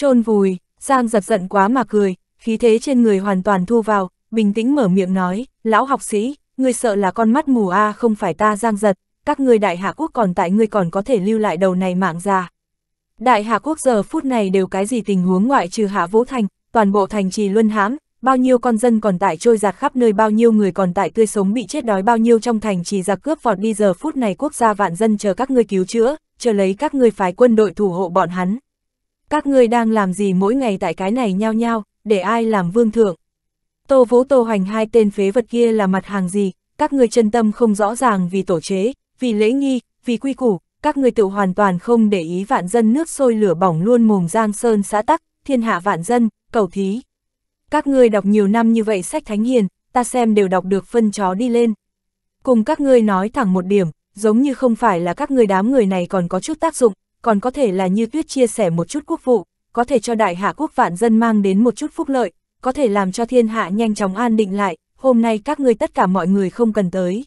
chôn vùi, Giang giật giận quá mà cười, khí thế trên người hoàn toàn thu vào, bình tĩnh mở miệng nói, lão học sĩ, ngươi sợ là con mắt mù a không phải ta Giang giật, các ngươi đại hạ quốc còn tại ngươi còn có thể lưu lại đầu này mạng ra. Đại hạ quốc giờ phút này đều cái gì tình huống ngoại trừ hạ vũ thành, toàn bộ thành trì luân hãm, bao nhiêu con dân còn tại trôi giạt khắp nơi bao nhiêu người còn tại tươi sống bị chết đói bao nhiêu trong thành trì giặc cướp vọt đi giờ phút này quốc gia vạn dân chờ các ngươi cứu chữa, chờ lấy các ngươi phái quân đội thủ hộ bọn hắn các ngươi đang làm gì mỗi ngày tại cái này nhao nhao, để ai làm vương thượng. Tô Vũ Tô Hoành hai tên phế vật kia là mặt hàng gì, các ngươi chân tâm không rõ ràng vì tổ chế, vì lễ nghi, vì quy củ, các ngươi tự hoàn toàn không để ý vạn dân nước sôi lửa bỏng luôn mồm giang sơn xã tắc, thiên hạ vạn dân, cầu thí. Các ngươi đọc nhiều năm như vậy sách thánh hiền, ta xem đều đọc được phân chó đi lên. Cùng các ngươi nói thẳng một điểm, giống như không phải là các ngươi đám người này còn có chút tác dụng, còn có thể là như tuyết chia sẻ một chút quốc vụ, có thể cho đại hạ quốc vạn dân mang đến một chút phúc lợi, có thể làm cho thiên hạ nhanh chóng an định lại, hôm nay các ngươi tất cả mọi người không cần tới.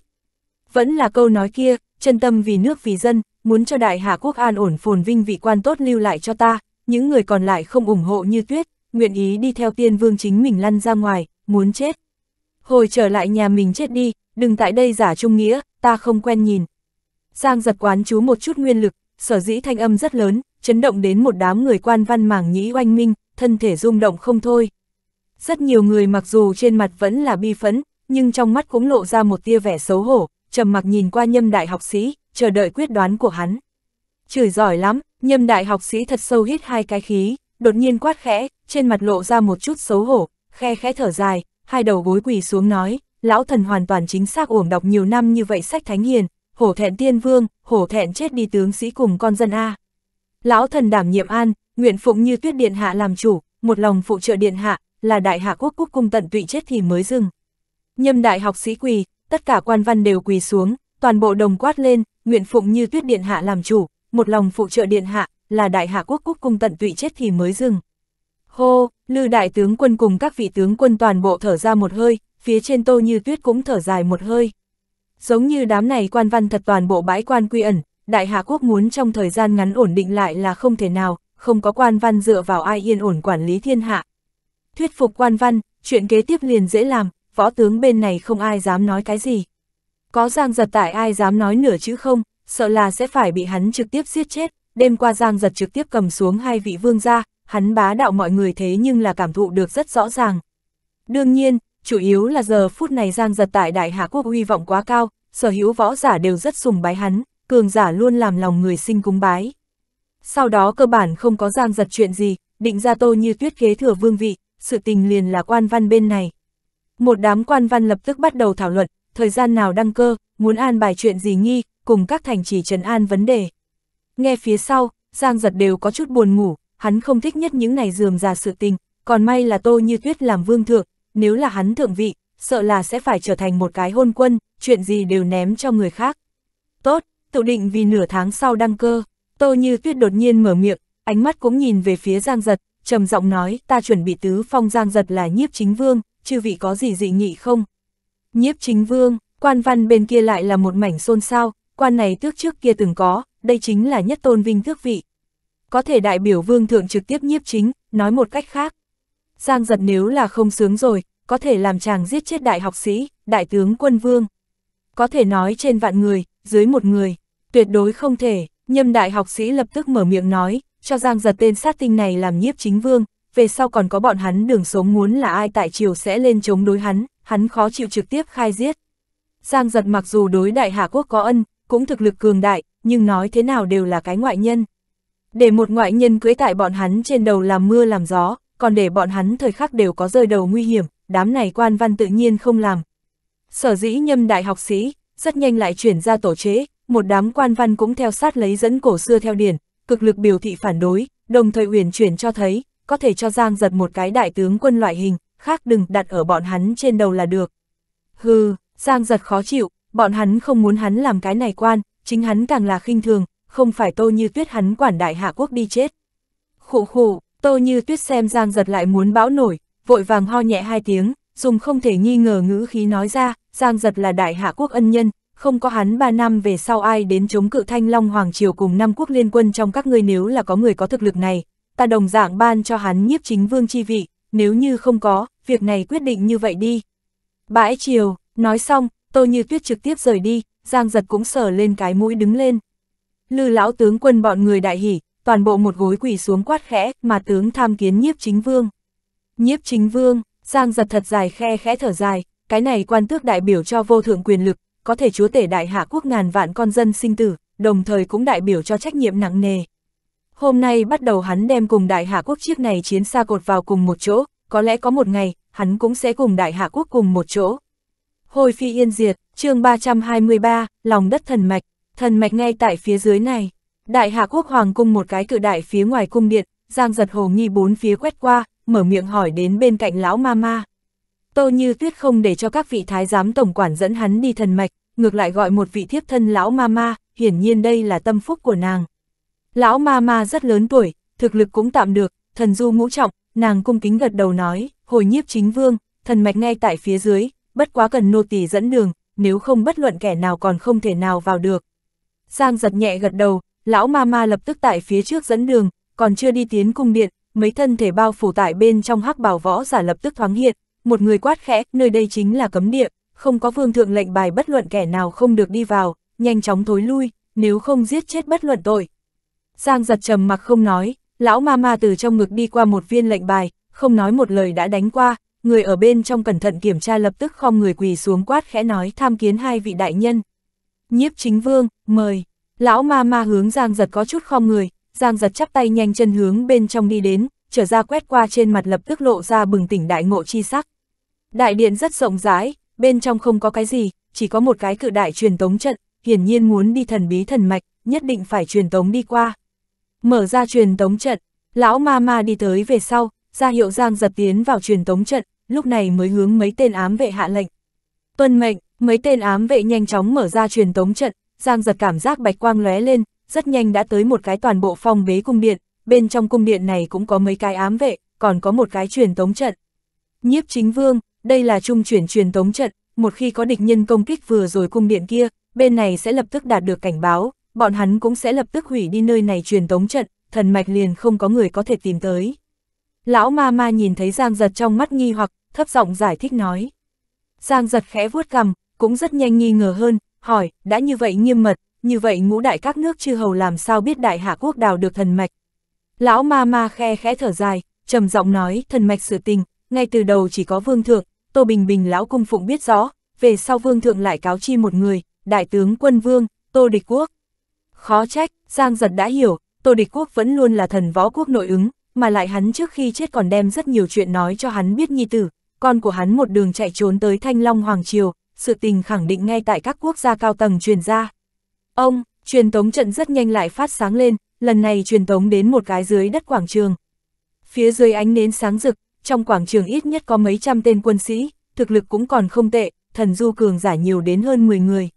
Vẫn là câu nói kia, chân tâm vì nước vì dân, muốn cho đại hạ quốc an ổn phồn vinh vị quan tốt lưu lại cho ta, những người còn lại không ủng hộ như tuyết, nguyện ý đi theo tiên vương chính mình lăn ra ngoài, muốn chết. Hồi trở lại nhà mình chết đi, đừng tại đây giả trung nghĩa, ta không quen nhìn. Giang giật quán chú một chút nguyên lực, sở dĩ thanh âm rất lớn, chấn động đến một đám người quan văn mảng nhĩ oanh minh, thân thể rung động không thôi. Rất nhiều người mặc dù trên mặt vẫn là bi phấn, nhưng trong mắt cũng lộ ra một tia vẻ xấu hổ, trầm mặc nhìn qua nhâm đại học sĩ, chờ đợi quyết đoán của hắn. Chửi giỏi lắm, nhâm đại học sĩ thật sâu hít hai cái khí, đột nhiên quát khẽ, trên mặt lộ ra một chút xấu hổ, khe khẽ thở dài, hai đầu gối quỳ xuống nói, lão thần hoàn toàn chính xác uổng đọc nhiều năm như vậy sách thánh hiền, hổ thẹn tiên vương, hổ thẹn chết đi tướng sĩ cùng con dân A. Lão thần đảm nhiệm an, nguyện phụng như tuyết điện hạ làm chủ, một lòng phụ trợ điện hạ, là đại hạ quốc quốc cung tận tụy chết thì mới dừng. Nhâm đại học sĩ quỳ, tất cả quan văn đều quỳ xuống, toàn bộ đồng quát lên, nguyện phụng như tuyết điện hạ làm chủ, một lòng phụ trợ điện hạ, là đại hạ quốc quốc cung tận tụy chết thì mới dừng. Hô, lư đại tướng quân cùng các vị tướng quân toàn bộ thở ra một hơi, phía trên tô như tuyết cũng thở dài một hơi. Giống như đám này quan văn thật toàn bộ bãi quan quy ẩn, đại hạ quốc muốn trong thời gian ngắn ổn định lại là không thể nào, không có quan văn dựa vào ai yên ổn quản lý thiên hạ. Thuyết phục quan văn, chuyện kế tiếp liền dễ làm, võ tướng bên này không ai dám nói cái gì. Có Giang Giật tại ai dám nói nửa chữ không, sợ là sẽ phải bị hắn trực tiếp giết chết, đêm qua Giang Giật trực tiếp cầm xuống hai vị vương gia, hắn bá đạo mọi người thế nhưng là cảm thụ được rất rõ ràng. Đương nhiên, chủ yếu là giờ phút này Giang Giật tại Đại Hạ Quốc uy vọng quá cao, sở hữu võ giả đều rất sùng bái hắn, cường giả luôn làm lòng người sinh cúng bái. Sau đó cơ bản không có Giang Giật chuyện gì, định ra tô như tuyết kế thừa vương vị, sự tình liền là quan văn bên này. Một đám quan văn lập tức bắt đầu thảo luận, thời gian nào đăng cơ, muốn an bài chuyện gì nghi, cùng các thành chỉ trấn an vấn đề. Nghe phía sau, Giang Giật đều có chút buồn ngủ, hắn không thích nhất những ngày dườm già sự tình, còn may là Tô Như Tuyết làm vương thượng, nếu là hắn thượng vị, sợ là sẽ phải trở thành một cái hôn quân, chuyện gì đều ném cho người khác. Tốt, tự định vì nửa tháng sau đăng cơ, tô như tuyết đột nhiên mở miệng, ánh mắt cũng nhìn về phía Giang Giật, trầm giọng nói ta chuẩn bị tứ phong Giang Giật là nhiếp chính vương, chư vị có gì dị nghị không? Nhiếp chính vương, quan văn bên kia lại là một mảnh xôn xao, quan này tước trước kia từng có, đây chính là nhất tôn vinh tước vị. Có thể đại biểu vương thượng trực tiếp nhiếp chính, nói một cách khác, Giang giật nếu là không sướng rồi, có thể làm chàng giết chết đại học sĩ, đại tướng quân vương. Có thể nói trên vạn người, dưới một người, tuyệt đối không thể, nhâm đại học sĩ lập tức mở miệng nói, cho Giang giật tên sát tinh này làm nhiếp chính vương, về sau còn có bọn hắn đường sống muốn là ai tại triều sẽ lên chống đối hắn, hắn khó chịu trực tiếp khai giết. Giang giật mặc dù đối đại hạ quốc có ân, cũng thực lực cường đại, nhưng nói thế nào đều là cái ngoại nhân. Để một ngoại nhân cưới tại bọn hắn trên đầu làm mưa làm gió, còn để bọn hắn thời khắc đều có rơi đầu nguy hiểm, đám này quan văn tự nhiên không làm. Sở dĩ nhâm đại học sĩ, rất nhanh lại chuyển ra tổ chế, một đám quan văn cũng theo sát lấy dẫn cổ xưa theo điển, cực lực biểu thị phản đối, đồng thời uyển chuyển cho thấy, có thể cho Giang giật một cái đại tướng quân loại hình, khác đừng đặt ở bọn hắn trên đầu là được. Hừ, Giang giật khó chịu, bọn hắn không muốn hắn làm cái này quan, chính hắn càng là khinh thường, không phải tô như tuyết hắn quản đại hạ quốc đi chết. Khụ khụ, Tô Như Tuyết xem Giang giật lại muốn bão nổi, vội vàng ho nhẹ hai tiếng, dùng không thể nghi ngờ ngữ khí nói ra, Giang giật là đại hạ quốc ân nhân, không có hắn ba năm về sau ai đến chống cự thanh long hoàng triều cùng năm quốc liên quân trong các ngươi nếu là có người có thực lực này, ta đồng dạng ban cho hắn nhiếp chính vương chi vị, nếu như không có, việc này quyết định như vậy đi. Bãi triều nói xong, Tô Như Tuyết trực tiếp rời đi, Giang giật cũng sở lên cái mũi đứng lên. Lư lão tướng quân bọn người đại hỉ, toàn bộ một gối quỳ xuống quát khẽ, mà tướng tham kiến nhiếp chính vương. Nhiếp chính vương, Giang giật thật dài khe khẽ thở dài, cái này quan tước đại biểu cho vô thượng quyền lực, có thể chúa tể đại hạ quốc ngàn vạn con dân sinh tử, đồng thời cũng đại biểu cho trách nhiệm nặng nề. Hôm nay bắt đầu hắn đem cùng đại hạ quốc chiếc này chiến xa cột vào cùng một chỗ, có lẽ có một ngày, hắn cũng sẽ cùng đại hạ quốc cùng một chỗ. Hồi phi yên diệt, chương 323, lòng đất thần mạch, thần mạch ngay tại phía dưới này. Đại hạ quốc hoàng cung một cái cự đại phía ngoài cung điện, Giang giật hồ nghi bốn phía quét qua, mở miệng hỏi đến bên cạnh lão ma ma. Tô Như Tuyết không để cho các vị thái giám tổng quản dẫn hắn đi thần mạch, ngược lại gọi một vị thiếp thân lão ma ma, hiển nhiên đây là tâm phúc của nàng. Lão ma ma rất lớn tuổi, thực lực cũng tạm được, thần du ngũ trọng, nàng cung kính gật đầu nói, hồi nhiếp chính vương, thần mạch ngay tại phía dưới, bất quá cần nô tỳ dẫn đường, nếu không bất luận kẻ nào còn không thể nào vào được. Giang giật nhẹ gật đầu, lão ma ma lập tức tại phía trước dẫn đường, còn chưa đi tiến cung điện, mấy thân thể bao phủ tại bên trong hắc bảo võ giả lập tức thoáng hiện, một người quát khẽ, nơi đây chính là cấm địa, không có vương thượng lệnh bài bất luận kẻ nào không được đi vào, nhanh chóng thối lui, nếu không giết chết bất luận tội. Giang giật trầm mặc không nói, lão ma ma từ trong ngực đi qua một viên lệnh bài, không nói một lời đã đánh qua, người ở bên trong cẩn thận kiểm tra lập tức khom người quỳ xuống quát khẽ nói tham kiến hai vị đại nhân. Nhiếp chính vương, mời. Lão ma ma hướng Giang Giật có chút khom người, Giang Giật chắp tay nhanh chân hướng bên trong đi đến, trở ra quét qua trên mặt lập tức lộ ra bừng tỉnh đại ngộ chi sắc. Đại điện rất rộng rãi, bên trong không có cái gì, chỉ có một cái cự đại truyền tống trận, hiển nhiên muốn đi thần bí thần mạch, nhất định phải truyền tống đi qua. Mở ra truyền tống trận, lão ma ma đi tới về sau, ra hiệu Giang Giật tiến vào truyền tống trận, lúc này mới hướng mấy tên ám vệ hạ lệnh. Tuân mệnh, mấy tên ám vệ nhanh chóng mở ra truyền tống trận, Giang giật cảm giác bạch quang lóe lên, rất nhanh đã tới một cái toàn bộ phong bế cung điện, bên trong cung điện này cũng có mấy cái ám vệ, còn có một cái truyền tống trận. Nhiếp chính vương, đây là trung chuyển truyền tống trận, một khi có địch nhân công kích vừa rồi cung điện kia, bên này sẽ lập tức đạt được cảnh báo, bọn hắn cũng sẽ lập tức hủy đi nơi này truyền tống trận, thần mạch liền không có người có thể tìm tới. Lão ma ma nhìn thấy Giang giật trong mắt nghi hoặc, thấp giọng giải thích nói. Giang giật khẽ vuốt cằm, cũng rất nhanh nghi ngờ hơn, hỏi, đã như vậy nghiêm mật, như vậy ngũ đại các nước chư hầu làm sao biết đại hạ quốc đào được thần mạch. Lão ma ma khe khẽ thở dài, trầm giọng nói, thần mạch sự tình, ngay từ đầu chỉ có vương thượng, Tô Bình Bình lão cung phụng biết rõ, về sau vương thượng lại cáo chi một người, đại tướng quân vương, Tô Địch Quốc. Khó trách, Giang Giật đã hiểu, Tô Địch Quốc vẫn luôn là thần võ quốc nội ứng, mà lại hắn trước khi chết còn đem rất nhiều chuyện nói cho hắn biết nhi tử, con của hắn một đường chạy trốn tới Thanh Long Hoàng Triều, sự tình khẳng định ngay tại các quốc gia cao tầng truyền ra. Ông, truyền tống trận rất nhanh lại phát sáng lên, lần này truyền tống đến một cái dưới đất quảng trường. Phía dưới ánh nến sáng rực, trong quảng trường ít nhất có mấy trăm tên quân sĩ, thực lực cũng còn không tệ, thần du cường giả nhiều đến hơn 10 người.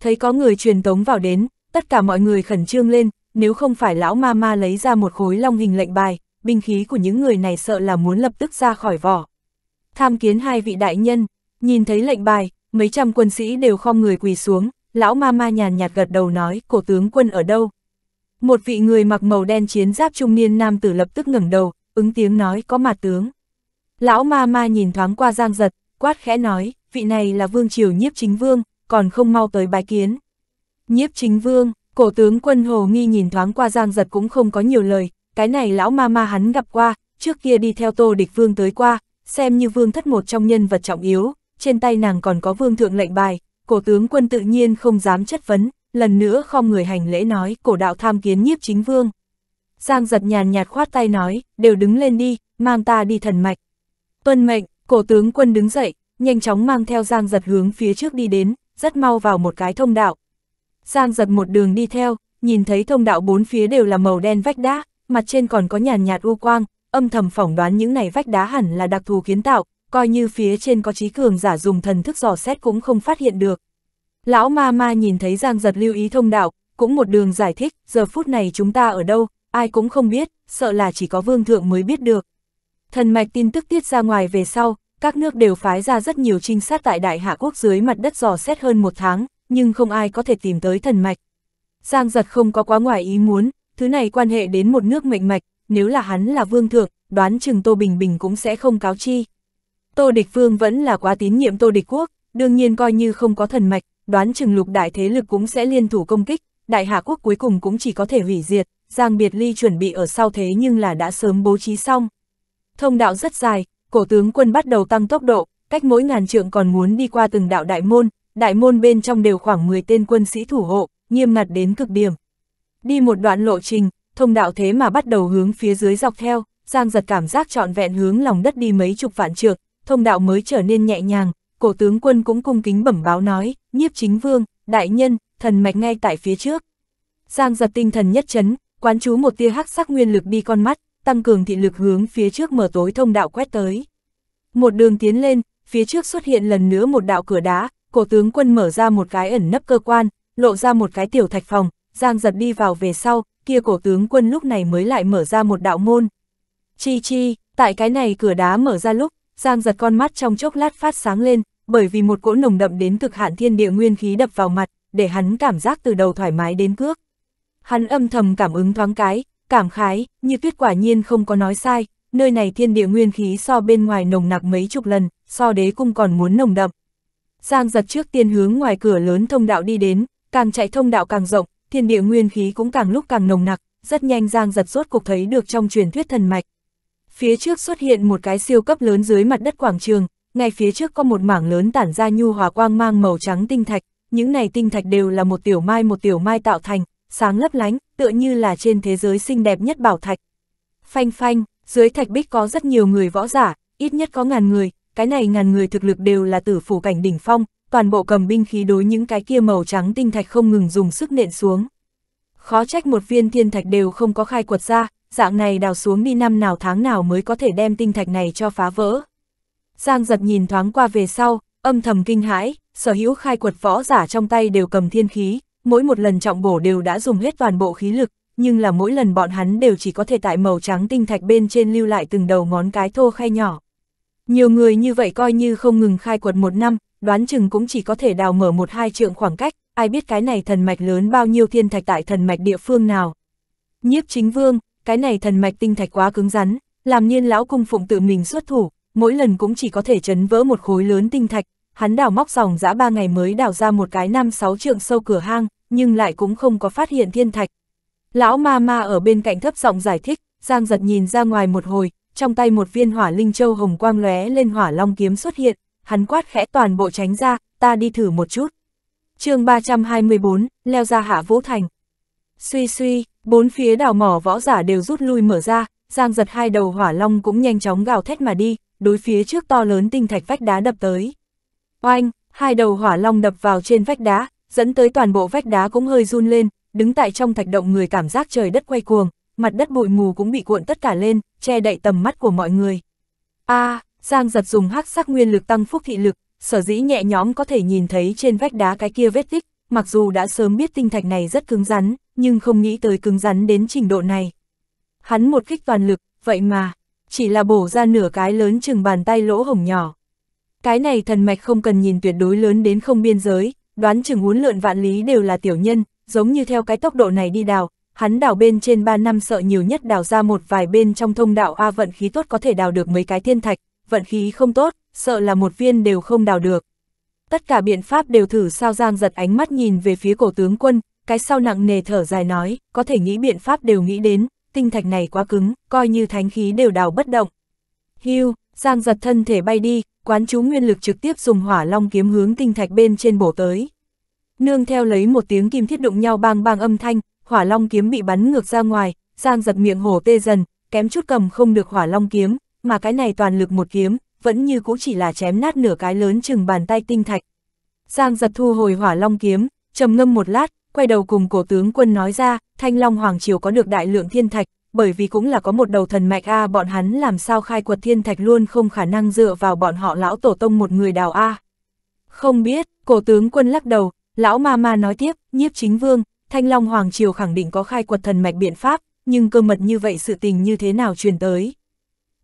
Thấy có người truyền tống vào đến, tất cả mọi người khẩn trương lên, nếu không phải lão ma ma lấy ra một khối long hình lệnh bài, binh khí của những người này sợ là muốn lập tức ra khỏi vỏ. Tham kiến hai vị đại nhân, nhìn thấy lệnh bài, mấy trăm quân sĩ đều khom người quỳ xuống, lão ma ma nhàn nhạt gật đầu nói, cổ tướng quân ở đâu? Một vị người mặc màu đen chiến giáp trung niên nam tử lập tức ngẩng đầu, ứng tiếng nói có mặt tướng. Lão ma ma nhìn thoáng qua giang giật, quát khẽ nói, vị này là vương triều nhiếp chính vương, còn không mau tới bái kiến. Nhiếp chính vương, cổ tướng quân hồ nghi nhìn thoáng qua giang giật cũng không có nhiều lời, cái này lão ma ma hắn gặp qua, trước kia đi theo tô địch vương tới qua, xem như vương thất một trong nhân vật trọng yếu, trên tay nàng còn có vương thượng lệnh bài, cổ tướng quân tự nhiên không dám chất vấn, lần nữa không người hành lễ nói cổ đạo tham kiến nhiếp chính vương. Giang giật nhàn nhạt khoát tay nói, đều đứng lên đi, mang ta đi thần mạch. Tuân mệnh, cổ tướng quân đứng dậy, nhanh chóng mang theo giang giật hướng phía trước đi đến, rất mau vào một cái thông đạo. Giang giật một đường đi theo, nhìn thấy thông đạo bốn phía đều là màu đen vách đá, mặt trên còn có nhàn nhạt u quang, âm thầm phỏng đoán những này vách đá hẳn là đặc thù kiến tạo, coi như phía trên có trí cường giả dùng thần thức dò xét cũng không phát hiện được. Lão ma ma nhìn thấy Giang Giật lưu ý thông đạo, cũng một đường giải thích, giờ phút này chúng ta ở đâu, ai cũng không biết, sợ là chỉ có vương thượng mới biết được. Thần mạch tin tức tiết ra ngoài về sau, các nước đều phái ra rất nhiều trinh sát tại đại hạ quốc dưới mặt đất dò xét hơn một tháng, nhưng không ai có thể tìm tới thần mạch. Giang giật không có quá ngoài ý muốn, thứ này quan hệ đến một nước mệnh mạch, nếu là hắn là vương thượng, đoán chừng Tô Bình Bình cũng sẽ không cáo chi. Tô Địch Vương vẫn là quá tín nhiệm Tô Địch Quốc, đương nhiên coi như không có thần mạch, đoán chừng lục đại thế lực cũng sẽ liên thủ công kích, đại hạ quốc cuối cùng cũng chỉ có thể hủy diệt, Giang Biệt Ly chuẩn bị ở sau thế nhưng là đã sớm bố trí xong. Thông đạo rất dài, cổ tướng quân bắt đầu tăng tốc độ, cách mỗi ngàn trượng còn muốn đi qua từng đạo đại môn, đại môn bên trong đều khoảng 10 tên quân sĩ thủ hộ, nghiêm ngặt đến cực điểm. Đi một đoạn lộ trình, thông đạo thế mà bắt đầu hướng phía dưới dọc theo, Giang giật cảm giác trọn vẹn hướng lòng đất đi mấy chục vạn trượng, thông đạo mới trở nên nhẹ nhàng, cổ tướng quân cũng cung kính bẩm báo nói, nhiếp chính vương, đại nhân, thần mạch ngay tại phía trước. Giang giật tinh thần nhất chấn, quán chú một tia hắc sắc nguyên lực đi con mắt, tăng cường thị lực hướng phía trước mở tối thông đạo quét tới. Một đường tiến lên, phía trước xuất hiện lần nữa một đạo cửa đá, cổ tướng quân mở ra một cái ẩn nấp cơ quan, lộ ra một cái tiểu thạch phòng, Giang giật đi vào về sau, kia cổ tướng quân lúc này mới lại mở ra một đạo môn. Chi chi, tại cái này cửa đá mở ra lúc, Giang giật con mắt trong chốc lát phát sáng lên, bởi vì một cỗ nồng đậm đến cực hạn thiên địa nguyên khí đập vào mặt, để hắn cảm giác từ đầu thoải mái đến cước. Hắn âm thầm cảm ứng thoáng cái, cảm khái, như tuyết quả nhiên không có nói sai, nơi này thiên địa nguyên khí so bên ngoài nồng nặc mấy chục lần, so đế cung còn muốn nồng đậm. Giang giật trước tiên hướng ngoài cửa lớn thông đạo đi đến, càng chạy thông đạo càng rộng, thiên địa nguyên khí cũng càng lúc càng nồng nặc, rất nhanh Giang giật rốt cục thấy được trong truyền thuyết thần mạch, Phía trước xuất hiện một cái siêu cấp lớn dưới mặt đất quảng trường, ngay phía trước có một mảng lớn tản ra nhu hòa quang mang màu trắng tinh thạch, những này tinh thạch đều là một tiểu mai một tiểu mai tạo thành, sáng lấp lánh, tựa như là trên thế giới xinh đẹp nhất bảo thạch. Phanh phanh, dưới thạch bích có rất nhiều người võ giả, ít nhất có ngàn người, cái này ngàn người thực lực đều là tử phủ cảnh đỉnh phong, toàn bộ cầm binh khí đối những cái kia màu trắng tinh thạch không ngừng dùng sức nện xuống. Khó trách một viên thiên thạch đều không có khai quật ra, dạng này đào xuống đi năm nào tháng nào mới có thể đem tinh thạch này cho phá vỡ. Giang giật nhìn thoáng qua về sau, âm thầm kinh hãi, sở hữu khai quật võ giả trong tay đều cầm thiên khí, mỗi một lần trọng bổ đều đã dùng hết toàn bộ khí lực, nhưng là mỗi lần bọn hắn đều chỉ có thể tại màu trắng tinh thạch bên trên lưu lại từng đầu ngón cái thô khay nhỏ. Nhiều người như vậy coi như không ngừng khai quật một năm, đoán chừng cũng chỉ có thể đào mở một hai trượng khoảng cách, ai biết cái này thần mạch lớn bao nhiêu thiên thạch tại thần mạch địa phương nào. Nhiếp chính vương, cái này thần mạch tinh thạch quá cứng rắn, làm nhiên lão cung phụng tự mình xuất thủ, mỗi lần cũng chỉ có thể chấn vỡ một khối lớn tinh thạch, hắn đào móc dòng dã ba ngày mới đào ra một cái năm sáu trượng sâu cửa hang, nhưng lại cũng không có phát hiện thiên thạch. Lão ma ma ở bên cạnh thấp giọng giải thích, Giang giật nhìn ra ngoài một hồi, trong tay một viên hỏa linh châu hồng quang lóe lên hỏa long kiếm xuất hiện, hắn quát khẽ toàn bộ tránh ra, ta đi thử một chút. chương 324, leo ra hạ vũ thành. Suy suy, Bốn phía đào mỏ võ giả đều rút lui mở ra, giang giật hai đầu hỏa long cũng nhanh chóng gào thét mà đi, đối phía trước to lớn tinh thạch vách đá đập tới. Oanh, hai đầu hỏa long đập vào trên vách đá, dẫn tới toàn bộ vách đá cũng hơi run lên, đứng tại trong thạch động người cảm giác trời đất quay cuồng, mặt đất bụi mù cũng bị cuộn tất cả lên, che đậy tầm mắt của mọi người. A, à, Giang giật dùng hắc sắc nguyên lực tăng phúc thị lực, sở dĩ nhẹ nhóm có thể nhìn thấy trên vách đá cái kia vết tích, mặc dù đã sớm biết tinh thạch này rất cứng rắn, nhưng không nghĩ tới cứng rắn đến trình độ này. Hắn một kích toàn lực, vậy mà, chỉ là bổ ra nửa cái lớn chừng bàn tay lỗ hổng nhỏ. Cái này thần mạch không cần nhìn tuyệt đối lớn đến không biên giới, đoán chừng huấn lượn vạn lý đều là tiểu nhân, giống như theo cái tốc độ này đi đào, hắn đào bên trên 3 năm sợ nhiều nhất đào ra một vài bên trong thông đạo A vận khí tốt có thể đào được mấy cái thiên thạch, vận khí không tốt, sợ là một viên đều không đào được. Tất cả biện pháp đều thử sao giang giật ánh mắt nhìn về phía cổ tướng quân, cái sau nặng nề thở dài nói, có thể nghĩ biện pháp đều nghĩ đến, tinh thạch này quá cứng, coi như thánh khí đều đào bất động. Hưu, Giang giật thân thể bay đi, quán chú nguyên lực trực tiếp dùng hỏa long kiếm hướng tinh thạch bên trên bổ tới. Nương theo lấy một tiếng kim thiết đụng nhau bang bang âm thanh, hỏa long kiếm bị bắn ngược ra ngoài, Giang giật miệng hổ tê dần, kém chút cầm không được hỏa long kiếm, mà cái này toàn lực một kiếm, vẫn như cũ chỉ là chém nát nửa cái lớn chừng bàn tay tinh thạch. Giang giật thu hồi hỏa long kiếm, trầm ngâm một lát, quay đầu cùng cổ tướng quân nói ra, Thanh Long Hoàng Triều có được đại lượng thiên thạch, bởi vì cũng là có một đầu thần mạch A bọn hắn làm sao khai quật thiên thạch luôn không khả năng dựa vào bọn họ lão tổ tông một người đào A. Không biết, cổ tướng quân lắc đầu, lão ma ma nói tiếp, nhiếp chính vương, Thanh Long Hoàng Triều khẳng định có khai quật thần mạch biện pháp, nhưng cơ mật như vậy sự tình như thế nào truyền tới.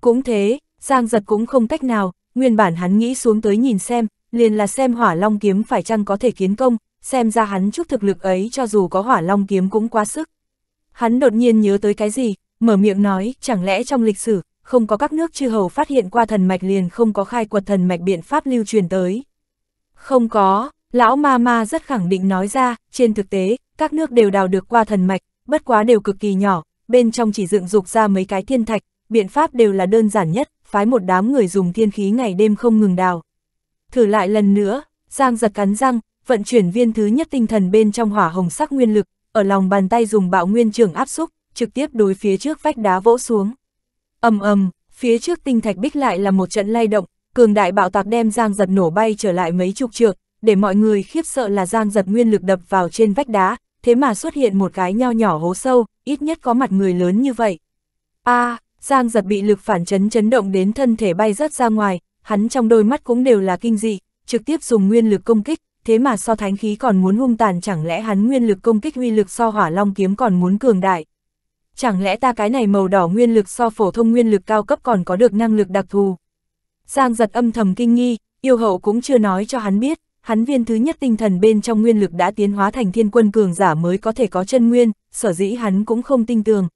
Cũng thế, Giang giật cũng không cách nào, nguyên bản hắn nghĩ xuống tới nhìn xem, liền là xem hỏa long kiếm phải chăng có thể kiến công, xem ra hắn chút thực lực ấy cho dù có hỏa long kiếm cũng quá sức. Hắn đột nhiên nhớ tới cái gì, mở miệng nói, chẳng lẽ trong lịch sử, không có các nước chư hầu phát hiện qua thần mạch liền không có khai quật thần mạch biện pháp lưu truyền tới. Không có, lão ma ma rất khẳng định nói ra, trên thực tế, các nước đều đào được qua thần mạch, bất quá đều cực kỳ nhỏ, bên trong chỉ dựng dục ra mấy cái thiên thạch, biện pháp đều là đơn giản nhất, phái một đám người dùng thiên khí ngày đêm không ngừng đào. Thử lại lần nữa, Giang giật cắn răng, vận chuyển viên thứ nhất tinh thần bên trong hỏa hồng sắc nguyên lực, ở lòng bàn tay dùng bạo nguyên trường áp xúc, trực tiếp đối phía trước vách đá vỗ xuống. ầm ầm, phía trước tinh thạch bích lại là một trận lay động, cường đại bạo tạc đem Giang Giật nổ bay trở lại mấy chục trượng, để mọi người khiếp sợ là Giang Giật nguyên lực đập vào trên vách đá, thế mà xuất hiện một cái nho nhỏ hố sâu, ít nhất có mặt người lớn như vậy. A, à, Giang Giật bị lực phản chấn chấn động đến thân thể bay rớt ra ngoài, hắn trong đôi mắt cũng đều là kinh dị, trực tiếp dùng nguyên lực công kích, thế mà so thánh khí còn muốn hung tàn chẳng lẽ hắn nguyên lực công kích uy lực so hỏa long kiếm còn muốn cường đại. Chẳng lẽ ta cái này màu đỏ nguyên lực so phổ thông nguyên lực cao cấp còn có được năng lực đặc thù. Giang giật âm thầm kinh nghi, yêu hậu cũng chưa nói cho hắn biết, hắn viên thứ nhất tinh thần bên trong nguyên lực đã tiến hóa thành thiên quân cường giả mới có thể có chân nguyên, sở dĩ hắn cũng không tin tường.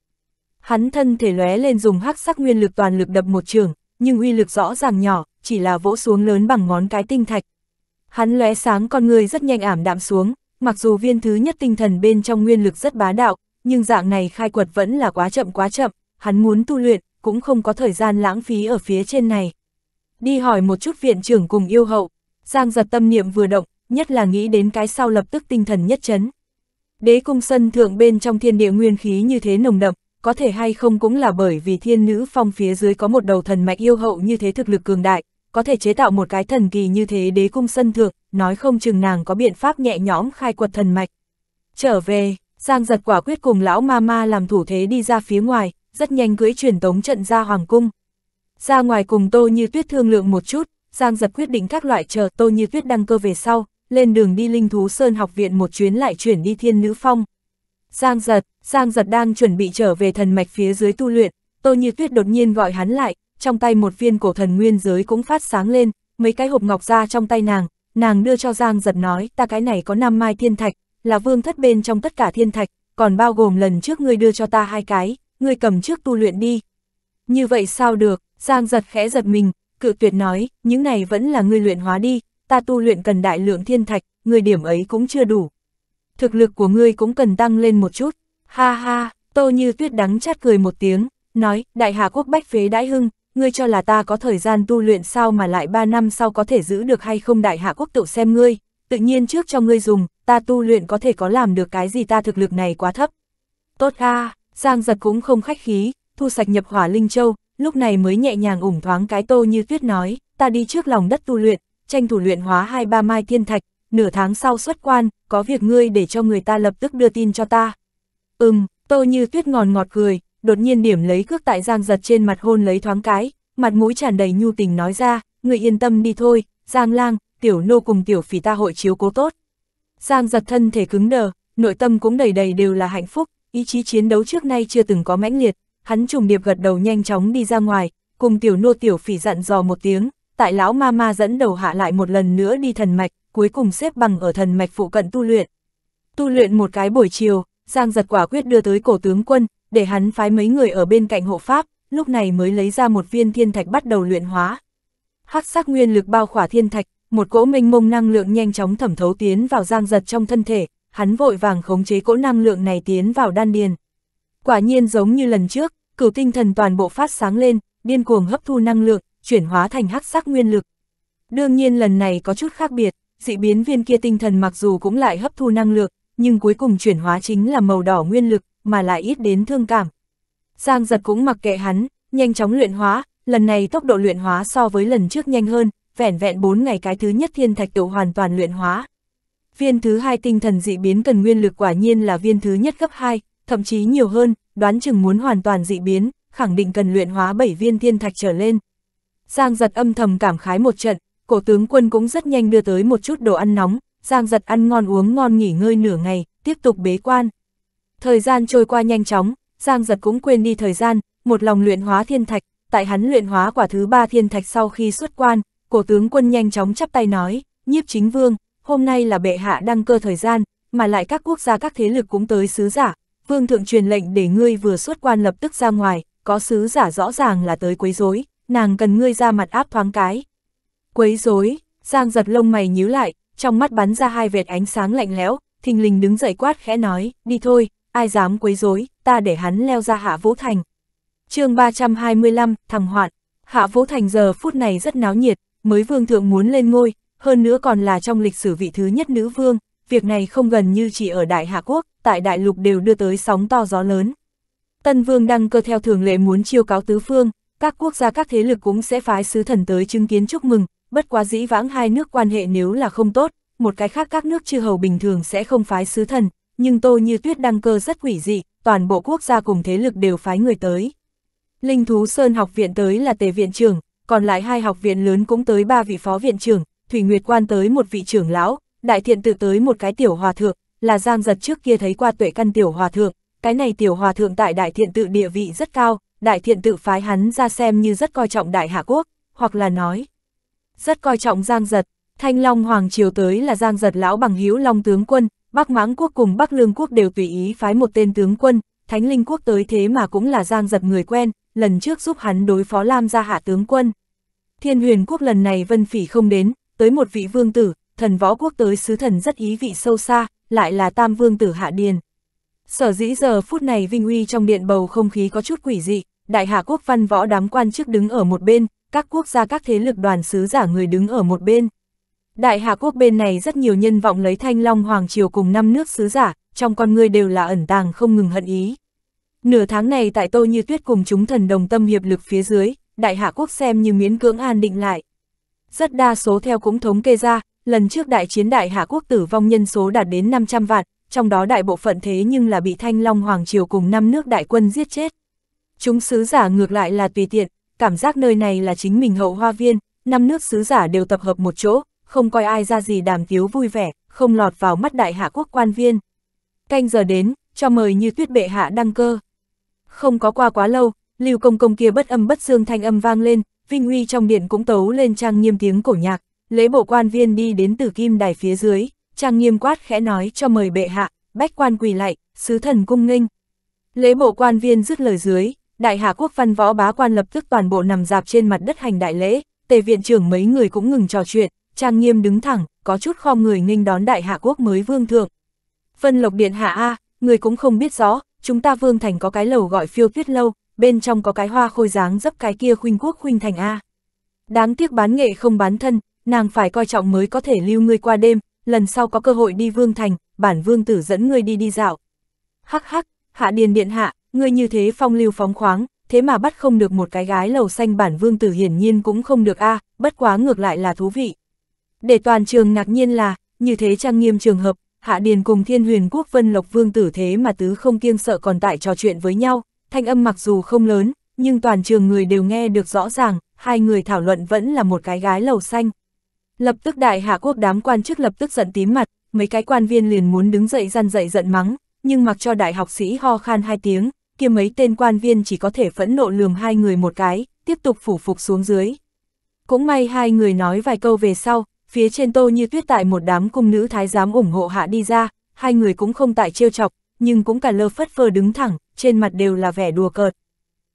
Hắn thân thể lóe lên dùng hắc sắc nguyên lực toàn lực đập một trường, nhưng uy lực rõ ràng nhỏ, chỉ là vỗ xuống lớn bằng ngón cái tinh thạch, Hắn lóe sáng con người rất nhanh ảm đạm xuống, mặc dù viên thứ nhất tinh thần bên trong nguyên lực rất bá đạo, nhưng dạng này khai quật vẫn là quá chậm quá chậm, hắn muốn tu luyện, cũng không có thời gian lãng phí ở phía trên này. Đi hỏi một chút viện trưởng cùng yêu hậu, Giang giật tâm niệm vừa động, nhất là nghĩ đến cái sau lập tức tinh thần nhất chấn. Đế cung sân thượng bên trong thiên địa nguyên khí như thế nồng đậm, có thể hay không cũng là bởi vì thiên nữ phong phía dưới có một đầu thần mạch yêu hậu như thế thực lực cường đại, có thể chế tạo một cái thần kỳ như thế đế cung sân thượng, nói không chừng nàng có biện pháp nhẹ nhõm khai quật thần mạch. Trở về, Giang giật quả quyết cùng lão ma ma làm thủ thế đi ra phía ngoài, rất nhanh cưỡi truyền tống trận ra hoàng cung. Ra ngoài cùng tô như tuyết thương lượng một chút, Giang giật quyết định các loại chờ tô như tuyết đăng cơ về sau, lên đường đi linh thú sơn học viện một chuyến lại chuyển đi thiên nữ phong. Giang giật, Giang giật đang chuẩn bị trở về thần mạch phía dưới tu luyện, tô như tuyết đột nhiên gọi hắn lại, trong tay một viên cổ thần nguyên giới cũng phát sáng lên, mấy cái hộp ngọc ra trong tay nàng, nàng đưa cho Giang giật nói, ta cái này có 5 mai thiên thạch, là vương thất bên trong tất cả thiên thạch, còn bao gồm lần trước ngươi đưa cho ta hai cái, ngươi cầm trước tu luyện đi. Như vậy sao được, Giang giật khẽ giật mình, cự tuyệt nói, những này vẫn là ngươi luyện hóa đi, ta tu luyện cần đại lượng thiên thạch, ngươi điểm ấy cũng chưa đủ. Thực lực của ngươi cũng cần tăng lên một chút, ha ha, tô như tuyết đắng chát cười một tiếng, nói, đại hà quốc bách phế đãi hưng, ngươi cho là ta có thời gian tu luyện sao mà lại 3 năm sau có thể giữ được hay không đại hạ quốc tự xem ngươi, tự nhiên trước cho ngươi dùng, ta tu luyện có thể có làm được cái gì ta thực lực này quá thấp. Tốt ha Giang giật cũng không khách khí, thu sạch nhập hỏa Linh Châu, lúc này mới nhẹ nhàng ủng thoáng cái tô như tuyết nói, ta đi trước lòng đất tu luyện, tranh thủ luyện hóa hai ba mai thiên thạch, nửa tháng sau xuất quan, có việc ngươi để cho người ta lập tức đưa tin cho ta. Ừm, tô như tuyết ngọt ngọt cười, đột nhiên điểm lấy cước tại Giang Giật trên mặt hôn lấy thoáng cái, mặt mũi tràn đầy nhu tình nói ra, người yên tâm đi thôi, Giang Lang, tiểu nô cùng tiểu phỉ ta hội chiếu cố tốt. Giang Giật thân thể cứng đờ, nội tâm cũng đầy đầy đều là hạnh phúc, ý chí chiến đấu trước nay chưa từng có mãnh liệt, hắn trùng điệp gật đầu nhanh chóng đi ra ngoài, cùng tiểu nô tiểu phỉ dặn dò một tiếng, tại lão ma ma dẫn đầu hạ lại một lần nữa đi thần mạch, cuối cùng xếp bằng ở thần mạch phụ cận tu luyện. Tu luyện một cái buổi chiều, Giang giật quả quyết đưa tới cổ tướng quân, để hắn phái mấy người ở bên cạnh hộ pháp, lúc này mới lấy ra một viên thiên thạch bắt đầu luyện hóa. Hắc sắc nguyên lực bao khỏa thiên thạch, một cỗ mênh mông năng lượng nhanh chóng thẩm thấu tiến vào giang giật trong thân thể, hắn vội vàng khống chế cỗ năng lượng này tiến vào đan điền. Quả nhiên giống như lần trước, cửu tinh thần toàn bộ phát sáng lên, điên cuồng hấp thu năng lượng, chuyển hóa thành hắc sắc nguyên lực. Đương nhiên lần này có chút khác biệt, dị biến viên kia tinh thần mặc dù cũng lại hấp thu năng lượng, nhưng cuối cùng chuyển hóa chính là màu đỏ nguyên lực, mà lại ít đến thương cảm. Giang giật cũng mặc kệ hắn, nhanh chóng luyện hóa, lần này tốc độ luyện hóa so với lần trước nhanh hơn, vẻn vẹn 4 ngày cái thứ nhất thiên thạch tựu hoàn toàn luyện hóa. Viên thứ hai tinh thần dị biến cần nguyên lực quả nhiên là viên thứ nhất gấp 2, thậm chí nhiều hơn, đoán chừng muốn hoàn toàn dị biến, khẳng định cần luyện hóa 7 viên thiên thạch trở lên. Giang giật âm thầm cảm khái một trận, cổ tướng quân cũng rất nhanh đưa tới một chút đồ ăn nóng, Giang giật ăn ngon uống ngon nghỉ ngơi nửa ngày, tiếp tục bế quan. Thời gian trôi qua nhanh chóng, Giang Giật cũng quên đi thời gian, một lòng luyện hóa thiên thạch, tại hắn luyện hóa quả thứ ba thiên thạch sau khi xuất quan, cổ tướng quân nhanh chóng chắp tay nói, nhiếp chính vương, hôm nay là bệ hạ đăng cơ thời gian, mà lại các quốc gia các thế lực cũng tới sứ giả, vương thượng truyền lệnh để ngươi vừa xuất quan lập tức ra ngoài, có sứ giả rõ ràng là tới quấy rối, nàng cần ngươi ra mặt áp thoáng cái. Quấy rối, Giang giật lông mày nhíu lại, trong mắt bắn ra hai vệt ánh sáng lạnh lẽo, thình lình đứng dậy quát khẽ nói, đi thôi, ai dám quấy rối, ta để hắn leo ra Hạ Vũ Thành. chương 325, thằng hoạn, Hạ Vũ Thành giờ phút này rất náo nhiệt, mới vương thượng muốn lên ngôi, hơn nữa còn là trong lịch sử vị thứ nhất nữ vương, việc này không gần như chỉ ở Đại Hạ Quốc, tại Đại Lục đều đưa tới sóng to gió lớn. Tân vương đăng cơ theo thường lệ muốn chiêu cáo tứ phương, các quốc gia các thế lực cũng sẽ phái sứ thần tới chứng kiến chúc mừng, bất quá dĩ vãng hai nước quan hệ nếu là không tốt, một cái khác các nước chư hầu bình thường sẽ không phái sứ thần, nhưng Tô Như Tuyết đăng cơ rất hủy dị, toàn bộ quốc gia cùng thế lực đều phái người tới. Linh Thú Sơn học viện tới là tề viện trưởng, còn lại hai học viện lớn cũng tới ba vị phó viện trưởng, Thủy Nguyệt Quan tới một vị trưởng lão, Đại Thiện Tự tới một cái tiểu hòa thượng, là Giang Giật trước kia thấy qua tuệ căn tiểu hòa thượng, cái này tiểu hòa thượng tại Đại Thiện Tự địa vị rất cao, Đại Thiện Tự phái hắn ra xem như rất coi trọng Đại Hạ Quốc, hoặc là nói, rất coi trọng Giang Giật, Thanh Long Hoàng Triều tới là Giang Giật lão bằng hữu Long tướng quân, Bắc Mãng quốc cùng Bắc Lương quốc đều tùy ý phái một tên tướng quân, Thánh Linh quốc tới thế mà cũng là giang giật người quen, lần trước giúp hắn đối phó Lam gia hạ tướng quân. Thiên huyền quốc lần này vân phỉ không đến, tới một vị vương tử, thần võ quốc tới sứ thần rất ý vị sâu xa, lại là tam vương tử hạ điền. Sở dĩ giờ phút này vinh uy trong điện bầu không khí có chút quỷ dị, đại hạ quốc văn võ đám quan chức đứng ở một bên, các quốc gia các thế lực đoàn sứ giả người đứng ở một bên. Đại Hạ Quốc bên này rất nhiều nhân vọng lấy thanh long hoàng triều cùng năm nước sứ giả, trong con người đều là ẩn tàng không ngừng hận ý. Nửa tháng này tại Tô Như Tuyết cùng chúng thần đồng tâm hiệp lực phía dưới, Đại Hạ Quốc xem như miễn cưỡng an định lại. Rất đa số theo cũng thống kê ra, lần trước đại chiến Đại Hạ Quốc tử vong nhân số đạt đến 500 vạn, trong đó đại bộ phận thế nhưng là bị Thanh Long Hoàng Triều cùng năm nước đại quân giết chết. Chúng sứ giả ngược lại là tùy tiện, cảm giác nơi này là chính mình hậu hoa viên, năm nước sứ giả đều tập hợp một chỗ, không coi ai ra gì đàm tiếu vui vẻ, không lọt vào mắt đại hạ quốc quan viên. Canh giờ đến, cho mời như tuyết bệ hạ đăng cơ. Không có qua quá lâu, lưu công công kia bất âm bất xương thanh âm vang lên, vinh huy trong điện cũng tấu lên trang nghiêm tiếng cổ nhạc, lễ bộ quan viên đi đến tử kim đài phía dưới, trang nghiêm quát khẽ nói cho mời bệ hạ, bách quan quỳ lại, sứ thần cung nghênh. Lễ bộ quan viên dứt lời dưới, đại hạ quốc văn võ bá quan lập tức toàn bộ nằm dạp trên mặt đất hành đại lễ, tề viện trưởng mấy người cũng ngừng trò chuyện, trang nghiêm đứng thẳng, có chút khom người nghênh đón đại hạ quốc mới vương thượng. Vân Lộc Điện hạ A, người cũng không biết rõ, chúng ta vương thành có cái lầu gọi phiêu tuyết lâu, bên trong có cái hoa khôi dáng dấp cái kia khuynh quốc khuynh thành A. Đáng tiếc bán nghệ không bán thân, nàng phải coi trọng mới có thể lưu ngươi qua đêm, lần sau có cơ hội đi vương thành, bản vương tử dẫn ngươi đi đi dạo. Hắc hắc, hạ điền điện hạ, ngươi như thế phong lưu phóng khoáng, thế mà bắt không được một cái gái lầu xanh bản vương tử hiển nhiên cũng không được a, à, bất quá ngược lại là thú vị. Để toàn trường ngạc nhiên là, như thế trang nghiêm trường hợp, Hạ Điền cùng Thiên Huyền Quốc Vân Lộc Vương tử thế mà tứ không kiêng sợ còn tại trò chuyện với nhau, thanh âm mặc dù không lớn, nhưng toàn trường người đều nghe được rõ ràng, hai người thảo luận vẫn là một cái gái lầu xanh. Lập tức đại hạ quốc đám quan chức lập tức giận tím mặt, mấy cái quan viên liền muốn đứng dậy răn dậy giận mắng, nhưng mặc cho đại học sĩ ho khan hai tiếng, kia mấy tên quan viên chỉ có thể phẫn nộ lườm hai người một cái, tiếp tục phủ phục xuống dưới. Cũng may hai người nói vài câu về sau, phía trên tô như tuyết tại một đám cung nữ thái giám ủng hộ hạ đi ra, hai người cũng không tại trêu chọc, nhưng cũng cả lơ phất phơ đứng thẳng, trên mặt đều là vẻ đùa cợt.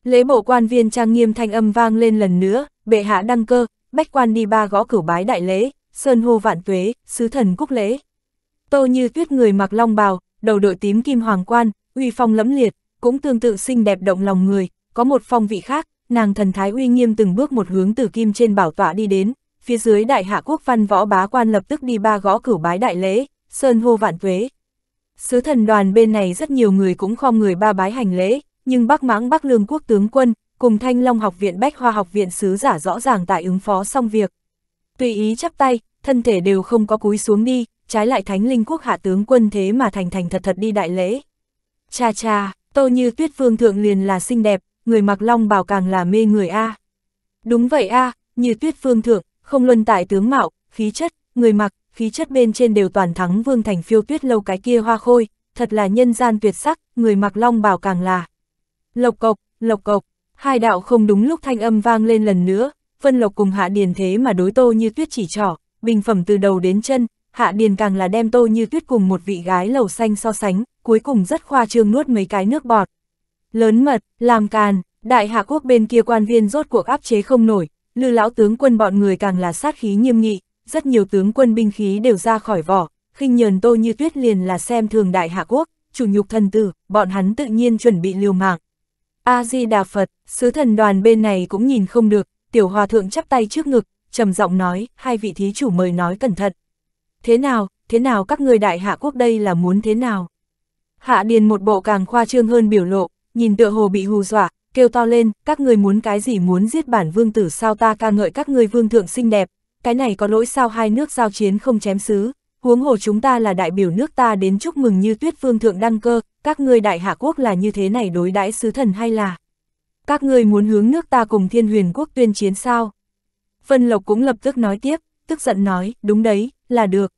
Lễ bộ quan viên trang nghiêm thanh âm vang lên lần nữa, bệ hạ đăng cơ, bách quan đi ba gõ cửu bái đại lễ, sơn hô vạn tuế, sứ thần quốc lễ. Tô như tuyết người mặc long bào, đầu đội tím kim hoàng quan, uy phong lẫm liệt, cũng tương tự xinh đẹp động lòng người, có một phong vị khác, nàng thần thái uy nghiêm từng bước một hướng từ kim trên bảo tọa đi đến, phía dưới đại hạ quốc văn võ bá quan lập tức đi ba gõ cửu bái đại lễ, sơn hô vạn tuế. Sứ thần đoàn bên này rất nhiều người cũng khom người ba bái hành lễ, nhưng Bắc Mãng Bắc Lương quốc tướng quân, cùng Thanh Long học viện Bách Hoa học viện sứ giả rõ ràng tại ứng phó xong việc. Tùy ý chắp tay, thân thể đều không có cúi xuống đi, trái lại Thánh Linh quốc hạ tướng quân thế mà thành thành thật thật đi đại lễ. Cha cha, tô như tuyết phương thượng liền là xinh đẹp, người mặc long bào càng là mê người a. À. Đúng vậy a, à, như tuyết phương thượng, không luân tại tướng mạo, khí chất, người mặc, khí chất bên trên đều toàn thắng vương thành phiêu tuyết lâu cái kia hoa khôi, thật là nhân gian tuyệt sắc, người mặc long bào càng là. Lộc cộc, lộc cộc, hai đạo không đúng lúc thanh âm vang lên lần nữa, phân lộc cùng hạ điền thế mà đối tô như tuyết chỉ trỏ, bình phẩm từ đầu đến chân, hạ điền càng là đem tô như tuyết cùng một vị gái lầu xanh so sánh, cuối cùng rất khoa trương nuốt mấy cái nước bọt. Lớn mật, làm càn, đại hạ quốc bên kia quan viên rốt cuộc áp chế không nổi, lư lão tướng quân bọn người càng là sát khí nghiêm nghị, rất nhiều tướng quân binh khí đều ra khỏi vỏ, khinh nhờn tô như tuyết liền là xem thường đại hạ quốc, chủ nhục thần tử, bọn hắn tự nhiên chuẩn bị liều mạng. A-di-đà Phật, sứ thần đoàn bên này cũng nhìn không được, tiểu hòa thượng chắp tay trước ngực, trầm giọng nói, hai vị thí chủ mời nói cẩn thận. Thế nào, thế nào các người đại hạ quốc đây là muốn thế nào? Hạ Điền một bộ càng khoa trương hơn biểu lộ, nhìn tựa hồ bị hù dọa, kêu to lên, các người muốn cái gì muốn giết bản vương tử sao ta ca ngợi các người vương thượng xinh đẹp, cái này có lỗi sao hai nước giao chiến không chém xứ, huống hồ chúng ta là đại biểu nước ta đến chúc mừng như tuyết vương thượng đăng cơ, các ngươi đại hạ quốc là như thế này đối đãi sứ thần hay là? Các ngươi muốn hướng nước ta cùng thiên huyền quốc tuyên chiến sao? Vân Lộc cũng lập tức nói tiếp, tức giận nói, đúng đấy, là được.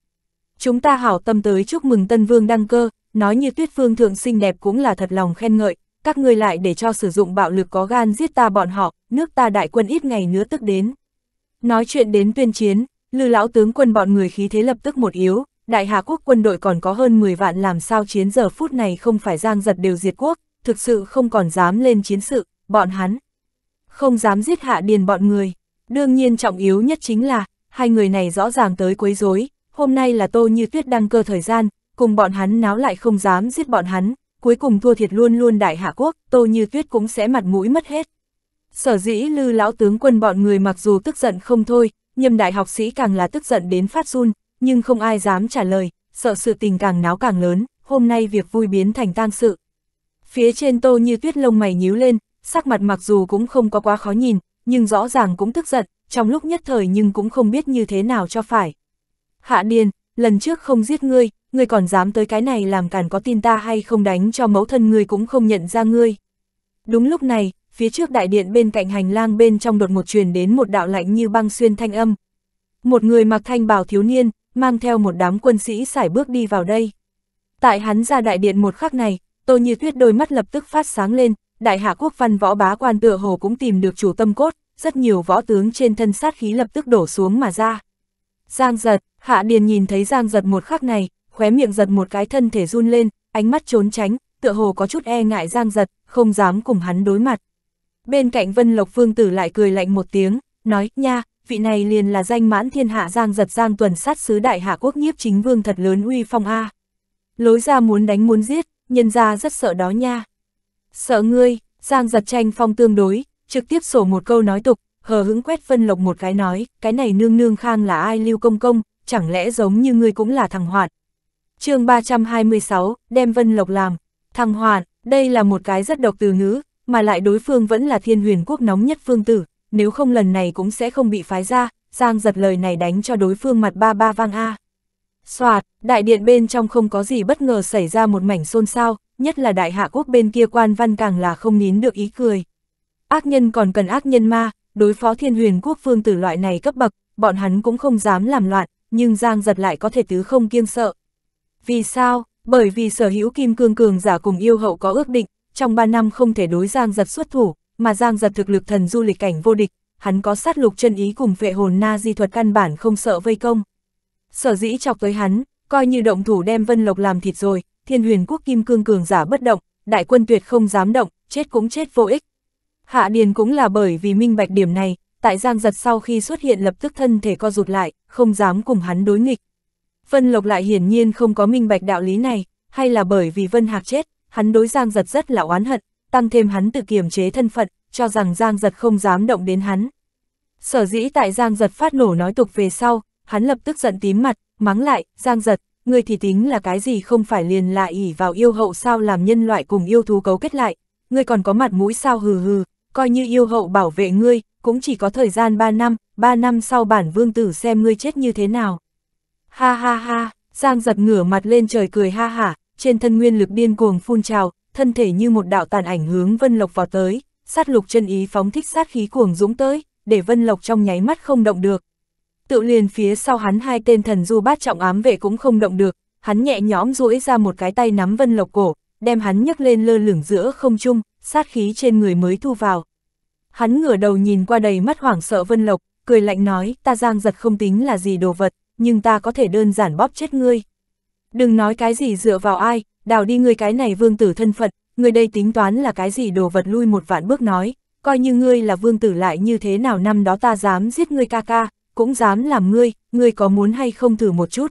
Chúng ta hảo tâm tới chúc mừng tân vương đăng cơ, nói như tuyết vương thượng xinh đẹp cũng là thật lòng khen ngợi, các ngươi lại để cho sử dụng bạo lực có gan giết ta bọn họ, nước ta đại quân ít ngày nữa tức đến. Nói chuyện đến tuyên chiến, lư lão tướng quân bọn người khí thế lập tức một yếu, đại hà quốc quân đội còn có hơn 10 vạn làm sao chiến giờ phút này không phải giang giật đều diệt quốc, thực sự không còn dám lên chiến sự, bọn hắn. Không dám giết hạ điền bọn người, đương nhiên trọng yếu nhất chính là, hai người này rõ ràng tới quấy rối hôm nay là tô như tuyết đăng cơ thời gian, cùng bọn hắn náo lại không dám giết bọn hắn, cuối cùng thua thiệt luôn luôn đại hạ quốc, Tô Như Tuyết cũng sẽ mặt mũi mất hết. Sở dĩ lư lão tướng quân bọn người mặc dù tức giận không thôi, nhưng đại học sĩ càng là tức giận đến phát run, nhưng không ai dám trả lời, sợ sự tình càng náo càng lớn, hôm nay việc vui biến thành tang sự. Phía trên Tô Như Tuyết lông mày nhíu lên, sắc mặt mặc dù cũng không có quá khó nhìn, nhưng rõ ràng cũng tức giận, trong lúc nhất thời nhưng cũng không biết như thế nào cho phải. Hạ Điền, lần trước không giết ngươi, ngươi còn dám tới cái này làm càn có tin ta hay không đánh cho mẫu thân ngươi cũng không nhận ra ngươi. Đúng lúc này, phía trước đại điện bên cạnh hành lang bên trong đột một truyền đến một đạo lạnh như băng xuyên thanh âm. Một người mặc thanh bào thiếu niên, mang theo một đám quân sĩ xải bước đi vào đây. Tại hắn ra đại điện một khắc này, Tô Như Tuyết đôi mắt lập tức phát sáng lên, đại hạ quốc văn võ bá quan tựa hồ cũng tìm được chủ tâm cốt, rất nhiều võ tướng trên thân sát khí lập tức đổ xuống mà ra. Giang giật, Hạ Điền nhìn thấy Giang giật một khắc này, khóe miệng giật một cái thân thể run lên, ánh mắt trốn tránh, tựa hồ có chút e ngại Giang Giật, không dám cùng hắn đối mặt. Bên cạnh Vân Lộc Phương Tử lại cười lạnh một tiếng, nói, nha, vị này liền là danh mãn thiên hạ Giang Giật Giang tuần sát sứ đại hạ quốc nhiếp chính vương thật lớn uy phong A. Lối ra muốn đánh muốn giết, nhân ra rất sợ đó nha. Sợ ngươi, Giang Giật tranh phong tương đối, trực tiếp sổ một câu nói tục, hờ hững quét Vân Lộc một cái nói, cái này nương nương khang là ai lưu công công, chẳng lẽ giống như ngươi cũng là thằng hoạt, chương 326, đem Vân Lộc làm, thăng hoàn, đây là một cái rất độc từ ngữ, mà lại đối phương vẫn là thiên huyền quốc nóng nhất phương tử, nếu không lần này cũng sẽ không bị phái ra, Giang giật lời này đánh cho đối phương mặt ba ba vang a. Xoạt, đại điện bên trong không có gì bất ngờ xảy ra một mảnh xôn xao, nhất là đại hạ quốc bên kia quan văn càng là không nín được ý cười. Ác nhân còn cần ác nhân ma, đối phó thiên huyền quốc phương tử loại này cấp bậc, bọn hắn cũng không dám làm loạn, nhưng Giang giật lại có thể tứ không kiêng sợ, vì sao? Bởi vì sở hữu kim cương cường giả cùng yêu hậu có ước định, trong 3 năm không thể đối Giang giật xuất thủ, mà Giang giật thực lực thần du lịch cảnh vô địch, hắn có sát lục chân ý cùng vệ hồn na di thuật căn bản không sợ vây công. Sở dĩ chọc tới hắn, coi như động thủ đem Vân Lộc làm thịt rồi, thiên huyền quốc kim cương cường giả bất động, đại quân tuyệt không dám động, chết cũng chết vô ích. Hạ Điền cũng là bởi vì minh bạch điểm này, tại Giang giật sau khi xuất hiện lập tức thân thể co rụt lại, không dám cùng hắn đối nghịch. Vân Lộc lại hiển nhiên không có minh bạch đạo lý này, hay là bởi vì Vân Hạc chết, hắn đối Giang Giật rất là oán hận, tăng thêm hắn tự kiềm chế thân phận, cho rằng Giang Giật không dám động đến hắn. Sở dĩ tại Giang Giật phát nổ nói tục về sau, hắn lập tức giận tím mặt, mắng lại, Giang Giật, người thì tính là cái gì không phải liền lại ỉ vào yêu hậu sao làm nhân loại cùng yêu thú cấu kết lại, ngươi còn có mặt mũi sao hừ hừ, coi như yêu hậu bảo vệ ngươi, cũng chỉ có thời gian 3 năm, 3 năm sau bản vương tử xem ngươi chết như thế nào. Ha ha ha, Giang giật ngửa mặt lên trời cười ha hả, trên thân nguyên lực điên cuồng phun trào, thân thể như một đạo tàn ảnh hướng Vân Lộc vào tới, sát lục chân ý phóng thích sát khí cuồng dũng tới, để Vân Lộc trong nháy mắt không động được. Tự liền phía sau hắn hai tên thần du bát trọng ám vệ cũng không động được, hắn nhẹ nhõm duỗi ra một cái tay nắm Vân Lộc cổ, đem hắn nhấc lên lơ lửng giữa không trung, sát khí trên người mới thu vào. Hắn ngửa đầu nhìn qua đầy mắt hoảng sợ Vân Lộc, cười lạnh nói, ta Giang giật không tính là gì đồ vật, nhưng ta có thể đơn giản bóp chết ngươi. Đừng nói cái gì dựa vào ai, đào đi ngươi cái này vương tử thân phận, ngươi đây tính toán là cái gì đồ vật lui một vạn bước nói, coi như ngươi là vương tử lại như thế nào năm đó ta dám giết ngươi ca ca, cũng dám làm ngươi, ngươi có muốn hay không thử một chút.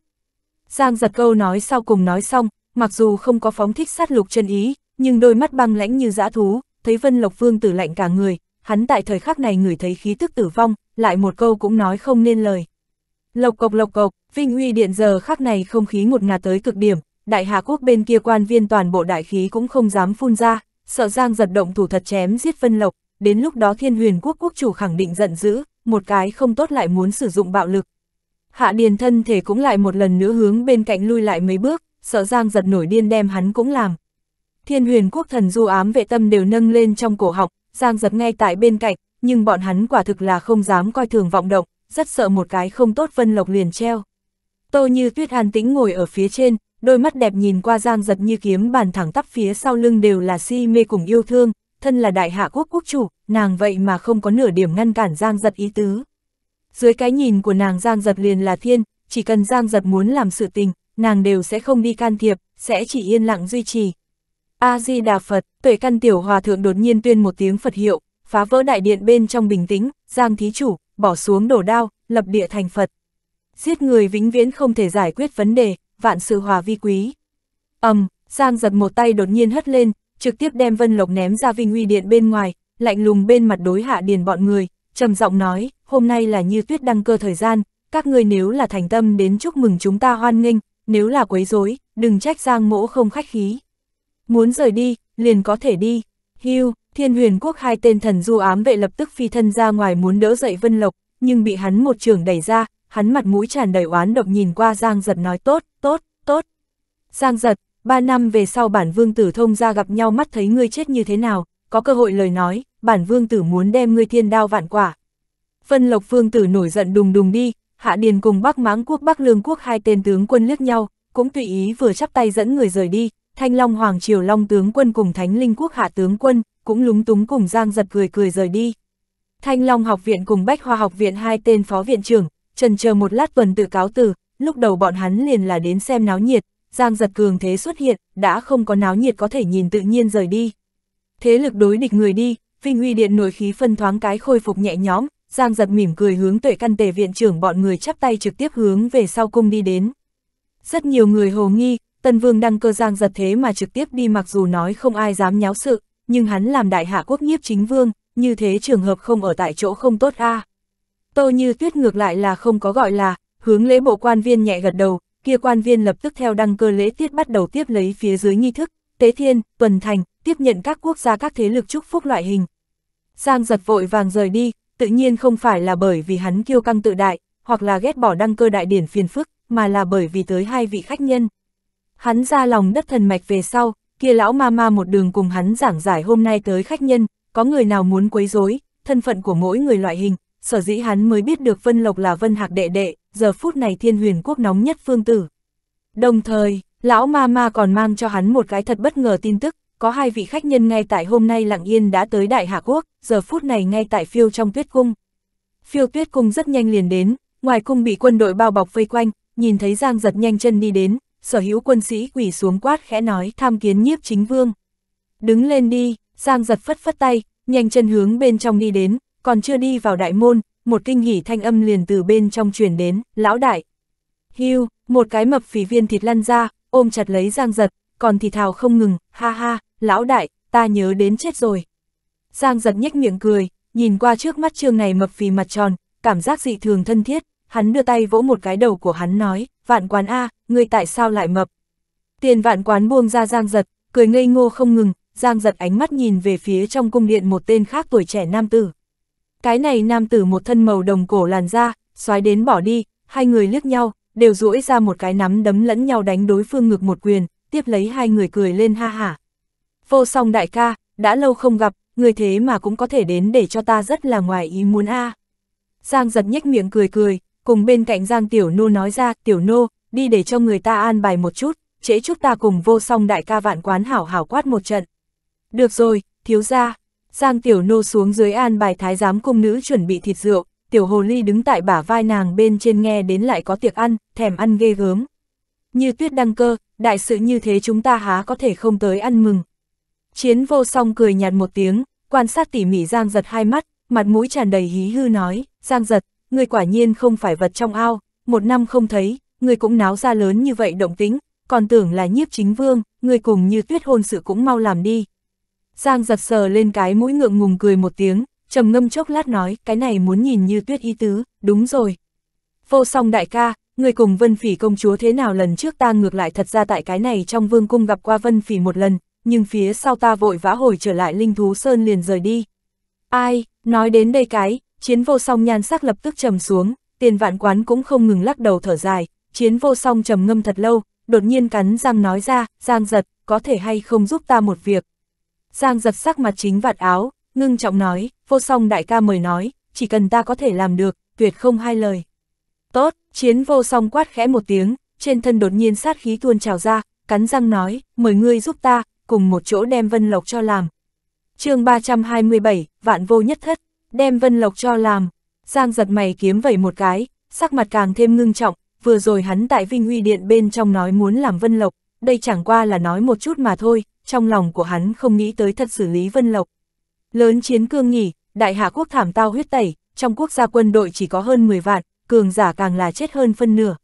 Giang giật câu nói sau cùng nói xong, mặc dù không có phóng thích sát lục chân ý, nhưng đôi mắt băng lãnh như dã thú, thấy Vân Lộc Vương tử lạnh cả người, hắn tại thời khắc này ngửi thấy khí tức tử vong, lại một câu cũng nói không nên lời. Lộc cộc lộc cộc, Vinh Huy Điện giờ khắc này không khí ngột ngạt tới cực điểm, đại hà quốc bên kia quan viên toàn bộ đại khí cũng không dám phun ra, sợ Giang giật động thủ thật chém giết phân Lộc, đến lúc đó thiên huyền quốc quốc chủ khẳng định giận dữ, một cái không tốt lại muốn sử dụng bạo lực. Hạ Điền thân thể cũng lại một lần nữa hướng bên cạnh lui lại mấy bước, sợ Giang giật nổi điên đem hắn cũng làm. Thiên huyền quốc thần du ám vệ tâm đều nâng lên trong cổ học, Giang giật ngay tại bên cạnh, nhưng bọn hắn quả thực là không dám coi thường vọng động, rất sợ một cái không tốt Vân Lộc liền treo. Tô Như Tuyết hàn tĩnh ngồi ở phía trên, đôi mắt đẹp nhìn qua Giang Giật như kiếm bàn thẳng tắp phía sau lưng đều là si mê cùng yêu thương, thân là đại hạ quốc quốc chủ, nàng vậy mà không có nửa điểm ngăn cản Giang Giật ý tứ. Dưới cái nhìn của nàng Giang Giật liền là thiên, chỉ cần Giang Giật muốn làm sự tình, nàng đều sẽ không đi can thiệp, sẽ chỉ yên lặng duy trì. A-di-đà Phật, tuệ căn tiểu hòa thượng đột nhiên tuyên một tiếng Phật hiệu, phá vỡ đại điện bên trong bình tĩnh, Giang thí chủ, bỏ xuống đổ đao, lập địa thành Phật. Giết người vĩnh viễn không thể giải quyết vấn đề, vạn sự hòa vi quý. ầm, um, Giang giật một tay đột nhiên hất lên, trực tiếp đem Vân Lộc ném ra Vinh uy Điện bên ngoài, lạnh lùng bên mặt đối hạ điền bọn người, trầm giọng nói, hôm nay là như tuyết đăng cơ thời gian, các ngươi nếu là thành tâm đến chúc mừng chúng ta hoan nghênh, nếu là quấy rối, đừng trách Giang mỗ không khách khí. Muốn rời đi, liền có thể đi, hưu, Thiên huyền quốc hai tên thần du ám vệ lập tức phi thân ra ngoài muốn đỡ dậy Vân Lộc, nhưng bị hắn một trường đẩy ra, hắn mặt mũi tràn đầy oán độc nhìn qua Giang Giật nói tốt, tốt, tốt. Giang Giật, ba năm về sau bản vương tử thông ra gặp nhau mắt thấy ngươi chết như thế nào, có cơ hội lời nói, bản vương tử muốn đem ngươi thiên đao vạn quả. Vân Lộc vương tử nổi giận đùng đùng đi, Hạ Điền cùng Bắc Mãng quốc Bắc Lương quốc hai tên tướng quân liếc nhau, cũng tùy ý vừa chắp tay dẫn người rời đi, Thanh Long Hoàng Triều Long tướng quân cùng Thánh Linh quốc Hạ tướng quân, cũng lúng túng cùng Giang giật cười cười rời đi. Thanh Long học viện cùng Bách Hoa học viện hai tên phó viện trưởng, trần chờ một lát tuần tự cáo từ, lúc đầu bọn hắn liền là đến xem náo nhiệt, Giang giật cường thế xuất hiện, đã không có náo nhiệt có thể nhìn tự nhiên rời đi. Thế lực đối địch người đi, Vinh uy Điện nổi khí phân thoáng cái khôi phục nhẹ nhõm, Giang giật mỉm cười hướng tuệ căn tề viện trưởng bọn người chắp tay trực tiếp hướng về sau cung đi đến. Rất nhiều người hồ nghi, Tân Vương đăng cơ Giang giật thế mà trực tiếp đi mặc dù nói không ai dám nháo sự, nhưng hắn làm đại hạ quốc nhiếp chính vương, như thế trường hợp không ở tại chỗ không tốt a à. Tô Như Tuyết ngược lại là không có gọi là, hướng lễ bộ quan viên nhẹ gật đầu, kia quan viên lập tức theo đăng cơ lễ tiết bắt đầu tiếp lấy phía dưới nghi thức, tế thiên, tuần thành, tiếp nhận các quốc gia các thế lực chúc phúc loại hình. Giang giật vội vàng rời đi, tự nhiên không phải là bởi vì hắn kiêu căng tự đại, hoặc là ghét bỏ đăng cơ đại điển phiền phức, mà là bởi vì tới hai vị khách nhân. Hắn ra lòng đất thần mạch về sau, kia lão ma ma một đường cùng hắn giảng giải hôm nay tới khách nhân, có người nào muốn quấy rối, thân phận của mỗi người loại hình, sở dĩ hắn mới biết được Vân Lộc là Vân Hạc đệ đệ, giờ phút này thiên huyền quốc nóng nhất phương tử. Đồng thời, lão ma ma còn mang cho hắn một cái thật bất ngờ tin tức, có hai vị khách nhân ngay tại hôm nay lặng yên đã tới Đại Hạ Quốc, giờ phút này ngay tại phiêu trong tuyết cung. Phiêu tuyết cung rất nhanh liền đến, ngoài cung bị quân đội bao bọc vây quanh, nhìn thấy Giang giật nhanh chân đi đến, sở hữu quân sĩ quỳ xuống quát khẽ nói tham kiến nhiếp chính vương. Đứng lên đi, Giang giật phất phất tay, nhanh chân hướng bên trong đi đến, còn chưa đi vào đại môn, một kinh hỉ thanh âm liền từ bên trong truyền đến, lão đại. Hưu, một cái mập phì viên thịt lăn ra, ôm chặt lấy Giang giật, còn thì thào không ngừng, ha ha, lão đại, ta nhớ đến chết rồi. Giang giật nhếch miệng cười, nhìn qua trước mắt trường này mập phì mặt tròn, cảm giác dị thường thân thiết, hắn đưa tay vỗ một cái đầu của hắn nói, vạn quán A, ngươi tại sao lại mập? Tiền vạn quán buông ra giang giật, cười ngây ngô không ngừng, giang giật ánh mắt nhìn về phía trong cung điện một tên khác tuổi trẻ nam tử. Cái này nam tử một thân màu đồng cổ làn da, xoáy đến bỏ đi, hai người liếc nhau, đều rũi ra một cái nắm đấm lẫn nhau đánh đối phương ngược một quyền, tiếp lấy hai người cười lên ha hả. Vô song đại ca, đã lâu không gặp, người thế mà cũng có thể đến để cho ta rất là ngoài ý muốn a. Giang giật nhếch miệng cười cười, cùng bên cạnh Giang Tiểu Nô nói ra, Tiểu Nô, đi để cho người ta an bài một chút, chế chúc ta cùng vô song đại ca vạn quán hảo hảo quát một trận. Được rồi, thiếu ra. Giang Tiểu Nô xuống dưới an bài thái giám cung nữ chuẩn bị thịt rượu, Tiểu Hồ Ly đứng tại bả vai nàng bên trên nghe đến lại có tiệc ăn, thèm ăn ghê gớm. Như tuyết đăng cơ, đại sự như thế chúng ta há có thể không tới ăn mừng. Chiến vô song cười nhạt một tiếng, quan sát tỉ mỉ Giang giật hai mắt, mặt mũi tràn đầy hí hư nói, Giang giật, người quả nhiên không phải vật trong ao, một năm không thấy, người cũng náo ra lớn như vậy động tính, còn tưởng là nhiếp chính vương, người cùng như tuyết hôn sự cũng mau làm đi. Giang giật sờ lên cái mũi ngượng ngùng cười một tiếng, trầm ngâm chốc lát nói, cái này muốn nhìn như tuyết y tứ, đúng rồi. Vô song đại ca, người cùng vân phỉ công chúa thế nào lần trước ta ngược lại thật ra tại cái này trong vương cung gặp qua vân phỉ một lần, nhưng phía sau ta vội vã hồi trở lại linh thú sơn liền rời đi. Ai, nói đến đây cái, chiến vô song nhan sắc lập tức trầm xuống, tiền vạn quán cũng không ngừng lắc đầu thở dài, chiến vô song trầm ngâm thật lâu, đột nhiên cắn răng nói ra, giang giật, có thể hay không giúp ta một việc. Giang giật sắc mặt chính vạt áo, ngưng trọng nói, vô song đại ca mời nói, chỉ cần ta có thể làm được, tuyệt không hai lời. Tốt, chiến vô song quát khẽ một tiếng, trên thân đột nhiên sát khí tuôn trào ra, cắn răng nói, mời ngươi giúp ta, cùng một chỗ đem vân lộc cho làm. chương 327, vạn vô nhất thất đem Vân Lộc cho làm. Giang giật mày kiếm vẩy một cái, sắc mặt càng thêm ngưng trọng, vừa rồi hắn tại Vinh Huy Điện bên trong nói muốn làm Vân Lộc, đây chẳng qua là nói một chút mà thôi, trong lòng của hắn không nghĩ tới thật xử lý Vân Lộc. Lớn chiến cương nghỉ, đại hạ quốc thảm tao huyết tẩy, trong quốc gia quân đội chỉ có hơn 10 vạn, cường giả càng là chết hơn phân nửa.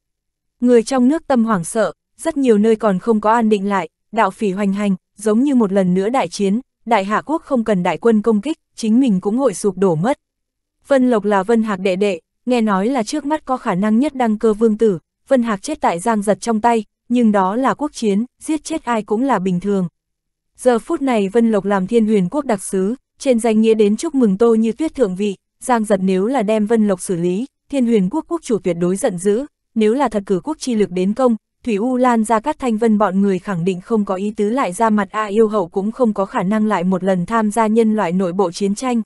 Người trong nước tâm hoảng sợ, rất nhiều nơi còn không có an định lại, đạo phỉ hoành hành, giống như một lần nữa đại chiến, đại hạ quốc không cần đại quân công kích, chính mình cũng hội sụp đổ mất. Vân Lộc là Vân Hạc đệ đệ, nghe nói là trước mắt có khả năng nhất đăng cơ vương tử, Vân Hạc chết tại giang giật trong tay, nhưng đó là quốc chiến, giết chết ai cũng là bình thường. Giờ phút này Vân Lộc làm thiên huyền quốc đặc sứ, trên danh nghĩa đến chúc mừng tô như tuyết thượng vị, giang giật nếu là đem Vân Lộc xử lý, thiên huyền quốc quốc chủ tuyệt đối giận dữ, nếu là thật cử quốc chi lực đến công, Thủy U Lan ra các thanh vân bọn người khẳng định không có ý tứ lại ra mặt A yêu hậu cũng không có khả năng lại một lần tham gia nhân loại nội bộ chiến tranh.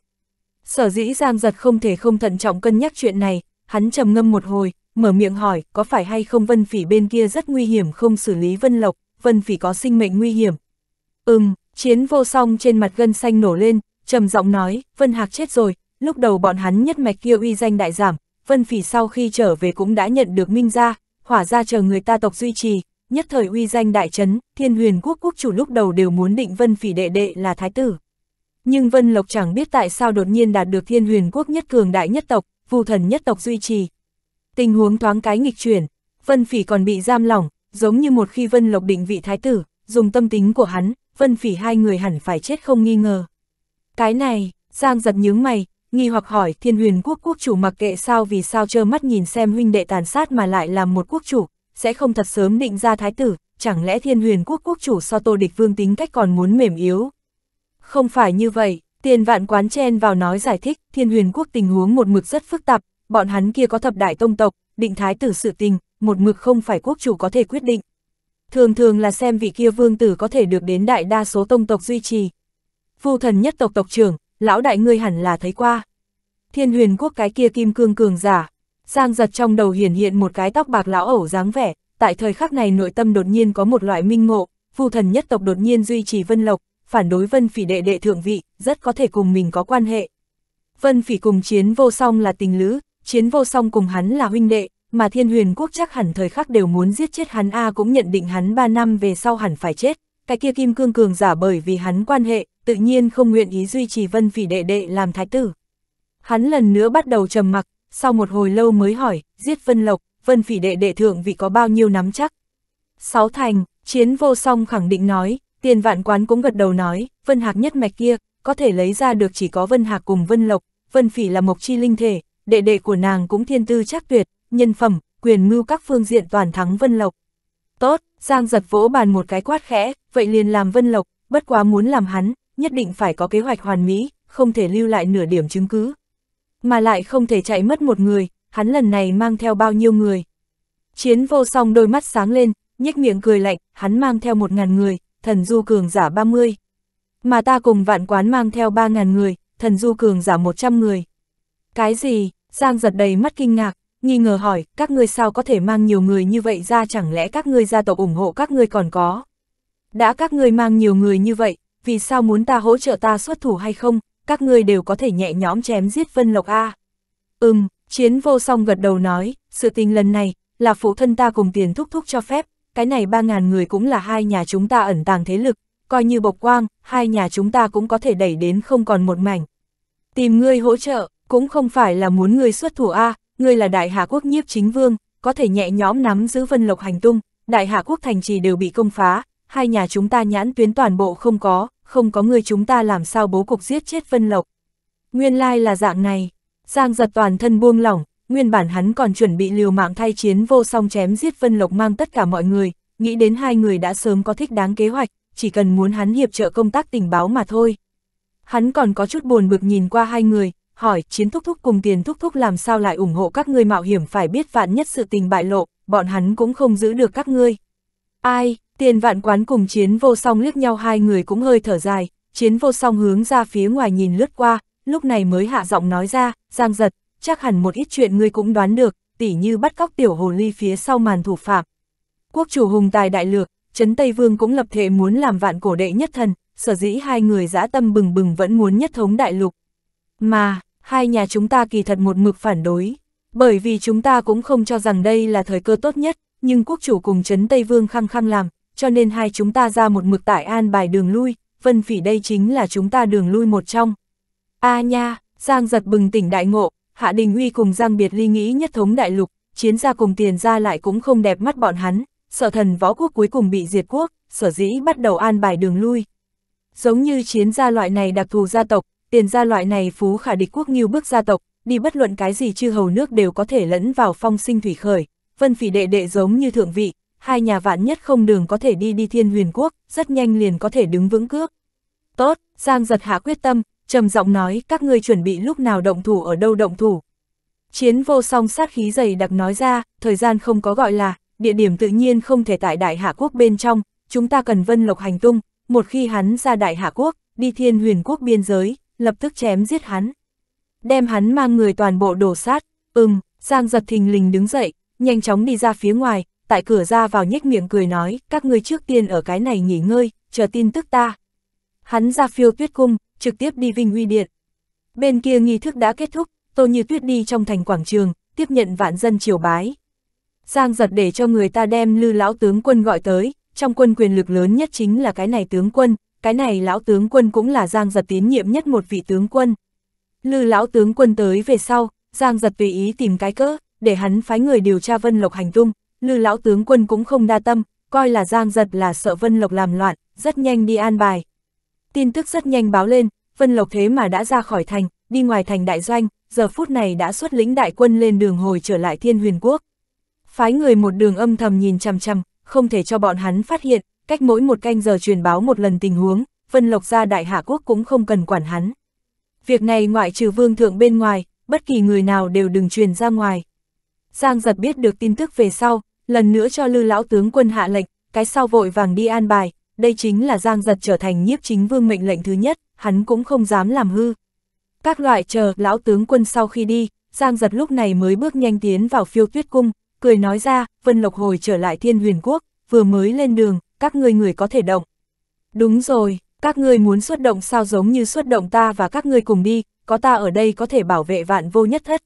Sở dĩ Giang Giật không thể không thận trọng cân nhắc chuyện này, hắn trầm ngâm một hồi, mở miệng hỏi có phải hay không Vân Phỉ bên kia rất nguy hiểm không xử lý Vân Lộc, Vân Phỉ có sinh mệnh nguy hiểm. Ừm, chiến vô song trên mặt gân xanh nổ lên, trầm giọng nói, Vân Hạc chết rồi, lúc đầu bọn hắn nhất mạch kia uy danh đại giảm, Vân Phỉ sau khi trở về cũng đã nhận được minh ra, hỏa ra chờ người ta tộc duy trì, nhất thời uy danh đại trấn, thiên huyền quốc quốc chủ lúc đầu đều muốn định vân phỉ đệ đệ là thái tử. Nhưng Vân Lộc chẳng biết tại sao đột nhiên đạt được thiên huyền quốc nhất cường đại nhất tộc, vu thần nhất tộc duy trì. Tình huống thoáng cái nghịch chuyển, Vân Phỉ còn bị giam lỏng, giống như một khi Vân Lộc định vị thái tử, dùng tâm tính của hắn, Vân Phỉ hai người hẳn phải chết không nghi ngờ. Cái này, Giang giật nhướng mày, nghi hoặc hỏi thiên huyền quốc quốc chủ mặc kệ sao vì sao trơ mắt nhìn xem huynh đệ tàn sát mà lại làm một quốc chủ, sẽ không thật sớm định ra thái tử, chẳng lẽ thiên huyền quốc quốc chủ so tô địch vương tính cách còn muốn mềm yếu. Không phải như vậy, tiền vạn quán chen vào nói giải thích, thiên huyền quốc tình huống một mực rất phức tạp, bọn hắn kia có thập đại tông tộc, định thái tử sự tình, một mực không phải quốc chủ có thể quyết định. Thường thường là xem vị kia vương tử có thể được đến đại đa số tông tộc duy trì. phu thần nhất tộc tộc trưởng, lão đại ngươi hẳn là thấy qua. Thiên huyền quốc cái kia kim cương cường giả, sang giật trong đầu hiển hiện một cái tóc bạc lão ẩu dáng vẻ, tại thời khắc này nội tâm đột nhiên có một loại minh ngộ, phu thần nhất tộc đột nhiên duy trì vân lộc, phản đối vân phỉ đệ đệ thượng vị, rất có thể cùng mình có quan hệ. Vân phỉ cùng chiến vô song là tình lứ chiến vô song cùng hắn là huynh đệ, mà thiên huyền quốc chắc hẳn thời khắc đều muốn giết chết hắn A cũng nhận định hắn 3 năm về sau hẳn phải chết, cái kia kim cương cường giả bởi vì hắn quan hệ, tự nhiên không nguyện ý duy trì Vân Phỉ đệ đệ làm thái tử. Hắn lần nữa bắt đầu trầm mặc, sau một hồi lâu mới hỏi, giết Vân Lộc, Vân Phỉ đệ đệ thượng vị có bao nhiêu nắm chắc? Sáu thành, chiến vô song khẳng định nói, tiền vạn quán cũng gật đầu nói, Vân Hạc nhất mạch kia, có thể lấy ra được chỉ có Vân Hạc cùng Vân Lộc, Vân Phỉ là mộc chi linh thể, đệ đệ của nàng cũng thiên tư chắc tuyệt, nhân phẩm, quyền mưu các phương diện toàn thắng Vân Lộc. Tốt, Giang giật vỗ bàn một cái quát khẽ, vậy liền làm Vân Lộc, bất quá muốn làm hắn, nhất định phải có kế hoạch hoàn mỹ, không thể lưu lại nửa điểm chứng cứ. Mà lại không thể chạy mất một người, hắn lần này mang theo bao nhiêu người. Chiến vô song đôi mắt sáng lên, nhếch miệng cười lạnh, hắn mang theo một ngàn người, thần du cường giả 30. Mà ta cùng vạn quán mang theo 3.000 người, thần du cường giả 100 người. Cái gì? Giang giật đầy mắt kinh ngạc, nghi ngờ hỏi, các ngươi sao có thể mang nhiều người như vậy ra chẳng lẽ các ngươi gia tộc ủng hộ các ngươi còn có. Đã các ngươi mang nhiều người như vậy, vì sao muốn ta hỗ trợ ta xuất thủ hay không, các ngươi đều có thể nhẹ nhõm chém giết Vân Lộc A. Ừm, chiến vô song gật đầu nói, sự tình lần này, là phụ thân ta cùng tiền thúc thúc cho phép, cái này 3.000 người cũng là hai nhà chúng ta ẩn tàng thế lực, coi như bộc quang, hai nhà chúng ta cũng có thể đẩy đến không còn một mảnh. Tìm ngươi hỗ trợ, cũng không phải là muốn ngươi xuất thủ A, ngươi là đại hạ quốc nhiếp chính vương, có thể nhẹ nhõm nắm giữ Vân Lộc hành tung, đại hạ quốc thành trì đều bị công phá, hai nhà chúng ta nhãn tuyến toàn bộ không có, không có người chúng ta làm sao bố cục giết chết Vân Lộc. Nguyên lai là dạng này, Giang giật toàn thân buông lỏng, nguyên bản hắn còn chuẩn bị liều mạng thay chiến vô song chém giết Vân Lộc mang tất cả mọi người, nghĩ đến hai người đã sớm có thích đáng kế hoạch, chỉ cần muốn hắn hiệp trợ công tác tình báo mà thôi. Hắn còn có chút buồn bực nhìn qua hai người, hỏi chiến thúc thúc cùng tiền thúc thúc làm sao lại ủng hộ các ngươi mạo hiểm phải biết vạn nhất sự tình bại lộ, bọn hắn cũng không giữ được các ngươi. Ai, Tiền vạn quán cùng chiến vô song liếc nhau hai người cũng hơi thở dài, chiến vô song hướng ra phía ngoài nhìn lướt qua, lúc này mới hạ giọng nói ra, giang giật, chắc hẳn một ít chuyện ngươi cũng đoán được, tỉ như bắt cóc tiểu hồ ly phía sau màn thủ phạm. Quốc chủ hùng tài đại lược, chấn Tây Vương cũng lập thể muốn làm vạn cổ đệ nhất thần, sở dĩ hai người dã tâm bừng bừng vẫn muốn nhất thống đại lục. Mà, hai nhà chúng ta kỳ thật một mực phản đối, bởi vì chúng ta cũng không cho rằng đây là thời cơ tốt nhất, nhưng quốc chủ cùng chấn Tây Vương khăng khăng làm, cho nên hai chúng ta ra một mực tải an bài đường lui, vân phỉ đây chính là chúng ta đường lui một trong. a nha, Giang giật bừng tỉnh đại ngộ, Hạ Đình Uy cùng Giang Biệt Ly nghĩ nhất thống đại lục, chiến gia cùng tiền gia lại cũng không đẹp mắt bọn hắn, sợ thần võ quốc cuối cùng bị diệt quốc, sở dĩ bắt đầu an bài đường lui. Giống như chiến gia loại này đặc thù gia tộc, tiền gia loại này phú khả địch quốc nghiêu bước gia tộc, đi bất luận cái gì chư hầu nước đều có thể lẫn vào phong sinh thủy khởi, vân phỉ đệ đệ giống như thượng vị, hai nhà vạn nhất không đường có thể đi đi thiên huyền quốc, rất nhanh liền có thể đứng vững cước. Tốt, Giang giật hạ quyết tâm, trầm giọng nói các ngươi chuẩn bị lúc nào động thủ ở đâu động thủ. Chiến vô song sát khí dày đặc nói ra, thời gian không có gọi là, địa điểm tự nhiên không thể tại đại hạ quốc bên trong, chúng ta cần vân lộc hành tung, một khi hắn ra đại hạ quốc, đi thiên huyền quốc biên giới, lập tức chém giết hắn. Đem hắn mang người toàn bộ đổ sát, ừm, Giang giật thình lình đứng dậy, nhanh chóng đi ra phía ngoài, tại cửa ra vào nhếch miệng cười nói, các ngươi trước tiên ở cái này nghỉ ngơi, chờ tin tức ta. Hắn ra phiêu tuyết cung, trực tiếp đi Vinh Uy Điện. Bên kia nghi thức đã kết thúc, Tô Như Tuyết đi trong thành quảng trường, tiếp nhận vạn dân triều bái. Giang giật để cho người ta đem lư lão tướng quân gọi tới, trong quân quyền lực lớn nhất chính là cái này tướng quân, cái này lão tướng quân cũng là giang giật tín nhiệm nhất một vị tướng quân. Lư lão tướng quân tới về sau, giang giật tùy ý tìm cái cớ để hắn phái người điều tra vân lộc hành tung, Lư lão tướng quân cũng không đa tâm, coi là Giang Giật là sợ Vân Lộc làm loạn, rất nhanh đi an bài. Tin tức rất nhanh báo lên, Vân Lộc thế mà đã ra khỏi thành, đi ngoài thành đại doanh, giờ phút này đã xuất lĩnh đại quân lên đường hồi trở lại Thiên Huyền Quốc. Phái người một đường âm thầm nhìn chằm chằm, không thể cho bọn hắn phát hiện, cách mỗi một canh giờ truyền báo một lần tình huống, Vân Lộc ra đại hạ quốc cũng không cần quản hắn. Việc này ngoại trừ vương thượng bên ngoài, bất kỳ người nào đều đừng truyền ra ngoài. Giang giật biết được tin tức về sau, lần nữa cho lư lão tướng quân hạ lệnh, cái sau vội vàng đi an bài, đây chính là Giang Giật trở thành nhiếp chính vương mệnh lệnh thứ nhất, hắn cũng không dám làm hư. Các loại chờ lão tướng quân sau khi đi, Giang Giật lúc này mới bước nhanh tiến vào phiêu tuyết cung, cười nói ra, Vân Lộc hồi trở lại thiên huyền quốc, vừa mới lên đường, các ngươi người có thể động. Đúng rồi, các ngươi muốn xuất động sao giống như xuất động ta và các ngươi cùng đi, có ta ở đây có thể bảo vệ vạn vô nhất thất.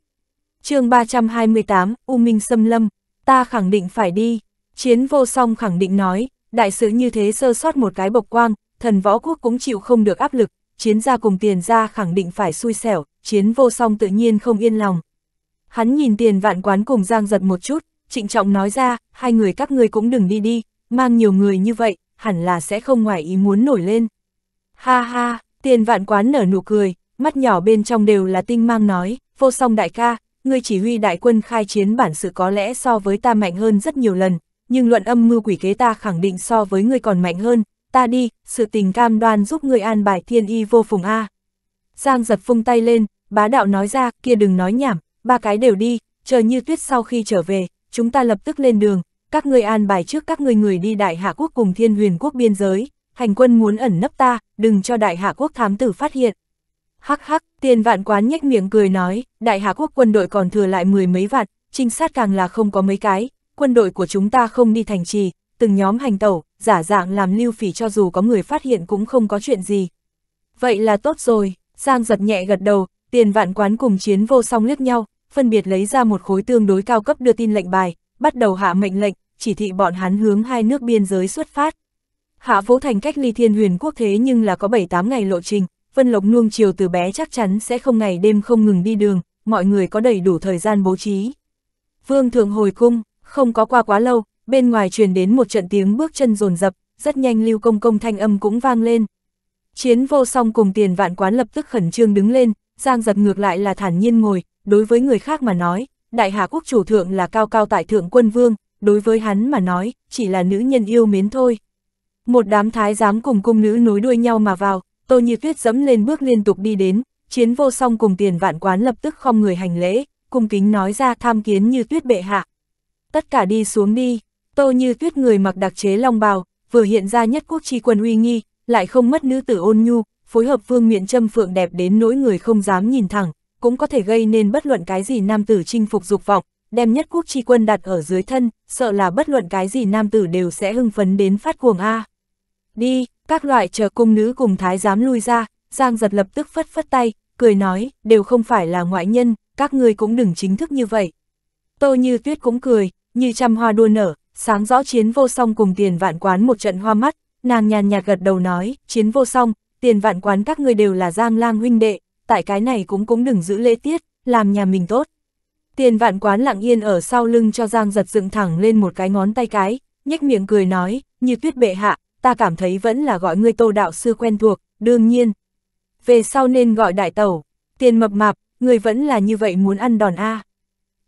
chương 328, U Minh Xâm Lâm, ta khẳng định phải đi. Chiến vô song khẳng định nói, đại sứ như thế sơ sót một cái bộc quang, thần võ quốc cũng chịu không được áp lực, chiến gia cùng tiền gia khẳng định phải xui xẻo, chiến vô song tự nhiên không yên lòng. Hắn nhìn tiền vạn quán cùng giang giật một chút, trịnh trọng nói ra, hai người các ngươi cũng đừng đi đi, mang nhiều người như vậy, hẳn là sẽ không ngoài ý muốn nổi lên. Ha ha, tiền vạn quán nở nụ cười, mắt nhỏ bên trong đều là tinh mang nói, vô song đại ca, ngươi chỉ huy đại quân khai chiến bản sự có lẽ so với ta mạnh hơn rất nhiều lần, nhưng luận âm mưu quỷ kế ta khẳng định so với ngươi còn mạnh hơn, ta đi, sự tình cam đoan giúp ngươi an bài thiên y vô phùng A. Giang giật phung tay lên, bá đạo nói ra, kia đừng nói nhảm, ba cái đều đi, chờ như tuyết sau khi trở về, chúng ta lập tức lên đường, các ngươi an bài trước các ngươi người đi đại hạ quốc cùng thiên huyền quốc biên giới, hành quân muốn ẩn nấp ta, đừng cho đại hạ quốc thám tử phát hiện. Hắc hắc, tiền vạn quán nhếch miệng cười nói, đại hạ quốc quân đội còn thừa lại mười mấy vạn, trinh sát càng là không có mấy cái, quân đội của chúng ta không đi thành trì, từng nhóm hành tẩu, giả dạng làm lưu phỉ cho dù có người phát hiện cũng không có chuyện gì. Vậy là tốt rồi, Giang giật nhẹ gật đầu, tiền vạn quán cùng chiến vô song liếc nhau, phân biệt lấy ra một khối tương đối cao cấp đưa tin lệnh bài, bắt đầu hạ mệnh lệnh, chỉ thị bọn hắn hướng hai nước biên giới xuất phát. Hạ Vũ Thành cách ly thiên huyền quốc thế nhưng là có 7-8 ngày lộ trình, Vân Lộc nuông chiều từ bé chắc chắn sẽ không ngày đêm không ngừng đi đường, mọi người có đầy đủ thời gian bố trí. Vương thượng hồi cung, không có qua quá lâu, bên ngoài truyền đến một trận tiếng bước chân rồn rập, rất nhanh lưu công công thanh âm cũng vang lên. Chiến vô song cùng tiền vạn quán lập tức khẩn trương đứng lên, giang giật ngược lại là thản nhiên ngồi, đối với người khác mà nói, đại hạ quốc chủ thượng là cao cao tại thượng quân vương, đối với hắn mà nói, chỉ là nữ nhân yêu mến thôi. Một đám thái giám cùng cung nữ nối đuôi nhau mà vào, Tô Như Tuyết dẫm lên bước liên tục đi đến, chiến vô song cùng tiền vạn quán lập tức không người hành lễ, cung kính nói ra tham kiến Như Tuyết bệ hạ. Tất cả đi xuống đi, Tô Như Tuyết người mặc đặc chế long bào, vừa hiện ra nhất quốc tri quân uy nghi, lại không mất nữ tử ôn nhu, phối hợp vương miện châm phượng đẹp đến nỗi người không dám nhìn thẳng, cũng có thể gây nên bất luận cái gì nam tử chinh phục dục vọng, đem nhất quốc tri quân đặt ở dưới thân, sợ là bất luận cái gì nam tử đều sẽ hưng phấn đến phát cuồng a. Đi, các loại chờ cung nữ cùng thái giám lui ra, Giang giật lập tức phất phất tay, cười nói, đều không phải là ngoại nhân, các ngươi cũng đừng chính thức như vậy. Tô như tuyết cũng cười, như trăm hoa đua nở, sáng rõ chiến vô song cùng tiền vạn quán một trận hoa mắt, nàng nhàn nhạt gật đầu nói, chiến vô song, tiền vạn quán các ngươi đều là Giang lang huynh đệ, tại cái này cũng cũng đừng giữ lễ tiết, làm nhà mình tốt. Tiền vạn quán lặng yên ở sau lưng cho Giang giật dựng thẳng lên một cái ngón tay cái, nhếch miệng cười nói, như tuyết bệ hạ, ta cảm thấy vẫn là gọi ngươi tô đạo sư quen thuộc, đương nhiên. Về sau nên gọi đại tẩu, tiền mập mạp, người vẫn là như vậy muốn ăn đòn a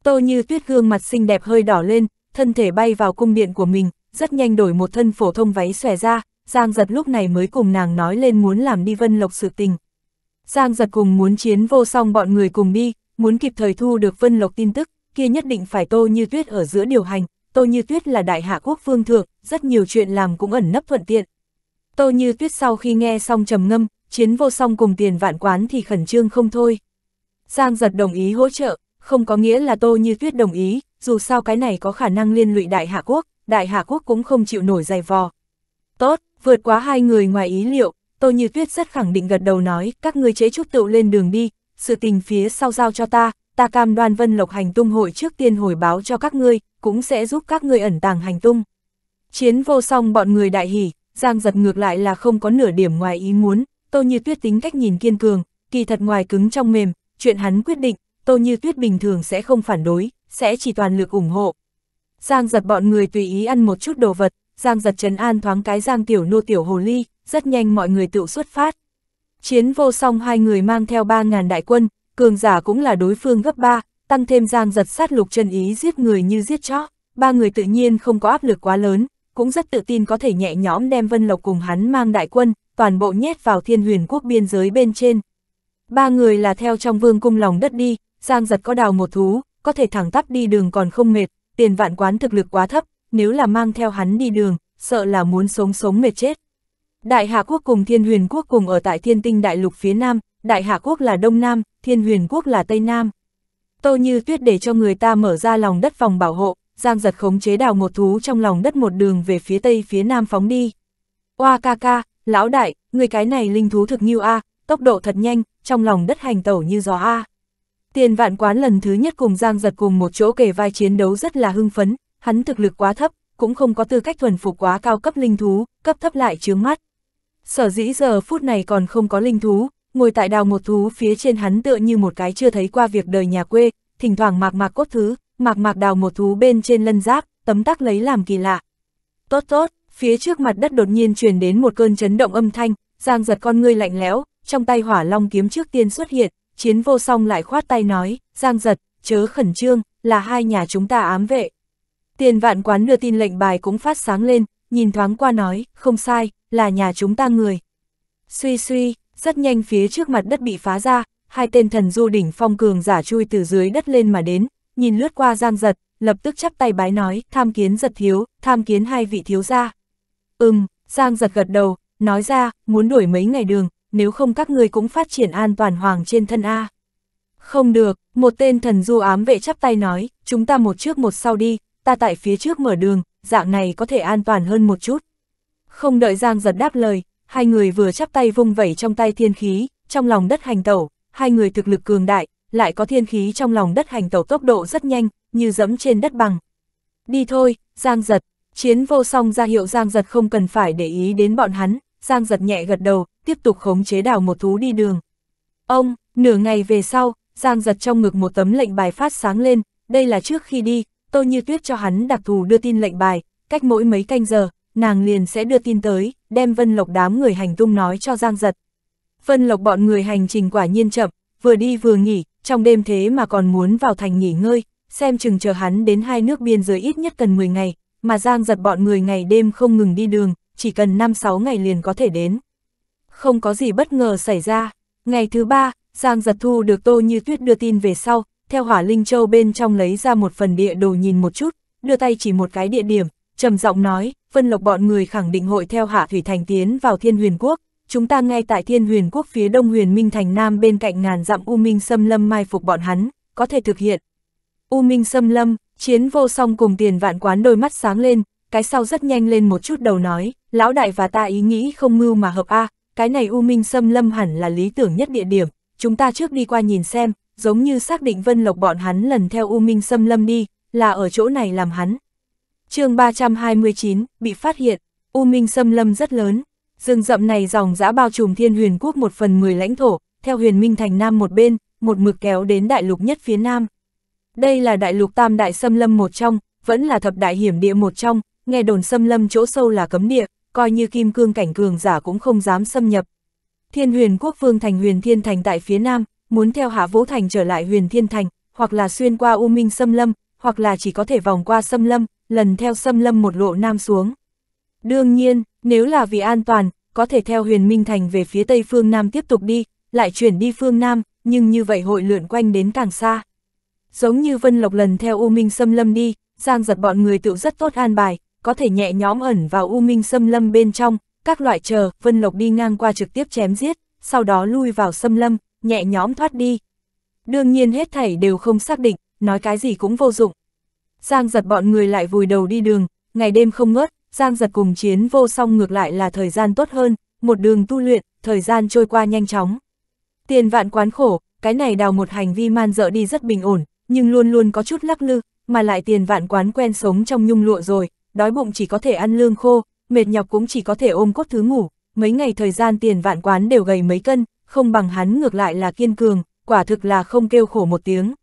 Tô như tuyết gương mặt xinh đẹp hơi đỏ lên, thân thể bay vào cung điện của mình, rất nhanh đổi một thân phổ thông váy xòe ra, Giang giật lúc này mới cùng nàng nói lên muốn làm đi vân lộc sự tình. Giang giật cùng muốn chiến vô song bọn người cùng đi, muốn kịp thời thu được vân lộc tin tức, kia nhất định phải tô như tuyết ở giữa điều hành, Tô Như Tuyết là đại hạ quốc vương thượng, rất nhiều chuyện làm cũng ẩn nấp thuận tiện. Tô Như Tuyết sau khi nghe xong trầm ngâm, chiến vô song cùng tiền vạn quán thì khẩn trương không thôi. Giang giật đồng ý hỗ trợ, không có nghĩa là Tô Như Tuyết đồng ý, dù sao cái này có khả năng liên lụy đại hạ quốc, đại hạ quốc cũng không chịu nổi dày vò. Tốt, vượt quá hai người ngoài ý liệu, Tô Như Tuyết rất khẳng định gật đầu nói, các ngươi chế chút tựu lên đường đi, sự tình phía sau giao cho ta, ta cam đoan Vân Lộc hành tung hội trước tiên hồi báo cho các ngươi, cũng sẽ giúp các người ẩn tàng hành tung. Chiến vô song bọn người đại hỉ, Giang giật ngược lại là không có nửa điểm ngoài ý muốn, Tô Như Tuyết tính cách nhìn kiên cường, kỳ thật ngoài cứng trong mềm, chuyện hắn quyết định, Tô Như Tuyết bình thường sẽ không phản đối, sẽ chỉ toàn lực ủng hộ. Giang giật bọn người tùy ý ăn một chút đồ vật, Giang giật trấn an thoáng cái Giang tiểu nô tiểu hồ ly, rất nhanh mọi người tự xuất phát. Chiến vô song hai người mang theo 3.000 đại quân, cường giả cũng là đối phương gấp 3, tăng thêm giang giật sát lục chân ý giết người như giết chó, ba người tự nhiên không có áp lực quá lớn, cũng rất tự tin có thể nhẹ nhõm đem Vân Lộc cùng hắn mang đại quân, toàn bộ nhét vào thiên huyền quốc biên giới bên trên. Ba người là theo trong vương cung lòng đất đi, giang giật có đào một thú, có thể thẳng tắp đi đường còn không mệt, tiền vạn quán thực lực quá thấp, nếu là mang theo hắn đi đường, sợ là muốn sống sống mệt chết. Đại Hạ Quốc cùng Thiên Huyền Quốc cùng ở tại Thiên Tinh Đại Lục phía Nam, Đại Hạ Quốc là Đông Nam, Thiên Huyền Quốc là Tây Nam. Tô Như Tuyết để cho người ta mở ra lòng đất phòng bảo hộ, Giang giật khống chế đào một thú trong lòng đất một đường về phía tây phía nam phóng đi. Oa ca ca, lão đại, người cái này linh thú thực như A, tốc độ thật nhanh, trong lòng đất hành tẩu như gió A. Tiền vạn quán lần thứ nhất cùng Giang giật cùng một chỗ kề vai chiến đấu rất là hưng phấn, hắn thực lực quá thấp, cũng không có tư cách thuần phục quá cao cấp linh thú, cấp thấp lại chướng mắt. Sở dĩ giờ phút này còn không có linh thú, ngồi tại đào một thú phía trên hắn tựa như một cái chưa thấy qua việc đời nhà quê, thỉnh thoảng mạc mạc cốt thứ, mạc mạc đào một thú bên trên lân giáp, tấm tắc lấy làm kỳ lạ. Tốt tốt, phía trước mặt đất đột nhiên truyền đến một cơn chấn động âm thanh, giang giật con ngươi lạnh lẽo, trong tay hỏa long kiếm trước tiên xuất hiện, chiến vô song lại khoát tay nói, giang giật, chớ khẩn trương, là hai nhà chúng ta ám vệ. Tiền vạn quán đưa tin lệnh bài cũng phát sáng lên, nhìn thoáng qua nói, không sai, là nhà chúng ta người. Suy suy, rất nhanh phía trước mặt đất bị phá ra, hai tên thần du đỉnh phong cường giả chui từ dưới đất lên mà đến, nhìn lướt qua Giang Giật, lập tức chắp tay bái nói, tham kiến Giật thiếu, tham kiến hai vị thiếu gia. Ừm, Giang Giật gật đầu, nói ra, muốn đuổi mấy ngày đường, nếu không các ngươi cũng phát triển an toàn hoàng trên thân A. Không được, một tên thần du ám vệ chắp tay nói, chúng ta một trước một sau đi, ta tại phía trước mở đường, dạng này có thể an toàn hơn một chút. Không đợi Giang Giật đáp lời, hai người vừa chắp tay vung vẩy trong tay thiên khí, trong lòng đất hành tẩu, hai người thực lực cường đại, lại có thiên khí trong lòng đất hành tẩu tốc độ rất nhanh, như dẫm trên đất bằng. Đi thôi, Giang Giật, chiến vô song ra hiệu Giang Giật không cần phải để ý đến bọn hắn, Giang Giật nhẹ gật đầu, tiếp tục khống chế đảo một thú đi đường. Ông, nửa ngày về sau, Giang Giật trong ngực một tấm lệnh bài phát sáng lên, đây là trước khi đi, tôi Như Tuyết cho hắn đặc thù đưa tin lệnh bài, cách mỗi mấy canh giờ, nàng liền sẽ đưa tin tới, đem Vân Lộc đám người hành tung nói cho Giang Giật. Vân Lộc bọn người hành trình quả nhiên chậm, vừa đi vừa nghỉ, trong đêm thế mà còn muốn vào thành nghỉ ngơi, xem chừng chờ hắn đến hai nước biên giới ít nhất cần 10 ngày, mà Giang Giật bọn người ngày đêm không ngừng đi đường, chỉ cần 5-6 ngày liền có thể đến. Không có gì bất ngờ xảy ra, ngày thứ ba, Giang Giật Thu được Tô Như Tuyết đưa tin về sau, theo hỏa Linh Châu bên trong lấy ra một phần địa đồ nhìn một chút, đưa tay chỉ một cái địa điểm, trầm giọng nói, Vân Lộc bọn người khẳng định hội theo Hạ Thủy Thành tiến vào Thiên Huyền Quốc, chúng ta ngay tại Thiên Huyền Quốc phía đông huyền Minh Thành Nam bên cạnh ngàn dặm U Minh Sâm Lâm mai phục bọn hắn, có thể thực hiện. U Minh Sâm Lâm, chiến vô song cùng tiền vạn quán đôi mắt sáng lên, cái sau rất nhanh lên một chút đầu nói, lão đại và ta ý nghĩ không mưu mà hợp a à, cái này U Minh Sâm Lâm hẳn là lý tưởng nhất địa điểm, chúng ta trước đi qua nhìn xem, giống như xác định Vân Lộc bọn hắn lần theo U Minh Sâm Lâm đi, là ở chỗ này làm hắn chương 329, bị phát hiện, U Minh xâm lâm rất lớn, rừng rậm này dòng dã bao trùm thiên huyền quốc một phần mười lãnh thổ, theo huyền minh thành nam một bên, một mực kéo đến đại lục nhất phía nam. Đây là đại lục tam đại xâm lâm một trong, vẫn là thập đại hiểm địa một trong, nghe đồn xâm lâm chỗ sâu là cấm địa, coi như kim cương cảnh cường giả cũng không dám xâm nhập. Thiên huyền quốc vương thành huyền thiên thành tại phía nam, muốn theo hạ vũ thành trở lại huyền thiên thành, hoặc là xuyên qua u minh xâm lâm, hoặc là chỉ có thể vòng qua xâm lâm, lần theo xâm lâm một lộ nam xuống. Đương nhiên, nếu là vì an toàn, có thể theo huyền Minh Thành về phía tây phương Nam tiếp tục đi, lại chuyển đi phương Nam, nhưng như vậy hội lượn quanh đến càng xa. Giống như Vân Lộc lần theo U Minh xâm lâm đi, Giang giật bọn người tự rất tốt an bài, có thể nhẹ nhóm ẩn vào U Minh xâm lâm bên trong, các loại chờ, Vân Lộc đi ngang qua trực tiếp chém giết, sau đó lui vào xâm lâm, nhẹ nhóm thoát đi. Đương nhiên hết thảy đều không xác định, nói cái gì cũng vô dụng. Giang giật bọn người lại vùi đầu đi đường, ngày đêm không ngớt, Giang giật cùng chiến vô song ngược lại là thời gian tốt hơn, một đường tu luyện, thời gian trôi qua nhanh chóng. Tiền vạn quán khổ, cái này đào một hành vi man dợ đi rất bình ổn, nhưng luôn luôn có chút lắc lư, mà lại tiền vạn quán quen sống trong nhung lụa rồi, đói bụng chỉ có thể ăn lương khô, mệt nhọc cũng chỉ có thể ôm cốt thứ ngủ, mấy ngày thời gian tiền vạn quán đều gầy mấy cân, không bằng hắn ngược lại là kiên cường, quả thực là không kêu khổ một tiếng.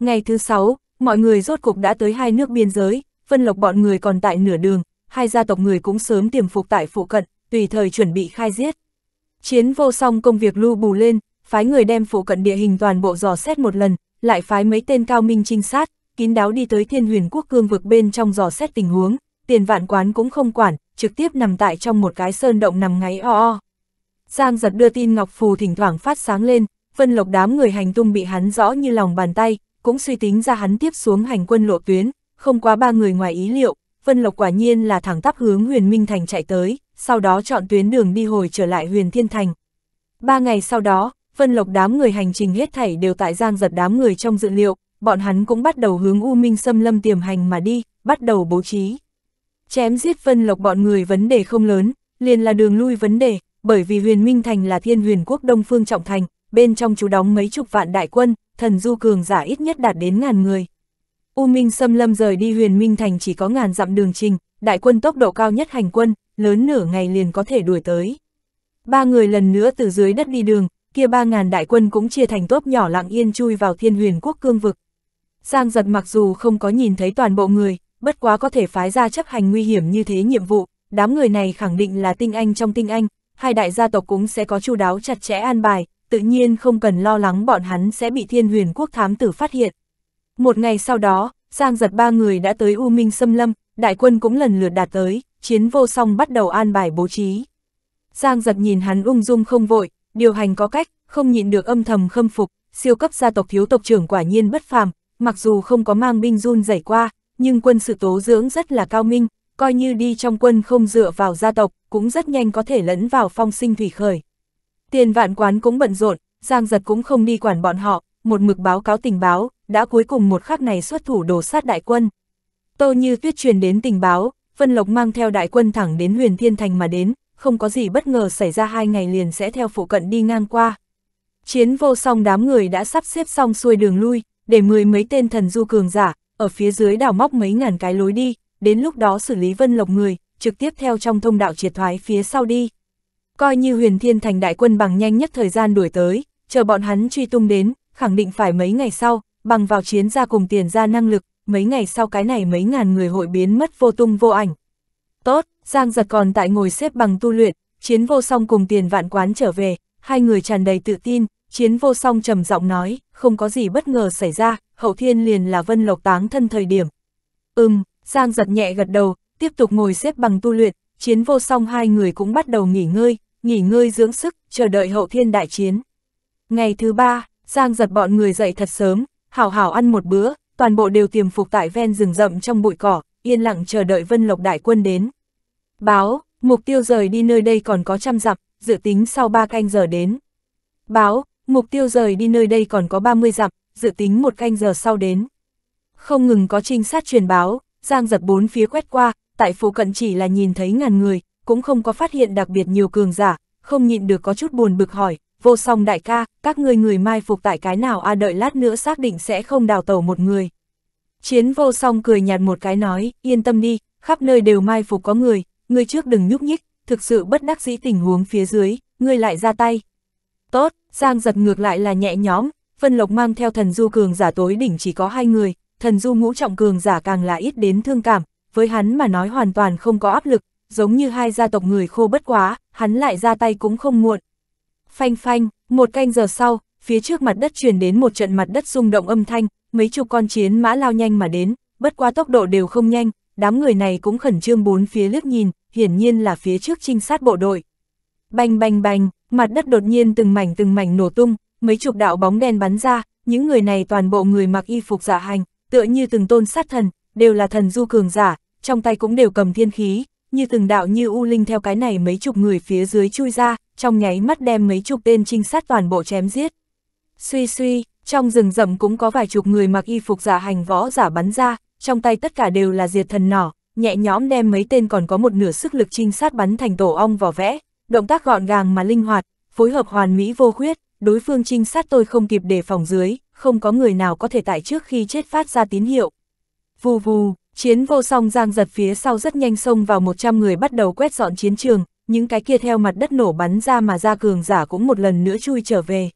Ngày thứ sáu, mọi người rốt cục đã tới hai nước biên giới, phân lộc bọn người còn tại nửa đường, hai gia tộc người cũng sớm tiềm phục tại phụ cận, tùy thời chuẩn bị khai giết. Chiến vô song công việc lưu bù lên, phái người đem phụ cận địa hình toàn bộ dò xét một lần, lại phái mấy tên cao minh trinh sát, kín đáo đi tới thiên huyền quốc cương vực bên trong dò xét tình huống, tiền vạn quán cũng không quản, trực tiếp nằm tại trong một cái sơn động nằm ngáy o o. Giang giật đưa tin Ngọc Phù thỉnh thoảng phát sáng lên, phân lộc đám người hành tung bị hắn rõ như lòng bàn tay, cũng suy tính ra hắn tiếp xuống hành quân lộ tuyến, không quá ba người ngoài ý liệu, Vân Lộc quả nhiên là thẳng tắp hướng huyền Minh Thành chạy tới, sau đó chọn tuyến đường đi hồi trở lại huyền Thiên Thành. Ba ngày sau đó, Vân Lộc đám người hành trình hết thảy đều tại giang giật đám người trong dự liệu, bọn hắn cũng bắt đầu hướng U Minh xâm lâm tiềm hành mà đi, bắt đầu bố trí. Chém giết Vân Lộc bọn người vấn đề không lớn, liền là đường lui vấn đề, bởi vì huyền Minh Thành là thiên huyền quốc đông phương trọng thành, bên trong chú đóng mấy chục vạn đại quân, thần du cường giả ít nhất đạt đến ngàn người. U Minh xâm lâm rời đi huyền Minh Thành chỉ có ngàn dặm đường trình, đại quân tốc độ cao nhất hành quân, lớn nửa ngày liền có thể đuổi tới. Ba người lần nữa từ dưới đất đi đường, kia ba ngàn đại quân cũng chia thành tốp nhỏ lặng yên chui vào thiên huyền quốc cương vực. Giang giật mặc dù không có nhìn thấy toàn bộ người, bất quá có thể phái ra chấp hành nguy hiểm như thế nhiệm vụ, đám người này khẳng định là tinh anh trong tinh anh, hai đại gia tộc cũng sẽ có chu đáo chặt chẽ an bài, tự nhiên không cần lo lắng bọn hắn sẽ bị thiên huyền quốc thám tử phát hiện. Một ngày sau đó, Giang giật ba người đã tới U Minh xâm Lâm, đại quân cũng lần lượt đạt tới, chiến vô song bắt đầu an bài bố trí. Giang giật nhìn hắn ung dung không vội, điều hành có cách, không nhịn được âm thầm khâm phục, siêu cấp gia tộc thiếu tộc trưởng quả nhiên bất phàm, mặc dù không có mang binh run rẩy qua, nhưng quân sự tố dưỡng rất là cao minh, coi như đi trong quân không dựa vào gia tộc, cũng rất nhanh có thể lẫn vào phong sinh thủy khởi. Tiền vạn quán cũng bận rộn, Giang Giật cũng không đi quản bọn họ, một mực báo cáo tình báo, đã cuối cùng một khắc này xuất thủ đổ sát đại quân. Tô Như Tuyết truyền đến tình báo, Vân Lộc mang theo đại quân thẳng đến huyền thiên thành mà đến, không có gì bất ngờ xảy ra hai ngày liền sẽ theo phụ cận đi ngang qua. Chiến vô song đám người đã sắp xếp xong xuôi đường lui, để mười mấy tên thần du cường giả, ở phía dưới đảo móc mấy ngàn cái lối đi, đến lúc đó xử lý Vân Lộc người, trực tiếp theo trong thông đạo triệt thoái phía sau đi. Coi như huyền thiên thành đại quân bằng nhanh nhất thời gian đuổi tới, chờ bọn hắn truy tung đến, khẳng định phải mấy ngày sau, bằng vào chiến ra cùng tiền ra năng lực, mấy ngày sau cái này mấy ngàn người hội biến mất vô tung vô ảnh. Tốt, Giang giật còn tại ngồi xếp bằng tu luyện, chiến vô song cùng tiền vạn quán trở về, hai người tràn đầy tự tin, chiến vô song trầm giọng nói, không có gì bất ngờ xảy ra, hậu thiên liền là vân lộc táng thân thời điểm. Ừm, Giang giật nhẹ gật đầu, tiếp tục ngồi xếp bằng tu luyện, chiến vô song hai người cũng bắt đầu nghỉ ngơi, nghỉ ngơi dưỡng sức, chờ đợi hậu thiên đại chiến. Ngày thứ ba, Giang giật bọn người dậy thật sớm, hảo hảo ăn một bữa, toàn bộ đều tiềm phục tại ven rừng rậm trong bụi cỏ, yên lặng chờ đợi Vân Lộc đại quân đến. Báo, mục tiêu rời đi nơi đây còn có trăm dặm, dự tính sau ba canh giờ đến. Báo, mục tiêu rời đi nơi đây còn có ba mươi dặm, dự tính một canh giờ sau đến. Không ngừng có trinh sát truyền báo, Giang giật bốn phía quét qua, tại phố cận chỉ là nhìn thấy ngàn người, cũng không có phát hiện đặc biệt nhiều cường giả, không nhịn được có chút buồn bực hỏi, vô song đại ca, các ngươi người mai phục tại cái nào a à đợi lát nữa xác định sẽ không đào tẩu một người. Chiến vô song cười nhạt một cái nói, yên tâm đi, khắp nơi đều mai phục có người, ngươi trước đừng nhúc nhích, thực sự bất đắc dĩ tình huống phía dưới, ngươi lại ra tay. Tốt, Giang giật ngược lại là nhẹ nhóm, Vân Lộc mang theo thần du cường giả tối đỉnh chỉ có hai người, thần du ngũ trọng cường giả càng là ít đến thương cảm, với hắn mà nói hoàn toàn không có áp lực, giống như hai gia tộc người khô bất quá, hắn lại ra tay cũng không muộn. Phanh phanh, một canh giờ sau, phía trước mặt đất truyền đến một trận mặt đất rung động âm thanh, mấy chục con chiến mã lao nhanh mà đến, bất quá tốc độ đều không nhanh, đám người này cũng khẩn trương bốn phía liếc nhìn, hiển nhiên là phía trước trinh sát bộ đội. Bành bành bành, mặt đất đột nhiên từng mảnh từng mảnh nổ tung, mấy chục đạo bóng đen bắn ra, những người này toàn bộ người mặc y phục giả dạ hành, tựa như từng tôn sát thần, đều là thần du cường giả, trong tay cũng đều cầm thiên khí, như từng đạo như u linh theo cái này mấy chục người phía dưới chui ra, trong nháy mắt đem mấy chục tên trinh sát toàn bộ chém giết. Suy suy, trong rừng rậm cũng có vài chục người mặc y phục giả hành võ giả bắn ra, trong tay tất cả đều là diệt thần nỏ, nhẹ nhõm đem mấy tên còn có một nửa sức lực trinh sát bắn thành tổ ong vỏ vẽ, động tác gọn gàng mà linh hoạt, phối hợp hoàn mỹ vô khuyết, đối phương trinh sát tôi không kịp đề phòng dưới, không có người nào có thể tại trước khi chết phát ra tín hiệu. Vù vù, Chiến vô song giang giật phía sau rất nhanh xông vào 100 người bắt đầu quét dọn chiến trường, những cái kia theo mặt đất nổ bắn ra mà ra cường giả cũng một lần nữa chui trở về.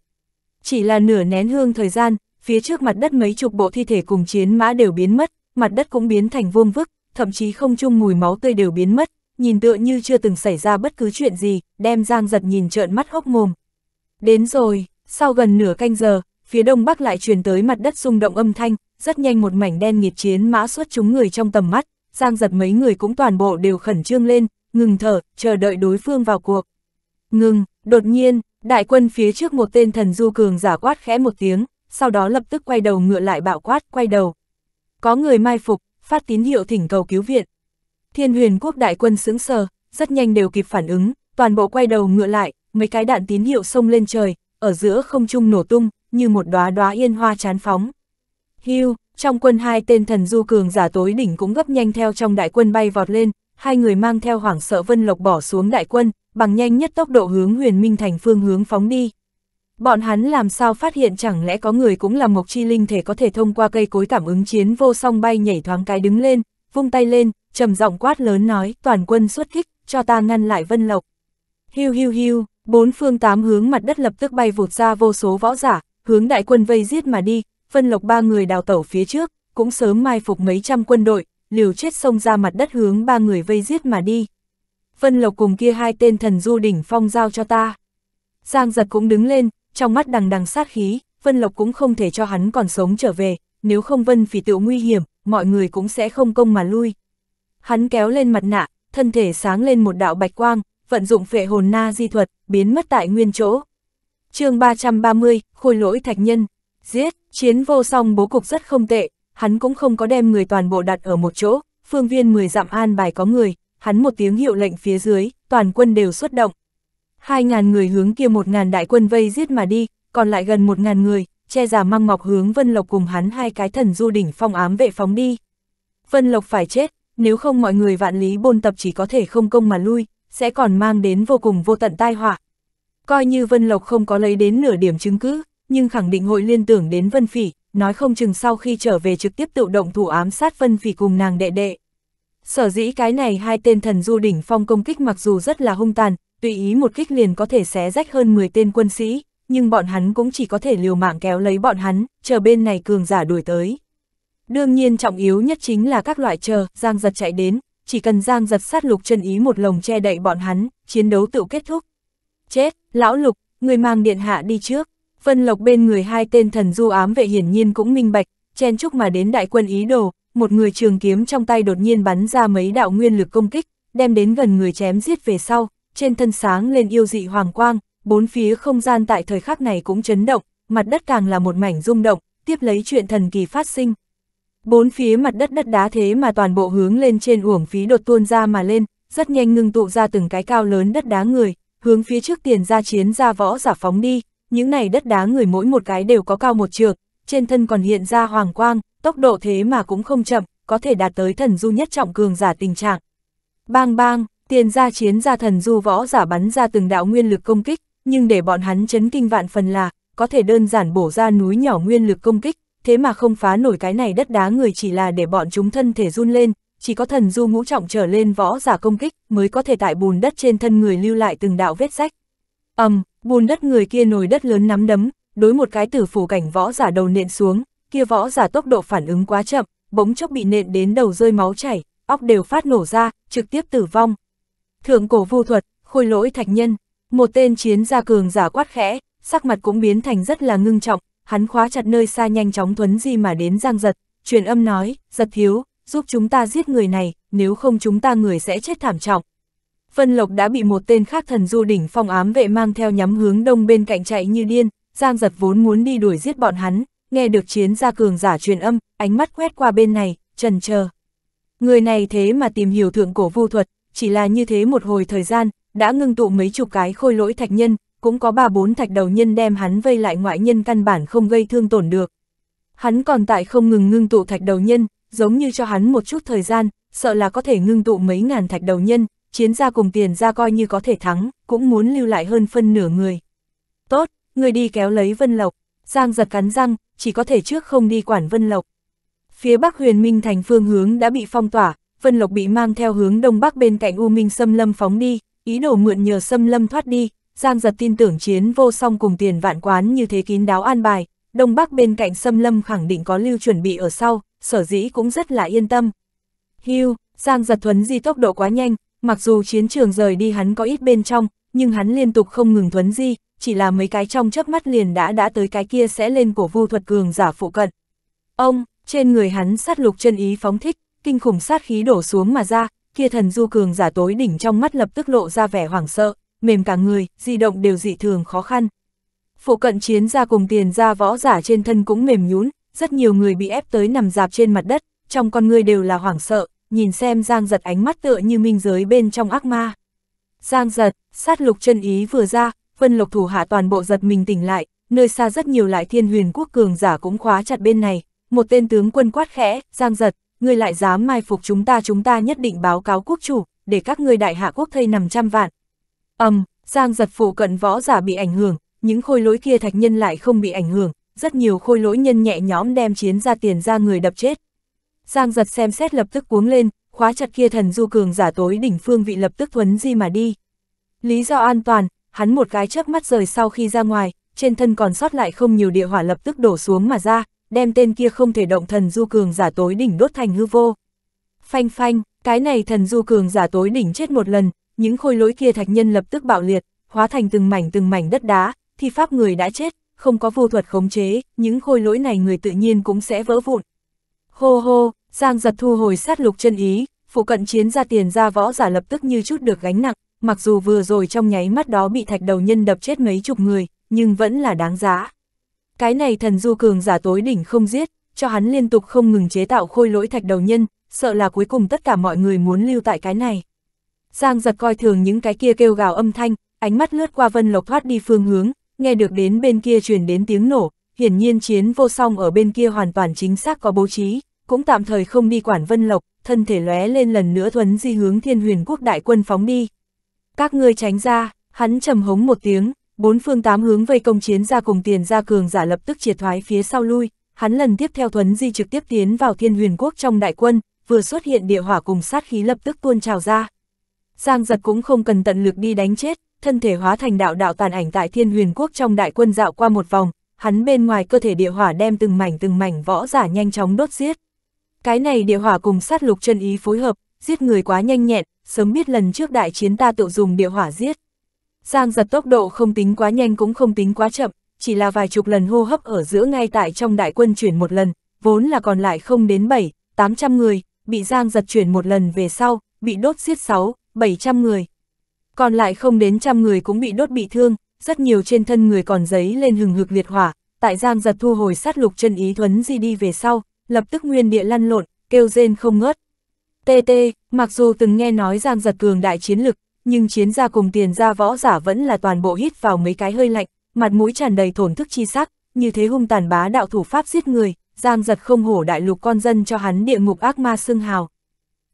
Chỉ là nửa nén hương thời gian, phía trước mặt đất mấy chục bộ thi thể cùng chiến mã đều biến mất, mặt đất cũng biến thành vuông vức, thậm chí không chung mùi máu tươi đều biến mất, nhìn tựa như chưa từng xảy ra bất cứ chuyện gì, đem giang giật nhìn trợn mắt hốc mồm. Đến rồi, sau gần nửa canh giờ, phía đông bắc lại truyền tới mặt đất rung động âm thanh, rất nhanh một mảnh đen nghịt chiến mã xuất chúng người trong tầm mắt, Giang giật mấy người cũng toàn bộ đều khẩn trương lên, ngừng thở, chờ đợi đối phương vào cuộc. Ngừng, đột nhiên, đại quân phía trước một tên thần du cường giả quát khẽ một tiếng, sau đó lập tức quay đầu ngựa lại bạo quát, quay đầu. Có người mai phục, phát tín hiệu thỉnh cầu cứu viện. Thiên huyền quốc đại quân sững sờ, rất nhanh đều kịp phản ứng, toàn bộ quay đầu ngựa lại, mấy cái đạn tín hiệu xông lên trời, ở giữa không trung nổ tung, như một đóa đóa yên hoa chán phóng. Hưu, trong quân hai tên thần du cường giả tối đỉnh cũng gấp nhanh theo trong đại quân bay vọt lên, hai người mang theo hoảng sợ vân lộc bỏ xuống đại quân, bằng nhanh nhất tốc độ hướng huyền minh thành phương hướng phóng đi. Bọn hắn làm sao phát hiện chẳng lẽ có người cũng là một chi linh thể có thể thông qua cây cối cảm ứng chiến vô song bay nhảy thoáng cái đứng lên, vung tay lên, trầm giọng quát lớn nói toàn quân xuất kích, cho ta ngăn lại vân lộc. Hiu hiu hiu, bốn phương tám hướng mặt đất lập tức bay vụt ra vô số võ giả, hướng đại quân vây giết mà đi, Vân Lộc ba người đào tẩu phía trước, cũng sớm mai phục mấy trăm quân đội, liều chết xông ra mặt đất hướng ba người vây giết mà đi. Vân Lộc cùng kia hai tên thần du đỉnh phong giao cho ta. Giang giật cũng đứng lên, trong mắt đằng đằng sát khí, Vân Lộc cũng không thể cho hắn còn sống trở về, nếu không Vân phỉ tự nguy hiểm, mọi người cũng sẽ không công mà lui. Hắn kéo lên mặt nạ, thân thể sáng lên một đạo bạch quang, vận dụng phệ hồn na di thuật, biến mất tại nguyên chỗ. chương 330, khôi lỗi thạch nhân, giết, chiến vô song bố cục rất không tệ, hắn cũng không có đem người toàn bộ đặt ở một chỗ, phương viên 10 dặm an bài có người, hắn một tiếng hiệu lệnh phía dưới, toàn quân đều xuất động. hai ngàn người hướng kia một ngàn đại quân vây giết mà đi, còn lại gần một ngàn người, che giả măng ngọc hướng Vân Lộc cùng hắn hai cái thần du đỉnh phong ám vệ phóng đi. Vân Lộc phải chết, nếu không mọi người vạn lý bôn tập chỉ có thể không công mà lui, sẽ còn mang đến vô cùng vô tận tai họa. Coi như Vân Lộc không có lấy đến nửa điểm chứng cứ, nhưng khẳng định hội liên tưởng đến Vân Phỉ, nói không chừng sau khi trở về trực tiếp tự động thủ ám sát Vân Phỉ cùng nàng đệ đệ. Sở dĩ cái này hai tên thần du đỉnh phong công kích mặc dù rất là hung tàn, tùy ý một kích liền có thể xé rách hơn 10 tên quân sĩ, nhưng bọn hắn cũng chỉ có thể liều mạng kéo lấy bọn hắn, chờ bên này cường giả đuổi tới. Đương nhiên trọng yếu nhất chính là các loại chờ, Giang giật chạy đến, chỉ cần Giang giật sát lục chân ý một lồng che đậy bọn hắn, chiến đấu tự kết thúc. Chết, lão lục, người mang điện hạ đi trước. Vân Lộc bên người hai tên thần du ám vệ hiển nhiên cũng minh bạch, chen chúc mà đến đại quân ý đồ, một người trường kiếm trong tay đột nhiên bắn ra mấy đạo nguyên lực công kích, đem đến gần người chém giết về sau, trên thân sáng lên yêu dị hoàng quang, bốn phía không gian tại thời khắc này cũng chấn động, mặt đất càng là một mảnh rung động, tiếp lấy chuyện thần kỳ phát sinh. Bốn phía mặt đất đất đá thế mà toàn bộ hướng lên trên uổng phí đột tuôn ra mà lên, rất nhanh ngưng tụ ra từng cái cao lớn đất đá người, hướng phía trước tiền ra chiến ra võ giả phóng đi, những này đất đá người mỗi một cái đều có cao một trượng, trên thân còn hiện ra hoàng quang, tốc độ thế mà cũng không chậm, có thể đạt tới thần du nhất trọng cường giả tình trạng. Bang bang, tiền ra chiến ra thần du võ giả bắn ra từng đạo nguyên lực công kích, nhưng để bọn hắn chấn kinh vạn phần là, có thể đơn giản bổ ra núi nhỏ nguyên lực công kích, thế mà không phá nổi cái này đất đá người chỉ là để bọn chúng thân thể run lên, chỉ có thần du ngũ trọng trở lên võ giả công kích mới có thể tại bùn đất trên thân người lưu lại từng đạo vết rách. ầm, um, bùn đất người kia nồi đất lớn nắm đấm, đối một cái tử phủ cảnh võ giả đầu nện xuống, kia võ giả tốc độ phản ứng quá chậm, bỗng chốc bị nện đến đầu rơi máu chảy, óc đều phát nổ ra, trực tiếp tử vong. Thượng cổ vu thuật, khôi lỗi thạch nhân, một tên chiến gia cường giả quát khẽ, sắc mặt cũng biến thành rất là ngưng trọng, hắn khóa chặt nơi xa nhanh chóng thuấn di mà đến giang giật, truyền âm nói, giật thiếu, giúp chúng ta giết người này, nếu không chúng ta người sẽ chết thảm trọng, Vân Lộc đã bị một tên khác thần du đỉnh phong ám vệ mang theo nhắm hướng đông bên cạnh chạy như điên, Giang giật vốn muốn đi đuổi giết bọn hắn, nghe được chiến gia cường giả truyền âm, ánh mắt quét qua bên này, trần chờ. Người này thế mà tìm hiểu thượng cổ vu thuật, chỉ là như thế một hồi thời gian, đã ngưng tụ mấy chục cái khôi lỗi thạch nhân, cũng có ba bốn thạch đầu nhân đem hắn vây lại ngoại nhân căn bản không gây thương tổn được. Hắn còn tại không ngừng ngưng tụ thạch đầu nhân, giống như cho hắn một chút thời gian, sợ là có thể ngưng tụ mấy ngàn thạch đầu nhân, chiến gia cùng tiền gia coi như có thể thắng, cũng muốn lưu lại hơn phân nửa người. Tốt, người đi kéo lấy Vân Lộc, Giang giật cắn răng, chỉ có thể trước không đi quản Vân Lộc. Phía bắc huyền minh thành phương hướng đã bị phong tỏa, Vân Lộc bị mang theo hướng đông bắc bên cạnh U Minh xâm lâm phóng đi, ý đồ mượn nhờ xâm lâm thoát đi, Giang giật tin tưởng chiến vô song cùng tiền vạn quán như thế kín đáo an bài, đông bắc bên cạnh xâm lâm khẳng định có lưu chuẩn bị ở sau, sở dĩ cũng rất là yên tâm. Hưu, Giang giật thuấn di tốc độ quá nhanh, Mặc dù chiến trường rời đi hắn có ít bên trong, nhưng hắn liên tục không ngừng thuấn di, chỉ là mấy cái trong chớp mắt liền đã đã tới cái kia sẽ lên của vu thuật cường giả phụ cận. Ông, trên người hắn sát lục chân ý phóng thích, kinh khủng sát khí đổ xuống mà ra, kia thần du cường giả tối đỉnh trong mắt lập tức lộ ra vẻ hoảng sợ, mềm cả người, di động đều dị thường khó khăn. Phụ cận chiến ra cùng tiền ra võ giả trên thân cũng mềm nhún, rất nhiều người bị ép tới nằm dạp trên mặt đất, trong con người đều là hoảng sợ, nhìn xem Giang giật ánh mắt tựa như minh giới bên trong ác ma. Giang giật, sát lục chân ý vừa ra, vân lục thủ hạ toàn bộ giật mình tỉnh lại, nơi xa rất nhiều lại thiên huyền quốc cường giả cũng khóa chặt bên này, một tên tướng quân quát khẽ, Giang giật, ngươi lại dám mai phục chúng ta chúng ta nhất định báo cáo quốc chủ, để các ngươi đại hạ quốc thây nằm trăm vạn. ầm um, Giang giật phụ cận võ giả bị ảnh hưởng, những khôi lỗi kia thạch nhân lại không bị ảnh hưởng, rất nhiều khôi lỗi nhân nhẹ nhóm đem chiến ra tiền ra người đập chết, Giang giật xem xét lập tức cuống lên, khóa chặt kia thần du cường giả tối đỉnh phương vị lập tức thuấn di mà đi. Lý do an toàn, hắn một cái chớp mắt rời sau khi ra ngoài, trên thân còn sót lại không nhiều địa hỏa lập tức đổ xuống mà ra, đem tên kia không thể động thần du cường giả tối đỉnh đốt thành hư vô. Phanh phanh, cái này thần du cường giả tối đỉnh chết một lần, những khôi lỗi kia thạch nhân lập tức bạo liệt, hóa thành từng mảnh từng mảnh đất đá, thi pháp người đã chết, không có vô thuật khống chế, những khôi lỗi này người tự nhiên cũng sẽ vỡ vụn. Hô hô, Giang giật thu hồi sát lục chân ý, phụ cận chiến ra tiền ra võ giả lập tức như chút được gánh nặng, mặc dù vừa rồi trong nháy mắt đó bị thạch đầu nhân đập chết mấy chục người, nhưng vẫn là đáng giá. Cái này thần du cường giả tối đỉnh không giết, cho hắn liên tục không ngừng chế tạo khôi lỗi thạch đầu nhân, sợ là cuối cùng tất cả mọi người muốn lưu tại cái này. Giang giật coi thường những cái kia kêu gào âm thanh, ánh mắt lướt qua vân lộc thoát đi phương hướng, nghe được đến bên kia truyền đến tiếng nổ, hiển nhiên chiến vô song ở bên kia hoàn toàn chính xác có bố trí cũng tạm thời không đi quản Vân Lộc, thân thể lóe lên lần nữa thuấn di hướng thiên huyền quốc đại quân phóng đi. Các ngươi tránh ra, hắn trầm hống một tiếng, bốn phương tám hướng vây công chiến ra cùng tiền ra cường giả lập tức triệt thoái phía sau lui, hắn lần tiếp theo thuấn di trực tiếp tiến vào thiên huyền quốc trong đại quân, vừa xuất hiện địa hỏa cùng sát khí lập tức tuôn trào ra. Giang giật cũng không cần tận lực đi đánh chết, thân thể hóa thành đạo đạo tàn ảnh tại thiên huyền quốc trong đại quân dạo qua một vòng, hắn bên ngoài cơ thể địa hỏa đem từng mảnh từng mảnh võ giả nhanh chóng đốt giết. Cái này địa hỏa cùng sát lục chân ý phối hợp, giết người quá nhanh nhẹn, sớm biết lần trước đại chiến ta tự dùng địa hỏa giết. Giang giật tốc độ không tính quá nhanh cũng không tính quá chậm, chỉ là vài chục lần hô hấp ở giữa ngay tại trong đại quân chuyển một lần, vốn là còn lại không đến 7, 800 người, bị Giang giật chuyển một lần về sau, bị đốt giết 6, 700 người. Còn lại không đến trăm người cũng bị đốt bị thương, rất nhiều trên thân người còn giấy lên hừng hực liệt hỏa, tại Giang giật thu hồi sát lục chân ý thuấn di đi về sau, lập tức nguyên địa lăn lộn, kêu rên không ngớt. TT, mặc dù từng nghe nói Giang Giật cường đại chiến lực, nhưng chiến gia cùng tiền gia võ giả vẫn là toàn bộ hít vào mấy cái hơi lạnh, mặt mũi tràn đầy thổn thức chi sắc, như thế hung tàn bá đạo thủ pháp giết người, Giang Giật không hổ đại lục con dân cho hắn địa ngục ác ma xương hào.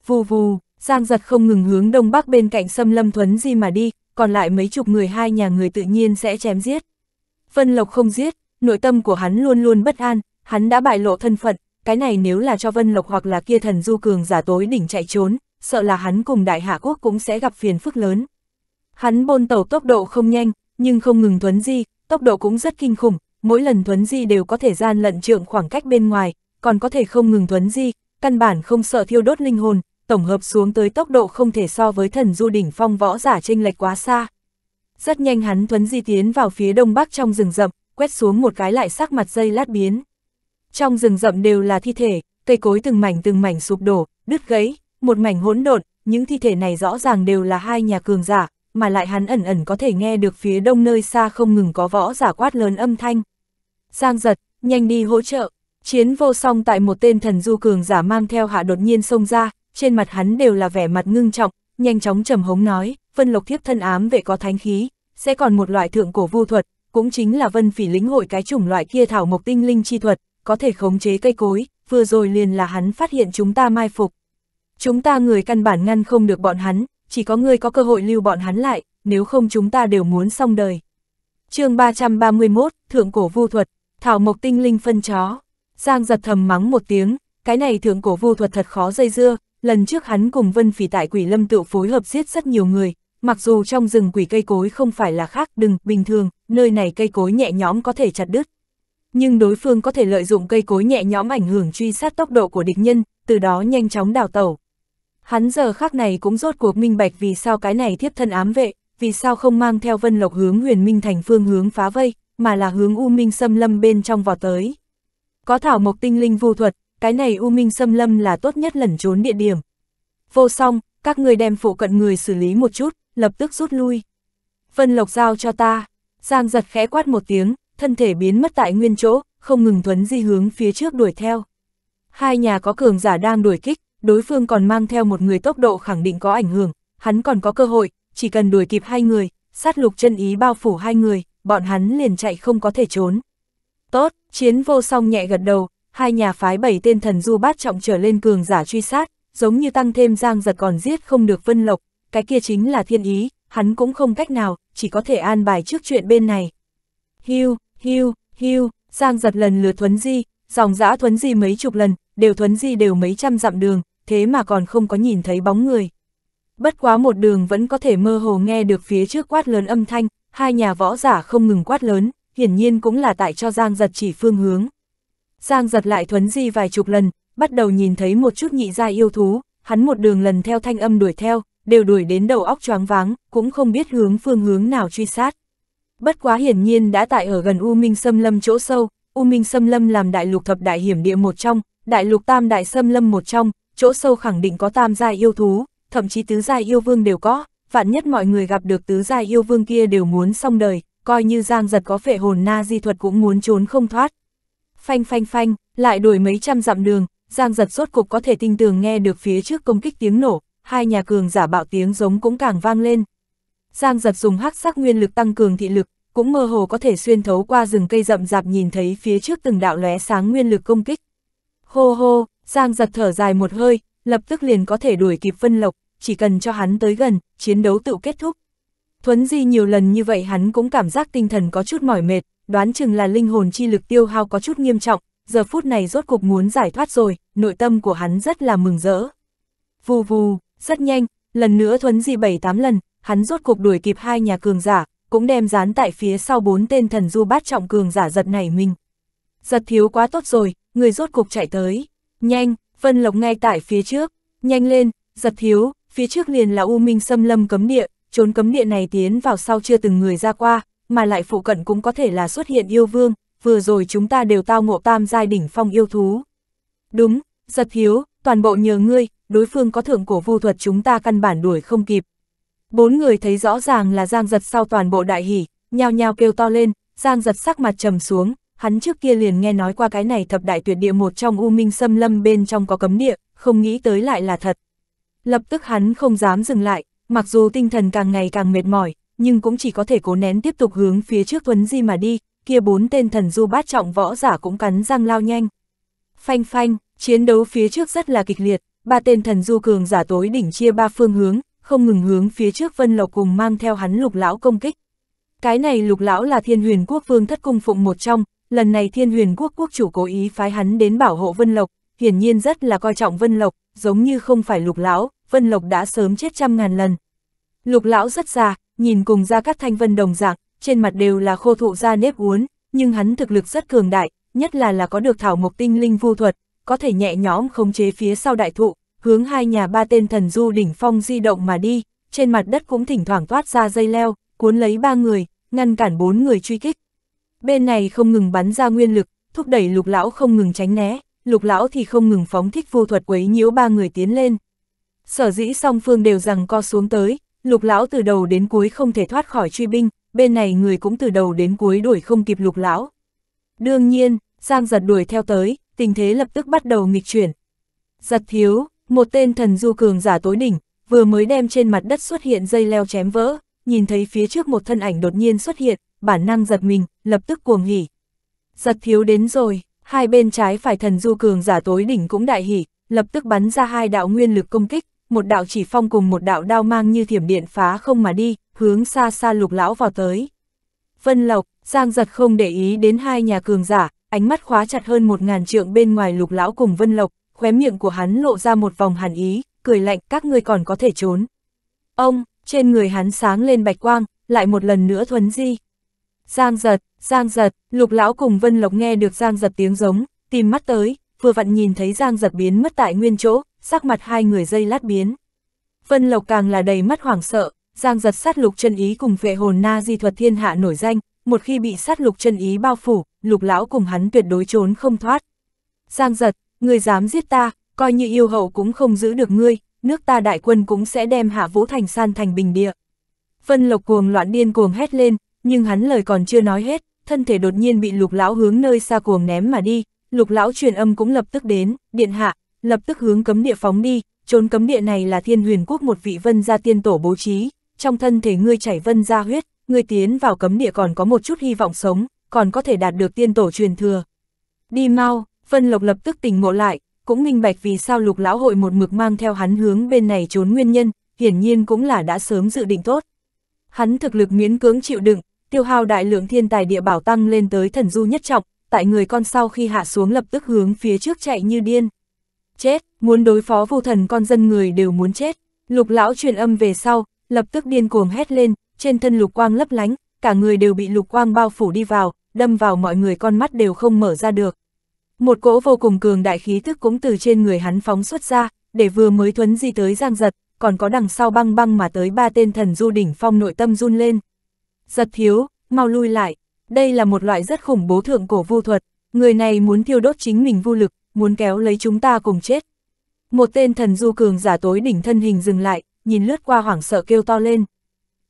Vù vù, Giang Giật không ngừng hướng đông bắc bên cạnh xâm lâm thuấn di mà đi, còn lại mấy chục người hai nhà người tự nhiên sẽ chém giết. Vân Lộc không giết, nội tâm của hắn luôn luôn bất an, hắn đã bại lộ thân phận, cái này nếu là cho Vân Lộc hoặc là kia thần du cường giả tối đỉnh chạy trốn, sợ là hắn cùng đại hạ quốc cũng sẽ gặp phiền phức lớn. Hắn bôn tàu tốc độ không nhanh, nhưng không ngừng thuấn di, tốc độ cũng rất kinh khủng, mỗi lần thuấn di đều có thể gian lận trượng khoảng cách bên ngoài, còn có thể không ngừng thuấn di, căn bản không sợ thiêu đốt linh hồn, tổng hợp xuống tới tốc độ không thể so với thần du đỉnh phong võ giả chênh lệch quá xa. Rất nhanh hắn thuấn di tiến vào phía đông bắc trong rừng rậm, quét xuống một cái lại sắc mặt dây lát biến. Trong rừng rậm đều là thi thể, cây cối từng mảnh từng mảnh sụp đổ, đứt gãy, một mảnh hỗn độn, những thi thể này rõ ràng đều là hai nhà cường giả, mà lại hắn ẩn ẩn có thể nghe được phía đông nơi xa không ngừng có võ giả quát lớn âm thanh. Giang giật, nhanh đi hỗ trợ, chiến vô song tại một tên thần du cường giả mang theo hạ đột nhiên xông ra, trên mặt hắn đều là vẻ mặt ngưng trọng, nhanh chóng trầm hống nói, vân lộc thiếp thân ám vệ có thánh khí, sẽ còn một loại thượng cổ vu thuật, cũng chính là vân phỉ lĩnh hội cái chủng loại kia thảo mộc tinh linh chi thuật, có thể khống chế cây cối, vừa rồi liền là hắn phát hiện chúng ta mai phục. Chúng ta người căn bản ngăn không được bọn hắn, chỉ có người có cơ hội lưu bọn hắn lại, nếu không chúng ta đều muốn xong đời. chương 331, Thượng Cổ Vu Thuật, Thảo Mộc Tinh Linh phân chó. Giang giật thầm mắng một tiếng, cái này Thượng Cổ Vu Thuật thật khó dây dưa, lần trước hắn cùng Vân Phỉ tại Quỷ Lâm tự phối hợp giết rất nhiều người, mặc dù trong rừng quỷ cây cối không phải là khác đừng, bình thường, nơi này cây cối nhẹ nhõm có thể chặt đứt nhưng đối phương có thể lợi dụng cây cối nhẹ nhõm ảnh hưởng truy sát tốc độ của địch nhân, từ đó nhanh chóng đào tẩu. Hắn giờ khác này cũng rốt cuộc minh bạch vì sao cái này thiếp thân ám vệ, vì sao không mang theo vân lộc hướng huyền minh thành phương hướng phá vây, mà là hướng u minh xâm lâm bên trong vò tới. Có thảo mộc tinh linh vu thuật, cái này u minh xâm lâm là tốt nhất lẩn trốn địa điểm. Vô song, các người đem phụ cận người xử lý một chút, lập tức rút lui. Vân lộc giao cho ta, giang giật khẽ quát một tiếng, thân thể biến mất tại nguyên chỗ, không ngừng thuấn di hướng phía trước đuổi theo. Hai nhà có cường giả đang đuổi kích, đối phương còn mang theo một người tốc độ khẳng định có ảnh hưởng, hắn còn có cơ hội, chỉ cần đuổi kịp hai người, sát lục chân ý bao phủ hai người, bọn hắn liền chạy không có thể trốn. Tốt, chiến vô song nhẹ gật đầu, hai nhà phái bảy tên thần du bát trọng trở lên cường giả truy sát, giống như tăng thêm giang giật còn giết không được vân lộc, cái kia chính là thiên ý, hắn cũng không cách nào, chỉ có thể an bài trước chuyện bên này. Hưu, hiu, hiu, Giang giật lần lừa thuấn di, dòng dã thuấn di mấy chục lần, đều thuấn di đều mấy trăm dặm đường, thế mà còn không có nhìn thấy bóng người. Bất quá một đường vẫn có thể mơ hồ nghe được phía trước quát lớn âm thanh, hai nhà võ giả không ngừng quát lớn, hiển nhiên cũng là tại cho Giang giật chỉ phương hướng. Giang giật lại thuấn di vài chục lần, bắt đầu nhìn thấy một chút nhị gia yêu thú, hắn một đường lần theo thanh âm đuổi theo, đều đuổi đến đầu óc choáng váng, cũng không biết hướng phương hướng nào truy sát. Bất quá hiển nhiên đã tại ở gần U Minh Sâm Lâm chỗ sâu, U Minh Sâm Lâm làm đại lục thập đại hiểm địa một trong, đại lục tam đại sâm lâm một trong, chỗ sâu khẳng định có tam giai yêu thú, thậm chí tứ giai yêu vương đều có, vạn nhất mọi người gặp được tứ giai yêu vương kia đều muốn xong đời, coi như Giang Giật có phệ hồn na di thuật cũng muốn trốn không thoát. Phanh phanh phanh, lại đuổi mấy trăm dặm đường, Giang Giật suốt cục có thể tinh tường nghe được phía trước công kích tiếng nổ, hai nhà cường giả bạo tiếng giống cũng càng vang lên, Giang giật dùng hắc sắc nguyên lực tăng cường thị lực, cũng mơ hồ có thể xuyên thấu qua rừng cây rậm rạp nhìn thấy phía trước từng đạo lóe sáng nguyên lực công kích. Hô hô, Giang giật thở dài một hơi, lập tức liền có thể đuổi kịp Vân Lộc, chỉ cần cho hắn tới gần, chiến đấu tự kết thúc. Thuấn Di nhiều lần như vậy hắn cũng cảm giác tinh thần có chút mỏi mệt, đoán chừng là linh hồn chi lực tiêu hao có chút nghiêm trọng, giờ phút này rốt cục muốn giải thoát rồi, nội tâm của hắn rất là mừng rỡ. Vù vù, rất nhanh, lần nữa Thuấn Di bảy tám lần, hắn rốt cuộc đuổi kịp hai nhà cường giả, cũng đem dán tại phía sau bốn tên thần du bát trọng cường giả giật này mình. Giật thiếu quá tốt rồi, người rốt cuộc chạy tới. Nhanh, Vân Lộc ngay tại phía trước. Nhanh lên, giật thiếu, phía trước liền là U Minh xâm lâm cấm địa, trốn cấm địa này tiến vào sau chưa từng người ra qua, mà lại phụ cận cũng có thể là xuất hiện yêu vương, vừa rồi chúng ta đều tao ngộ tam giai đỉnh phong yêu thú. Đúng, giật thiếu, toàn bộ nhờ ngươi, đối phương có thượng cổ vu thuật chúng ta căn bản đuổi không kịp. Bốn người thấy rõ ràng là Giang Giật sau toàn bộ đại hỉ, nhao nhao kêu to lên, Giang Giật sắc mặt trầm xuống, hắn trước kia liền nghe nói qua cái này thập đại tuyệt địa một trong U Minh xâm Lâm bên trong có cấm địa, không nghĩ tới lại là thật. Lập tức hắn không dám dừng lại, mặc dù tinh thần càng ngày càng mệt mỏi, nhưng cũng chỉ có thể cố nén tiếp tục hướng phía trước Tuấn Di mà đi, kia bốn tên thần du bát trọng võ giả cũng cắn răng lao nhanh. Phanh phanh, chiến đấu phía trước rất là kịch liệt, ba tên thần du cường giả tối đỉnh chia ba phương hướng, không ngừng hướng phía trước Vân Lộc cùng mang theo hắn lục lão công kích. Cái này lục lão là thiên huyền quốc vương thất cung phụng một trong, lần này thiên huyền quốc quốc chủ cố ý phái hắn đến bảo hộ Vân Lộc, hiển nhiên rất là coi trọng Vân Lộc, giống như không phải lục lão, Vân Lộc đã sớm chết trăm ngàn lần. Lục lão rất già, nhìn cùng ra các thanh vân đồng dạng, trên mặt đều là khô thụ ra nếp uốn, nhưng hắn thực lực rất cường đại, nhất là là có được thảo mộc tinh linh vu thuật, có thể nhẹ nhõm khống chế phía sau đại thụ, hướng hai nhà ba tên thần du đỉnh phong di động mà đi, trên mặt đất cũng thỉnh thoảng toát ra dây leo, cuốn lấy ba người, ngăn cản bốn người truy kích. Bên này không ngừng bắn ra nguyên lực, thúc đẩy lục lão không ngừng tránh né, lục lão thì không ngừng phóng thích vô thuật quấy nhiễu ba người tiến lên. Sở dĩ song phương đều rằng co xuống tới, lục lão từ đầu đến cuối không thể thoát khỏi truy binh, bên này người cũng từ đầu đến cuối đuổi không kịp lục lão. Đương nhiên, Giang giật đuổi theo tới, tình thế lập tức bắt đầu nghịch chuyển. Giật thiếu, một tên thần du cường giả tối đỉnh, vừa mới đem trên mặt đất xuất hiện dây leo chém vỡ, nhìn thấy phía trước một thân ảnh đột nhiên xuất hiện, bản năng giật mình, lập tức cuồng hỉ. Giật thiếu đến rồi, hai bên trái phải thần du cường giả tối đỉnh cũng đại hỉ, lập tức bắn ra hai đạo nguyên lực công kích, một đạo chỉ phong cùng một đạo đao mang như thiểm điện phá không mà đi, hướng xa xa lục lão vào tới. Vân Lộc, Giang giật không để ý đến hai nhà cường giả, ánh mắt khóa chặt hơn một ngàn trượng bên ngoài lục lão cùng Vân Lộc, khóe miệng của hắn lộ ra một vòng hàn ý, cười lạnh các ngươi còn có thể trốn. Ông, trên người hắn sáng lên bạch quang, lại một lần nữa thuấn di. Giang giật, giang giật, lục lão cùng Vân Lộc nghe được giang giật tiếng giống, tìm mắt tới, vừa vặn nhìn thấy giang giật biến mất tại nguyên chỗ, sắc mặt hai người dây lát biến. Vân Lộc càng là đầy mắt hoảng sợ, giang giật sát lục chân ý cùng vệ hồn na di thuật thiên hạ nổi danh, một khi bị sát lục chân ý bao phủ, lục lão cùng hắn tuyệt đối trốn không thoát. Giang giật, ngươi dám giết ta, coi như yêu hậu cũng không giữ được ngươi, nước ta đại quân cũng sẽ đem hạ vũ thành san thành bình địa. Vân Lộc cuồng loạn điên cuồng hét lên, nhưng hắn lời còn chưa nói hết, thân thể đột nhiên bị lục lão hướng nơi xa cuồng ném mà đi, lục lão truyền âm cũng lập tức đến, điện hạ, lập tức hướng cấm địa phóng đi, trốn cấm địa này là thiên huyền quốc một vị vân gia tiên tổ bố trí, trong thân thể ngươi chảy vân gia huyết, ngươi tiến vào cấm địa còn có một chút hy vọng sống, còn có thể đạt được tiên tổ truyền thừa. Đi mau, Vân Lộc lập tức tỉnh ngộ lại, cũng minh bạch vì sao lục lão hội một mực mang theo hắn hướng bên này trốn nguyên nhân, hiển nhiên cũng là đã sớm dự định tốt. Hắn thực lực miễn cưỡng chịu đựng, tiêu hao đại lượng thiên tài địa bảo tăng lên tới thần du nhất trọng, tại người con sau khi hạ xuống lập tức hướng phía trước chạy như điên. Chết, muốn đối phó vô thần con dân người đều muốn chết. Lục lão truyền âm về sau, lập tức điên cuồng hét lên, trên thân lục quang lấp lánh, cả người đều bị lục quang bao phủ đi vào, đâm vào mọi người con mắt đều không mở ra được. Một cỗ vô cùng cường đại khí thức cũng từ trên người hắn phóng xuất ra, để vừa mới thuấn di tới giang giật, còn có đằng sau băng băng mà tới ba tên thần du đỉnh phong nội tâm run lên. Giật thiếu, mau lui lại, đây là một loại rất khủng bố thượng cổ vu thuật, người này muốn thiêu đốt chính mình vô lực, muốn kéo lấy chúng ta cùng chết. Một tên thần du cường giả tối đỉnh thân hình dừng lại, nhìn lướt qua hoảng sợ kêu to lên.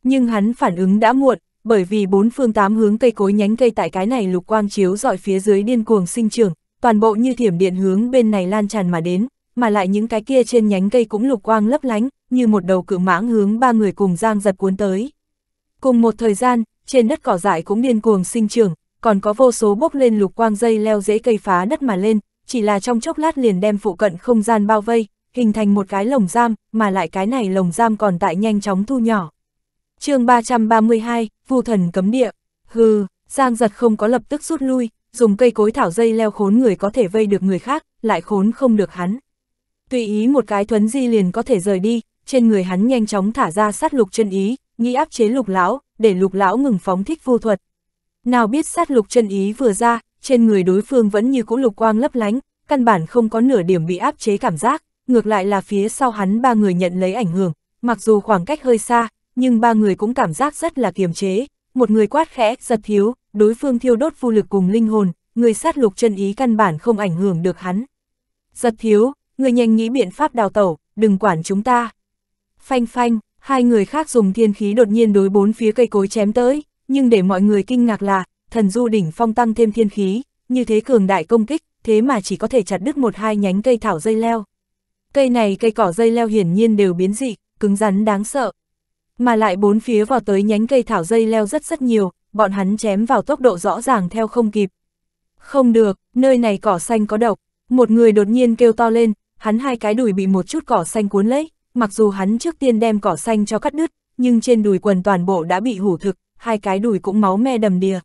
Nhưng hắn phản ứng đã muộn, bởi vì bốn phương tám hướng cây cối nhánh cây tại cái này lục quang chiếu dọi phía dưới điên cuồng sinh trưởng, toàn bộ như thiểm điện hướng bên này lan tràn mà đến, mà lại những cái kia trên nhánh cây cũng lục quang lấp lánh, như một đầu cự mãng hướng ba người cùng giang giật cuốn tới. Cùng một thời gian, trên đất cỏ dại cũng điên cuồng sinh trưởng, còn có vô số bốc lên lục quang dây leo dễ cây phá đất mà lên, chỉ là trong chốc lát liền đem phụ cận không gian bao vây, hình thành một cái lồng giam, mà lại cái này lồng giam còn tại nhanh chóng thu nhỏ. chương 332, Vu Thần Cấm Địa, hừ, Giang Giật không có lập tức rút lui, dùng cây cối thảo dây leo khốn người có thể vây được người khác, lại khốn không được hắn. Tùy ý một cái thuấn di liền có thể rời đi, trên người hắn nhanh chóng thả ra sát lục chân ý, nghĩ áp chế lục lão, để lục lão ngừng phóng thích vô thuật. Nào biết sát lục chân ý vừa ra, trên người đối phương vẫn như cũ lục quang lấp lánh, căn bản không có nửa điểm bị áp chế cảm giác, ngược lại là phía sau hắn ba người nhận lấy ảnh hưởng, mặc dù khoảng cách hơi xa, nhưng ba người cũng cảm giác rất là kiềm chế, một người quát khẽ, giật thiếu, đối phương thiêu đốt phu lực cùng linh hồn, người sát lục chân ý căn bản không ảnh hưởng được hắn. Giật thiếu, người nhanh nghĩ biện pháp đào tẩu, đừng quản chúng ta. Phanh phanh, hai người khác dùng thiên khí đột nhiên đối bốn phía cây cối chém tới, nhưng để mọi người kinh ngạc là, thần du đỉnh phong tăng thêm thiên khí, như thế cường đại công kích, thế mà chỉ có thể chặt đứt một hai nhánh cây thảo dây leo. Cây này cây cỏ dây leo hiển nhiên đều biến dị, cứng rắn đáng sợ. Mà lại bốn phía vào tới nhánh cây thảo dây leo rất rất nhiều, bọn hắn chém vào tốc độ rõ ràng theo không kịp. Không được, nơi này cỏ xanh có độc, một người đột nhiên kêu to lên, hắn hai cái đùi bị một chút cỏ xanh cuốn lấy, mặc dù hắn trước tiên đem cỏ xanh cho cắt đứt, nhưng trên đùi quần toàn bộ đã bị hủ thực, hai cái đùi cũng máu me đầm đìa.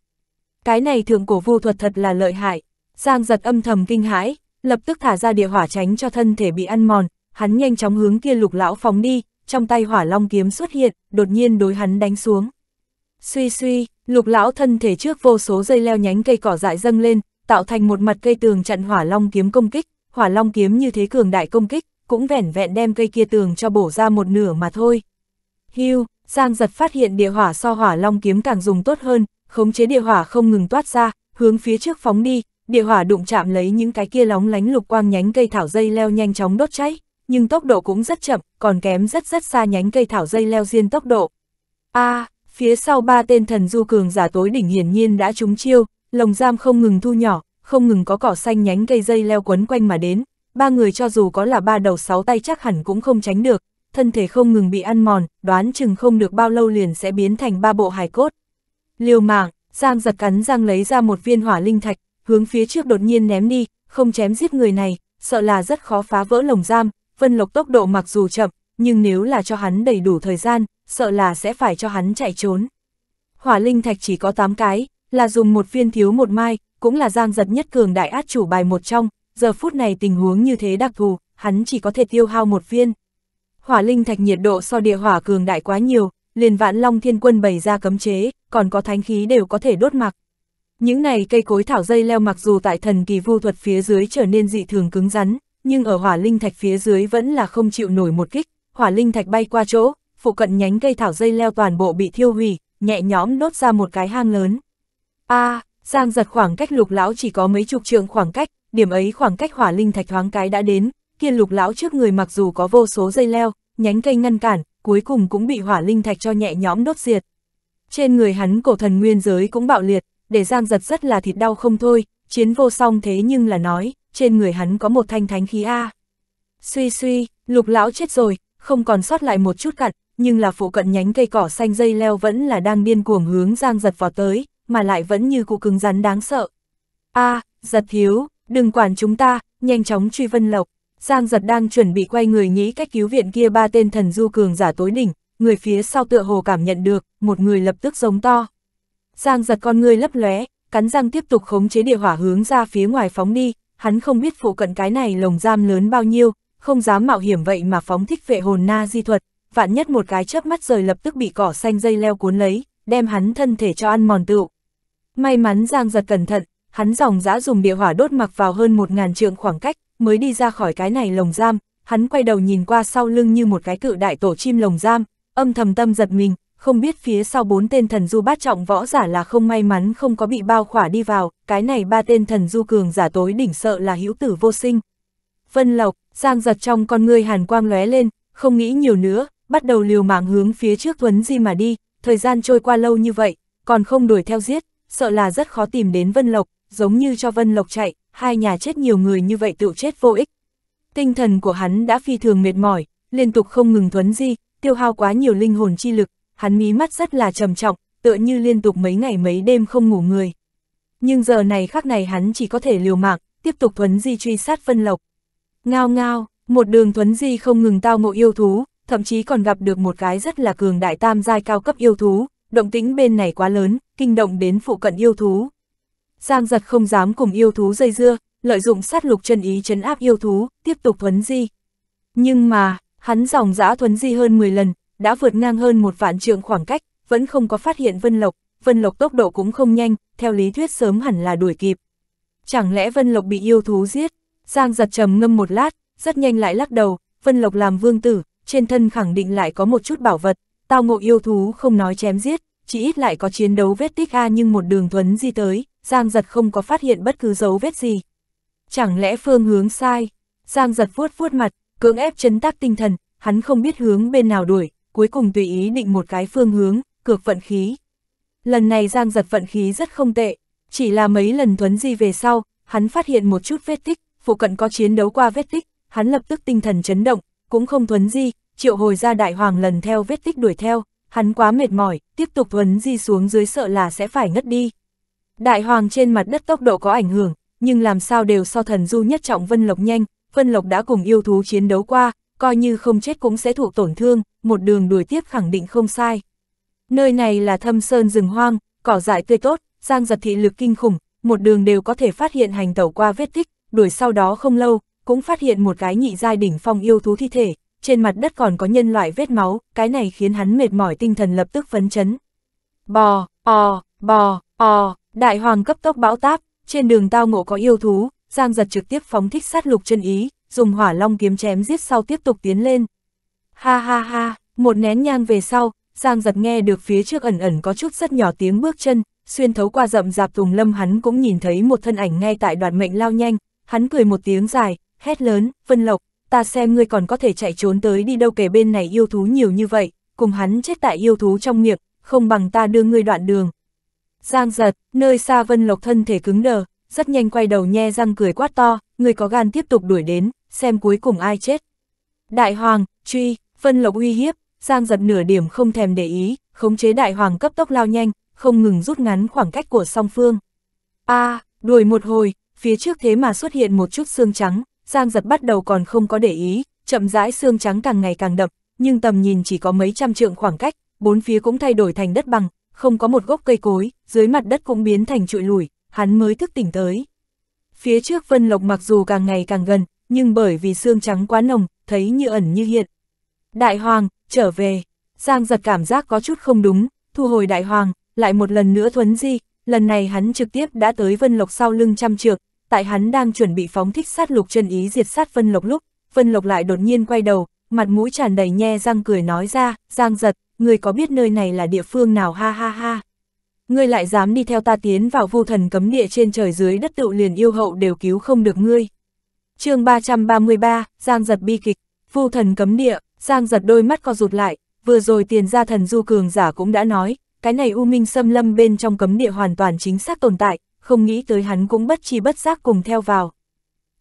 Cái này thượng cổ vu thuật thật là lợi hại, Giang giật âm thầm kinh hãi, lập tức thả ra địa hỏa tránh cho thân thể bị ăn mòn, hắn nhanh chóng hướng kia lục lão phóng đi, trong tay hỏa long kiếm xuất hiện, đột nhiên đối hắn đánh xuống. Suy suy, Lục lão thân thể trước vô số dây leo nhánh cây cỏ dại dâng lên, tạo thành một mặt cây tường chặn hỏa long kiếm công kích, hỏa long kiếm như thế cường đại công kích, cũng vẻn vẹn đem cây kia tường cho bổ ra một nửa mà thôi. Hưu, Giang giật phát hiện địa hỏa so hỏa long kiếm càng dùng tốt hơn, khống chế địa hỏa không ngừng toát ra, hướng phía trước phóng đi, địa hỏa đụng chạm lấy những cái kia lóng lánh lục quang nhánh cây thảo dây leo nhanh chóng đốt cháy, nhưng tốc độ cũng rất chậm, còn kém rất rất xa nhánh cây thảo dây leo diên tốc độ. A, à, Phía sau ba tên thần du cường giả tối đỉnh hiển nhiên đã trúng chiêu, lồng giam không ngừng thu nhỏ, không ngừng có cỏ xanh nhánh cây dây leo quấn quanh mà đến, ba người cho dù có là ba đầu sáu tay chắc hẳn cũng không tránh được, thân thể không ngừng bị ăn mòn, đoán chừng không được bao lâu liền sẽ biến thành ba bộ hài cốt. Liều mạng, Giang giật cắn răng lấy ra một viên hỏa linh thạch, hướng phía trước đột nhiên ném đi, không chém giết người này, sợ là rất khó phá vỡ lồng giam, Vân Lộc tốc độ mặc dù chậm, nhưng nếu là cho hắn đầy đủ thời gian, sợ là sẽ phải cho hắn chạy trốn. Hỏa linh thạch chỉ có 8 cái, là dùng một viên thiếu một mai, cũng là giang giật nhất cường đại át chủ bài một trong, giờ phút này tình huống như thế đặc thù, hắn chỉ có thể tiêu hao một viên. Hỏa linh thạch nhiệt độ so địa hỏa cường đại quá nhiều, liền vạn long thiên quân bày ra cấm chế, còn có thánh khí đều có thể đốt mặc. Những này cây cối thảo dây leo mặc dù tại thần kỳ vu thuật phía dưới trở nên dị thường cứng rắn, nhưng ở hỏa linh thạch phía dưới vẫn là không chịu nổi một kích, hỏa linh thạch bay qua chỗ, phụ cận nhánh cây thảo dây leo toàn bộ bị thiêu hủy, nhẹ nhõm đốt ra một cái hang lớn. A, à, Giang giật khoảng cách lục lão chỉ có mấy chục trượng khoảng cách, điểm ấy khoảng cách hỏa linh thạch thoáng cái đã đến, kia lục lão trước người mặc dù có vô số dây leo, nhánh cây ngăn cản, cuối cùng cũng bị hỏa linh thạch cho nhẹ nhõm đốt diệt. Trên người hắn cổ thần nguyên giới cũng bạo liệt, để Giang giật rất là thịt đau không thôi, chiến vô song thế nhưng là nói, trên người hắn có một thanh thánh khí A. Suy suy, lục lão chết rồi, không còn sót lại một chút cặn, nhưng là phụ cận nhánh cây cỏ xanh dây leo vẫn là đang điên cuồng hướng Giang giật vào tới, mà lại vẫn như cụ cứng rắn đáng sợ. a à, giật thiếu, đừng quản chúng ta, nhanh chóng truy vân lộc. Giang giật đang chuẩn bị quay người nghĩ cách cứu viện kia ba tên thần du cường giả tối đỉnh, người phía sau tựa hồ cảm nhận được, một người lập tức giống to. Giang giật con người lấp lóe, cắn răng tiếp tục khống chế địa hỏa hướng ra phía ngoài phóng đi, hắn không biết phụ cận cái này lồng giam lớn bao nhiêu, không dám mạo hiểm vậy mà phóng thích vệ hồn na di thuật, vạn nhất một cái chớp mắt rời lập tức bị cỏ xanh dây leo cuốn lấy, đem hắn thân thể cho ăn mòn tựu. May mắn Giang giật cẩn thận, hắn dòng dã dùng địa hỏa đốt mặc vào hơn một ngàn trượng khoảng cách, mới đi ra khỏi cái này lồng giam, hắn quay đầu nhìn qua sau lưng như một cái cự đại tổ chim lồng giam, âm thầm tâm giật mình, không biết phía sau bốn tên thần du bát trọng võ giả là không may mắn không có bị bao khỏa đi vào, cái này ba tên thần du cường giả tối đỉnh sợ là hữu tử vô sinh. Vân Lộc, Giang giật trong con người hàn quang lóe lên, không nghĩ nhiều nữa, bắt đầu liều mạng hướng phía trước Tuấn Di mà đi, thời gian trôi qua lâu như vậy, còn không đuổi theo giết, sợ là rất khó tìm đến Vân Lộc, giống như cho Vân Lộc chạy, hai nhà chết nhiều người như vậy tựu chết vô ích. Tinh thần của hắn đã phi thường mệt mỏi, liên tục không ngừng Tuấn Di, tiêu hao quá nhiều linh hồn chi lực, hắn mí mắt rất là trầm trọng, tựa như liên tục mấy ngày mấy đêm không ngủ người. Nhưng giờ này khắc này hắn chỉ có thể liều mạng, tiếp tục Tuấn Di truy sát Vân Lộc. Ngao ngao, một đường thuấn di không ngừng tao ngộ yêu thú, thậm chí còn gặp được một cái rất là cường đại tam giai cao cấp yêu thú, động tĩnh bên này quá lớn, kinh động đến phụ cận yêu thú. Giang giật không dám cùng yêu thú dây dưa, lợi dụng sát lục chân ý chấn áp yêu thú, tiếp tục thuấn di. Nhưng mà, hắn dòng dã thuấn di hơn 10 lần, đã vượt ngang hơn một vạn trượng khoảng cách, vẫn không có phát hiện Vân Lộc, Vân Lộc tốc độ cũng không nhanh, theo lý thuyết sớm hẳn là đuổi kịp. Chẳng lẽ Vân Lộc bị yêu thú giết? Giang giật trầm ngâm một lát, rất nhanh lại lắc đầu, Vân Lộc làm vương tử, trên thân khẳng định lại có một chút bảo vật, tao ngộ yêu thú không nói chém giết, chỉ ít lại có chiến đấu vết tích a nhưng một đường thuấn di tới, Giang giật không có phát hiện bất cứ dấu vết gì. Chẳng lẽ phương hướng sai? Giang giật vuốt vuốt mặt, cưỡng ép chấn tác tinh thần, hắn không biết hướng bên nào đuổi, cuối cùng tùy ý định một cái phương hướng, cược vận khí. Lần này Giang giật vận khí rất không tệ, chỉ là mấy lần thuấn di về sau, hắn phát hiện một chút vết tích, phụ cận có chiến đấu qua vết tích, hắn lập tức tinh thần chấn động, cũng không thuấn di, triệu hồi ra đại hoàng lần theo vết tích đuổi theo, hắn quá mệt mỏi, tiếp tục thuấn di xuống dưới sợ là sẽ phải ngất đi. Đại hoàng trên mặt đất tốc độ có ảnh hưởng, nhưng làm sao đều so thần du nhất trọng Vân Lộc nhanh, Vân Lộc đã cùng yêu thú chiến đấu qua, coi như không chết cũng sẽ thụ tổn thương, một đường đuổi tiếp khẳng định không sai. Nơi này là thâm sơn rừng hoang, cỏ dại tươi tốt, giang giật thị lực kinh khủng, một đường đều có thể phát hiện hành tẩu qua vết tích, đuổi sau đó không lâu, cũng phát hiện một cái nhị giai đỉnh phong yêu thú thi thể, trên mặt đất còn có nhân loại vết máu, cái này khiến hắn mệt mỏi tinh thần lập tức phấn chấn. Bò, o, bò, o, đại hoàng cấp tốc bão táp, trên đường tao ngộ có yêu thú, Giang giật trực tiếp phóng thích sát lục chân ý, dùng hỏa long kiếm chém giết sau tiếp tục tiến lên. Ha ha ha, một nén nhang về sau, Giang giật nghe được phía trước ẩn ẩn có chút rất nhỏ tiếng bước chân, xuyên thấu qua rậm rạp tùng lâm hắn cũng nhìn thấy một thân ảnh ngay tại đoạn mệnh lao nhanh, hắn cười một tiếng dài, hét lớn, Vân Lộc, ta xem ngươi còn có thể chạy trốn tới đi đâu kể bên này yêu thú nhiều như vậy, cùng hắn chết tại yêu thú trong miệng, không bằng ta đưa ngươi đoạn đường. Giang giật, nơi xa Vân Lộc thân thể cứng đờ, rất nhanh quay đầu nhe răng cười quát to, ngươi có gan tiếp tục đuổi đến, xem cuối cùng ai chết. Đại Hoàng, truy, Vân Lộc uy hiếp, Giang giật nửa điểm không thèm để ý, khống chế Đại Hoàng cấp tốc lao nhanh, không ngừng rút ngắn khoảng cách của song phương. a à, đuổi một hồi, phía trước thế mà xuất hiện một chút xương trắng, Giang giật bắt đầu còn không có để ý, chậm rãi xương trắng càng ngày càng đậm, nhưng tầm nhìn chỉ có mấy trăm trượng khoảng cách, bốn phía cũng thay đổi thành đất bằng, không có một gốc cây cối, dưới mặt đất cũng biến thành trụi lùi, hắn mới thức tỉnh tới. Phía trước Vân Lộc mặc dù càng ngày càng gần, nhưng bởi vì xương trắng quá nồng, thấy như ẩn như hiện. Đại Hoàng, trở về, Giang giật cảm giác có chút không đúng, thu hồi Đại Hoàng, lại một lần nữa thuấn di, lần này hắn trực tiếp đã tới Vân Lộc sau lưng trăm trượng, tại hắn đang chuẩn bị phóng thích sát lục chân ý diệt sát Vân Lộc lúc, Vân Lộc lại đột nhiên quay đầu, mặt mũi tràn đầy nhe răng cười nói ra, giang giật, người có biết nơi này là địa phương nào ha ha ha. Ngươi lại dám đi theo ta tiến vào vô thần cấm địa trên trời dưới đất tựu liền yêu hậu đều cứu không được ngươi. chương 333, Giang giật bi kịch, vô thần cấm địa, Giang giật đôi mắt co rụt lại, vừa rồi tiền gia thần du cường giả cũng đã nói, cái này u minh xâm lâm bên trong cấm địa hoàn toàn chính xác tồn tại, không nghĩ tới hắn cũng bất chi bất giác cùng theo vào.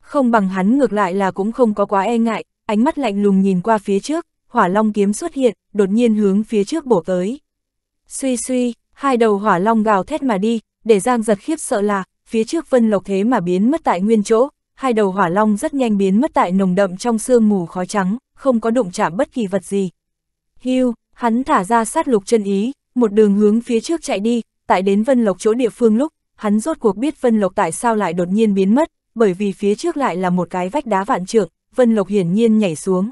Không bằng hắn ngược lại là cũng không có quá e ngại, ánh mắt lạnh lùng nhìn qua phía trước, hỏa long kiếm xuất hiện, đột nhiên hướng phía trước bổ tới. Suy suy, hai đầu hỏa long gào thét mà đi, để Giang giật khiếp sợ là, phía trước vân lộc thế mà biến mất tại nguyên chỗ, hai đầu hỏa long rất nhanh biến mất tại nồng đậm trong sương mù khói trắng, không có đụng chạm bất kỳ vật gì. Hưu, hắn thả ra sát lục chân ý, một đường hướng phía trước chạy đi, tại đến vân lộc chỗ địa phương lúc, hắn rốt cuộc biết Vân Lộc tại sao lại đột nhiên biến mất, bởi vì phía trước lại là một cái vách đá vạn trượng, Vân Lộc hiển nhiên nhảy xuống.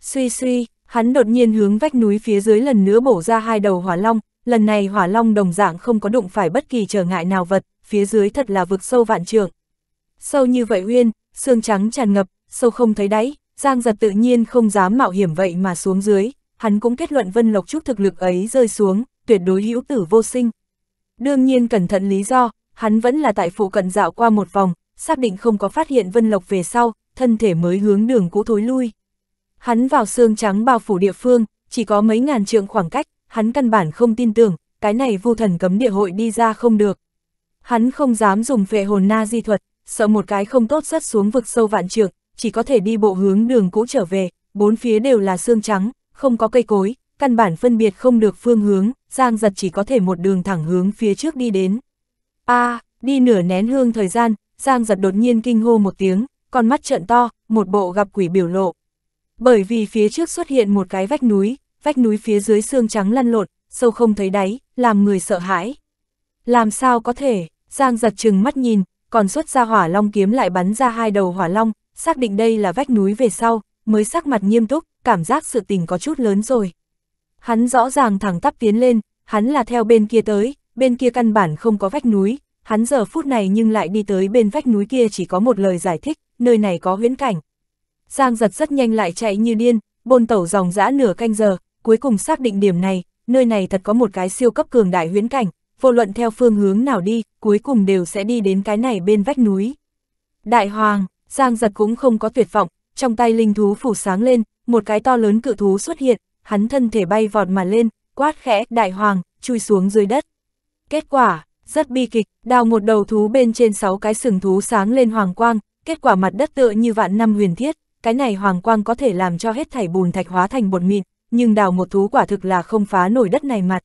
Suy suy, hắn đột nhiên hướng vách núi phía dưới lần nữa bổ ra hai đầu hỏa long, lần này hỏa long đồng dạng không có đụng phải bất kỳ trở ngại nào vật, phía dưới thật là vực sâu vạn trượng. Sâu như vậy uyên, xương trắng tràn ngập, sâu không thấy đáy, Giang giật tự nhiên không dám mạo hiểm vậy mà xuống dưới, hắn cũng kết luận Vân Lộc chút thực lực ấy rơi xuống, tuyệt đối hữu tử vô sinh, Đương nhiên cẩn thận lý do, hắn vẫn là tại phụ cận dạo qua một vòng, xác định không có phát hiện Vân Lộc về sau, thân thể mới hướng đường cũ thối lui. Hắn vào xương trắng bao phủ địa phương, chỉ có mấy ngàn trượng khoảng cách, hắn căn bản không tin tưởng, cái này vu thần cấm địa hội đi ra không được. Hắn không dám dùng phệ hồn na di thuật, sợ một cái không tốt rớt xuống vực sâu vạn trượng, chỉ có thể đi bộ hướng đường cũ trở về, bốn phía đều là xương trắng, không có cây cối, căn bản phân biệt không được phương hướng. Giang giật chỉ có thể một đường thẳng hướng phía trước đi đến. a à, đi nửa nén hương thời gian, Giang giật đột nhiên kinh hô một tiếng, con mắt trợn to, một bộ gặp quỷ biểu lộ. Bởi vì phía trước xuất hiện một cái vách núi, vách núi phía dưới xương trắng lăn lộn, sâu không thấy đáy, làm người sợ hãi. Làm sao có thể, Giang giật chừng mắt nhìn, còn xuất ra hỏa long kiếm lại bắn ra hai đầu hỏa long, xác định đây là vách núi về sau, mới sắc mặt nghiêm túc, cảm giác sự tình có chút lớn rồi. Hắn rõ ràng thẳng tắp tiến lên, hắn là theo bên kia tới, bên kia căn bản không có vách núi, hắn giờ phút này nhưng lại đi tới bên vách núi kia chỉ có một lời giải thích, nơi này có huyễn cảnh. Giang giật rất nhanh lại chạy như điên, bôn tẩu dòng dã nửa canh giờ, cuối cùng xác định điểm này, nơi này thật có một cái siêu cấp cường đại huyễn cảnh, vô luận theo phương hướng nào đi, cuối cùng đều sẽ đi đến cái này bên vách núi. Đại hoàng, Giang giật cũng không có tuyệt vọng, trong tay linh thú phủ sáng lên, một cái to lớn cự thú xuất hiện, hắn thân thể bay vọt mà lên, quát khẽ, đại hoàng, chui xuống dưới đất. Kết quả, rất bi kịch, đào một đầu thú bên trên sáu cái sừng thú sáng lên hoàng quang, kết quả mặt đất tựa như vạn năm huyền thiết, cái này hoàng quang có thể làm cho hết thảy bùn thạch hóa thành bột mịn, nhưng đào một thú quả thực là không phá nổi đất này mặt.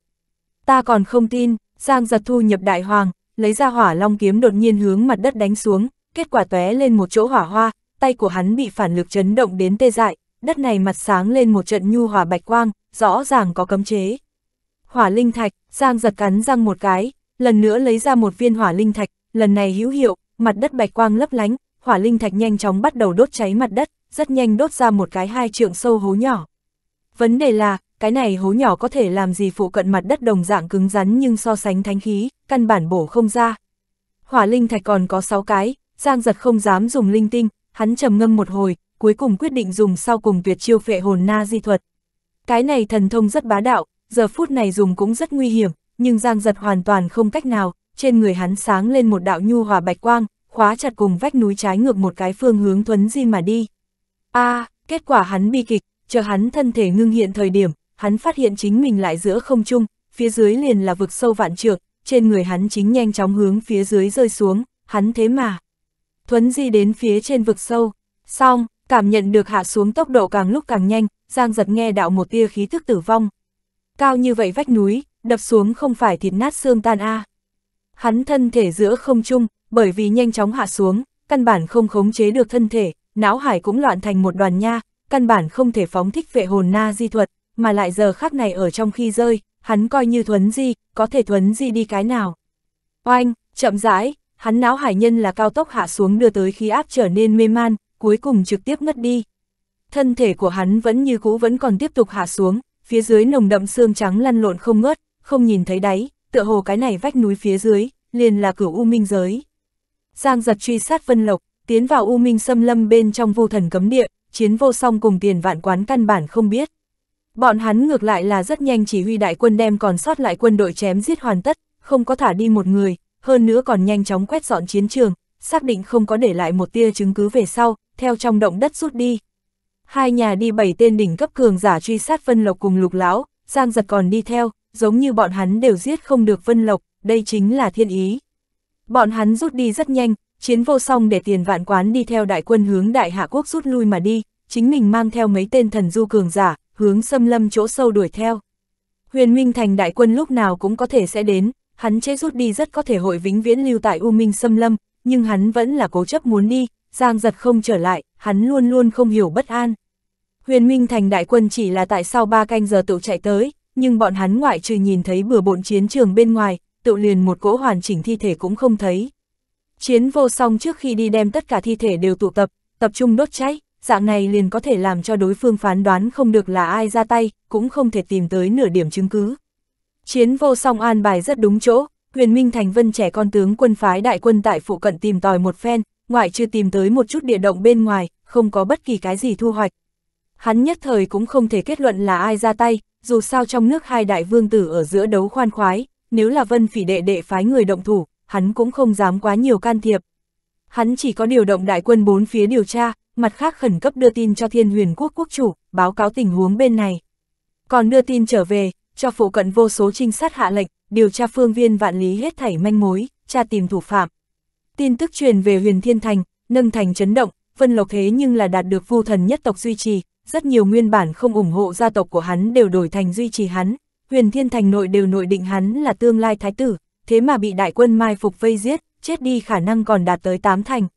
Ta còn không tin, Giang giật thu nhập đại hoàng, lấy ra hỏa long kiếm đột nhiên hướng mặt đất đánh xuống, kết quả tóe lên một chỗ hỏa hoa, tay của hắn bị phản lực chấn động đến tê dại, đất này mặt sáng lên một trận nhu hỏa bạch quang, rõ ràng có cấm chế. Hỏa linh thạch, Giang giật cắn răng một cái, lần nữa lấy ra một viên hỏa linh thạch, lần này hữu hiệu, mặt đất bạch quang lấp lánh, hỏa linh thạch nhanh chóng bắt đầu đốt cháy mặt đất, rất nhanh đốt ra một cái hai trượng sâu hố nhỏ. Vấn đề là, cái này hố nhỏ có thể làm gì phụ cận mặt đất đồng dạng cứng rắn nhưng so sánh thánh khí, căn bản bổ không ra. Hỏa linh thạch còn có 6 cái, Giang giật không dám dùng linh tinh, hắn trầm ngâm một hồi, cuối cùng quyết định dùng sau cùng tuyệt chiêu phệ hồn na di thuật. Cái này thần thông rất bá đạo, giờ phút này dùng cũng rất nguy hiểm, nhưng Giang Giật hoàn toàn không cách nào, trên người hắn sáng lên một đạo nhu hòa bạch quang, khóa chặt cùng vách núi trái ngược một cái phương hướng thuấn di mà đi. a à, kết quả hắn bi kịch, chờ hắn thân thể ngưng hiện thời điểm, hắn phát hiện chính mình lại giữa không trung, phía dưới liền là vực sâu vạn trượng, trên người hắn chính nhanh chóng hướng phía dưới rơi xuống, hắn thế mà. Thuấn di đến phía trên vực sâu, xong, Cảm nhận được hạ xuống tốc độ càng lúc càng nhanh, Giang giật nghe đạo một tia khí thức tử vong. Cao như vậy vách núi, đập xuống không phải thịt nát xương tan a Hắn thân thể giữa không trung, bởi vì nhanh chóng hạ xuống, căn bản không khống chế được thân thể, não hải cũng loạn thành một đoàn nha, căn bản không thể phóng thích vệ hồn na di thuật, mà lại giờ khắc này ở trong khi rơi, hắn coi như thuấn di, có thể thuấn di đi cái nào. Oanh, chậm rãi, hắn não hải nhân là cao tốc hạ xuống đưa tới khí áp trở nên mê man, cuối cùng trực tiếp ngất đi. Thân thể của hắn vẫn như cũ vẫn còn tiếp tục hạ xuống, phía dưới nồng đậm xương trắng lăn lộn không ngớt, không nhìn thấy đáy, tựa hồ cái này vách núi phía dưới, liền là cửu U Minh giới. Giang giật truy sát Vân Lộc, tiến vào U Minh xâm lâm bên trong vô thần cấm địa, chiến vô song cùng tiền vạn quán căn bản không biết. Bọn hắn ngược lại là rất nhanh chỉ huy đại quân đem còn sót lại quân đội chém giết hoàn tất, không có thả đi một người, hơn nữa còn nhanh chóng quét dọn chiến trường, xác định không có để lại một tia chứng cứ về sau, theo trong động đất rút đi. Hai nhà đi bảy tên đỉnh cấp cường giả truy sát Vân Lộc cùng Lục Lão, Giang Giật còn đi theo, giống như bọn hắn đều giết không được Vân Lộc, đây chính là thiên ý. Bọn hắn rút đi rất nhanh, chiến vô song để tiền vạn quán đi theo đại quân hướng đại hạ quốc rút lui mà đi, chính mình mang theo mấy tên thần du cường giả, hướng xâm lâm chỗ sâu đuổi theo. Huyền Minh Thành đại quân lúc nào cũng có thể sẽ đến, hắn chế rút đi rất có thể hội vĩnh viễn lưu tại U Minh xâm lâm, nhưng hắn vẫn là cố chấp muốn đi, Giang giật không trở lại, hắn luôn luôn không hiểu bất an. Huyền Minh Thành đại quân chỉ là tại sau ba canh giờ tự chạy tới, nhưng bọn hắn ngoại trừ nhìn thấy bừa bộn chiến trường bên ngoài, tự liền một cỗ hoàn chỉnh thi thể cũng không thấy. Chiến vô song trước khi đi đem tất cả thi thể đều tụ tập, tập trung đốt cháy, dạng này liền có thể làm cho đối phương phán đoán không được là ai ra tay, cũng không thể tìm tới nửa điểm chứng cứ. Chiến vô song an bài rất đúng chỗ, Huyền Minh Thành Vân trẻ con tướng quân phái đại quân tại phụ cận tìm tòi một phen, ngoại chưa tìm tới một chút địa động bên ngoài, không có bất kỳ cái gì thu hoạch. Hắn nhất thời cũng không thể kết luận là ai ra tay, dù sao trong nước hai đại vương tử ở giữa đấu khoan khoái, nếu là vân phỉ đệ đệ phái người động thủ, hắn cũng không dám quá nhiều can thiệp. Hắn chỉ có điều động đại quân bốn phía điều tra, mặt khác khẩn cấp đưa tin cho thiên huyền quốc quốc chủ, báo cáo tình huống bên này. Còn đưa tin trở về, cho phụ cận vô số trinh sát hạ lệnh, điều tra phương viên vạn lý hết thảy manh mối, tra tìm thủ phạm. Tin tức truyền về huyền thiên thành, nâng thành chấn động, Vân Lộc thế nhưng là đạt được vu thần nhất tộc duy trì, rất nhiều nguyên bản không ủng hộ gia tộc của hắn đều đổi thành duy trì hắn, huyền thiên thành nội đều nội định hắn là tương lai thái tử, thế mà bị đại quân mai phục vây giết, chết đi khả năng còn đạt tới tám thành.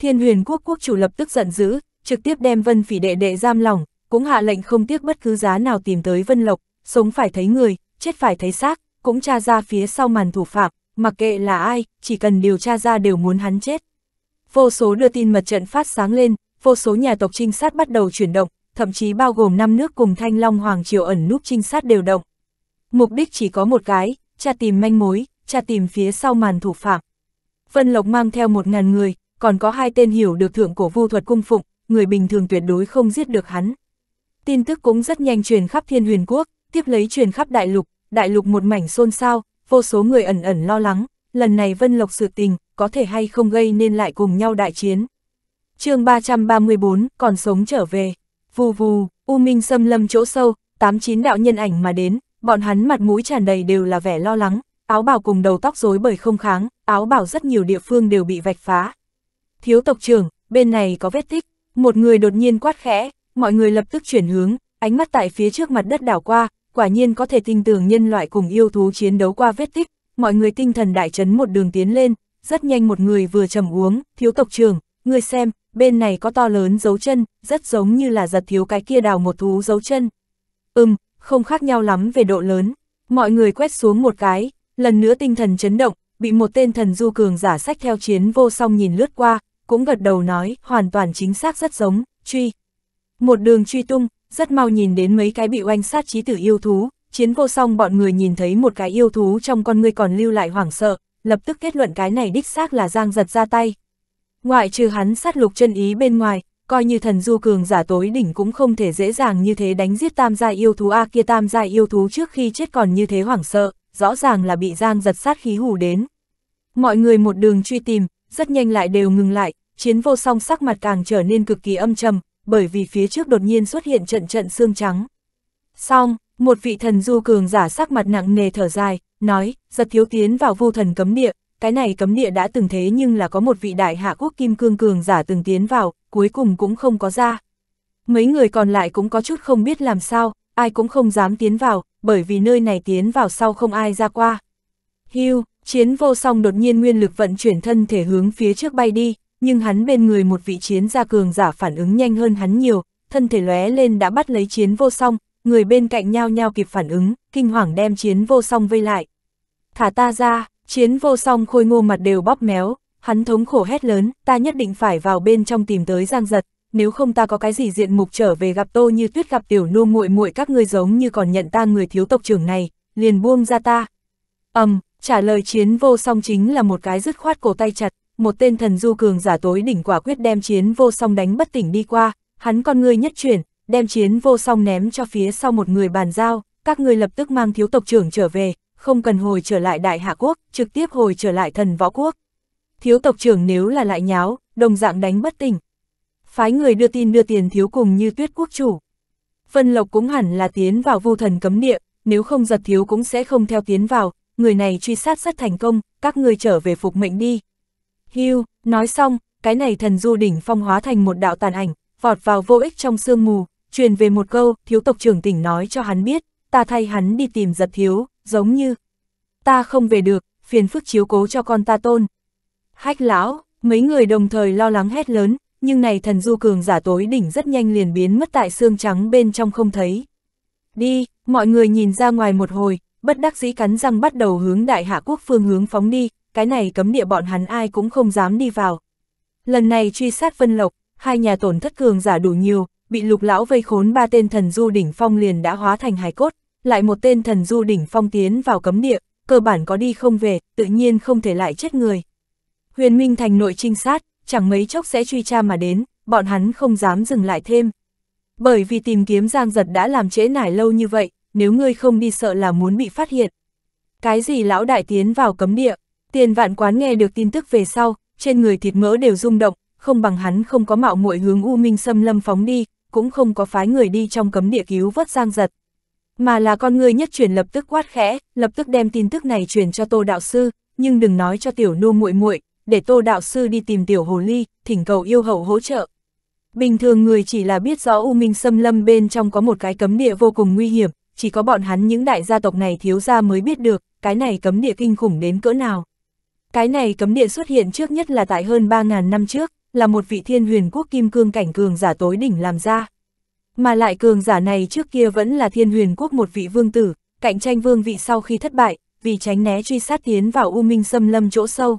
Thiên huyền quốc quốc chủ lập tức giận dữ, trực tiếp đem vân phỉ đệ đệ giam lỏng, cũng hạ lệnh không tiếc bất cứ giá nào tìm tới vân lộc, sống phải thấy người, chết phải thấy xác, cũng tra ra phía sau màn thủ phạm, mặc kệ là ai, chỉ cần điều tra ra đều muốn hắn chết. Vô số đưa tin mật trận phát sáng lên, vô số nhà tộc trinh sát bắt đầu chuyển động, thậm chí bao gồm năm nước cùng Thanh Long Hoàng Triều ẩn núp trinh sát đều động. Mục đích chỉ có một cái, tra tìm manh mối, tra tìm phía sau màn thủ phạm. Vân Lộc mang theo một ngàn người, còn có hai tên hiểu được thượng cổ vu thuật cung phụng, người bình thường tuyệt đối không giết được hắn. Tin tức cũng rất nhanh truyền khắp thiên huyền quốc, tiếp lấy truyền khắp đại lục, đại lục một mảnh xôn xao, vô số người ẩn ẩn lo lắng, lần này Vân Lộc sự tình, có thể hay không gây nên lại cùng nhau đại chiến. chương 334, còn sống trở về, vù vù, U Minh xâm lâm chỗ sâu, tám chín đạo nhân ảnh mà đến, bọn hắn mặt mũi tràn đầy đều là vẻ lo lắng, áo bảo cùng đầu tóc rối bởi không kháng, áo bảo rất nhiều địa phương đều bị vạch phá. Thiếu tộc trưởng, bên này có vết tích, một người đột nhiên quát khẽ, mọi người lập tức chuyển hướng, ánh mắt tại phía trước mặt đất đảo qua, quả nhiên có thể tin tưởng nhân loại cùng yêu thú chiến đấu qua vết tích, mọi người tinh thần đại chấn một đường tiến lên, rất nhanh một người vừa trầm uống, thiếu tộc trưởng, người xem, bên này có to lớn dấu chân, rất giống như là giật thiếu cái kia đào một thú dấu chân. Ừm, không khác nhau lắm về độ lớn, mọi người quét xuống một cái, lần nữa tinh thần chấn động, bị một tên thần du cường giả sách theo chiến vô song nhìn lướt qua, cũng gật đầu nói, hoàn toàn chính xác rất giống, truy. Một đường truy tung, rất mau nhìn đến mấy cái bị oanh sát trí tử yêu thú, chiến vô song bọn người nhìn thấy một cái yêu thú trong con người còn lưu lại hoảng sợ, lập tức kết luận cái này đích xác là giang giật ra tay. Ngoại trừ hắn sát lục chân ý bên ngoài, coi như thần du cường giả tối đỉnh cũng không thể dễ dàng như thế đánh giết tam gia yêu thú A kia tam gia yêu thú trước khi chết còn như thế hoảng sợ, rõ ràng là bị giang giật sát khí hù đến. Mọi người một đường truy tìm, rất nhanh lại đều ngừng lại, chiến vô song sắc mặt càng trở nên cực kỳ âm trầm, bởi vì phía trước đột nhiên xuất hiện trận trận xương trắng. Xong, một vị thần du cường giả sắc mặt nặng nề thở dài, nói, giật thiếu tiến vào vu thần cấm địa, cái này cấm địa đã từng thế nhưng là có một vị đại hạ quốc kim cương cường giả từng tiến vào, cuối cùng cũng không có ra. Mấy người còn lại cũng có chút không biết làm sao, ai cũng không dám tiến vào, bởi vì nơi này tiến vào sau không ai ra qua. Hưu, chiến vô song đột nhiên nguyên lực vận chuyển thân thể hướng phía trước bay đi, nhưng hắn bên người một vị chiến gia cường giả phản ứng nhanh hơn hắn nhiều, thân thể lóe lên đã bắt lấy chiến vô song, người bên cạnh nhao nhao kịp phản ứng, kinh hoàng đem chiến vô song vây lại. Thả ta ra, chiến vô song khôi ngô mặt đều bóp méo, hắn thống khổ hét lớn, ta nhất định phải vào bên trong tìm tới giang giật, nếu không ta có cái gì diện mục trở về gặp tô như tuyết gặp tiểu nô muội muội các ngươi giống như còn nhận ta người thiếu tộc trưởng này, liền buông ra ta. ầm, um, trả lời chiến vô song chính là một cái dứt khoát cổ tay chặt, một tên thần du cường giả tối đỉnh quả quyết đem chiến vô song đánh bất tỉnh đi qua, hắn con ngươi nhất chuyển, đem chiến vô song ném cho phía sau một người bàn giao, các ngươi lập tức mang thiếu tộc trưởng trở về, không cần hồi trở lại đại hạ quốc, trực tiếp hồi trở lại thần võ quốc. Thiếu tộc trưởng nếu là lại nháo, đồng dạng đánh bất tỉnh. Phái người đưa tin đưa tiền thiếu cùng như tuyết quốc chủ. Vân Lộc cũng hẳn là tiến vào vu thần cấm địa, nếu không giật thiếu cũng sẽ không theo tiến vào, người này truy sát rất thành công, các người trở về phục mệnh đi, Hưu, nói xong, cái này thần du đỉnh phong hóa thành một đạo tàn ảnh, vọt vào vô ích trong sương mù, truyền về một câu, thiếu tộc trưởng tỉnh nói cho hắn biết, ta thay hắn đi tìm giật thiếu, giống như, ta không về được, phiền phức chiếu cố cho con ta tôn. Hách lão, mấy người đồng thời lo lắng hét lớn, nhưng này thần du cường giả tối đỉnh rất nhanh liền biến mất tại xương trắng bên trong không thấy. Đi, mọi người nhìn ra ngoài một hồi, bất đắc dĩ cắn răng bắt đầu hướng đại hạ quốc phương hướng phóng đi, cái này cấm địa bọn hắn ai cũng không dám đi vào. Lần này truy sát Vân Lộc, hai nhà tổn thất cường giả đủ nhiều, bị lục lão vây khốn ba tên thần du đỉnh phong liền đã hóa thành hài cốt, lại một tên thần du đỉnh phong tiến vào cấm địa, cơ bản có đi không về, tự nhiên không thể lại chết người. Huyền Minh thành nội trinh sát, chẳng mấy chốc sẽ truy tra mà đến, bọn hắn không dám dừng lại thêm. Bởi vì tìm kiếm Giang Giật đã làm trễ nải lâu như vậy, nếu ngươi không đi sợ là muốn bị phát hiện. Cái gì lão đại tiến vào cấm địa, Tiền vạn quán nghe được tin tức về sau, trên người thịt mỡ đều rung động, không bằng hắn không có mạo muội hướng U Minh xâm lâm phóng đi, cũng không có phái người đi trong cấm địa cứu vớt giang giật. Mà là con người nhất truyền lập tức quát khẽ, lập tức đem tin tức này truyền cho Tô Đạo Sư, nhưng đừng nói cho tiểu nô muội muội để Tô Đạo Sư đi tìm tiểu hồ ly, thỉnh cầu yêu hậu hỗ trợ. Bình thường người chỉ là biết rõ U Minh xâm lâm bên trong có một cái cấm địa vô cùng nguy hiểm, chỉ có bọn hắn những đại gia tộc này thiếu ra mới biết được, cái này cấm địa kinh khủng đến cỡ nào. Cái này cấm địa xuất hiện trước nhất là tại hơn 3.000 năm trước, là một vị thiên huyền quốc kim cương cảnh cường giả tối đỉnh làm ra. Mà lại cường giả này trước kia vẫn là thiên huyền quốc một vị vương tử, cạnh tranh vương vị sau khi thất bại, vì tránh né truy sát tiến vào u minh xâm lâm chỗ sâu.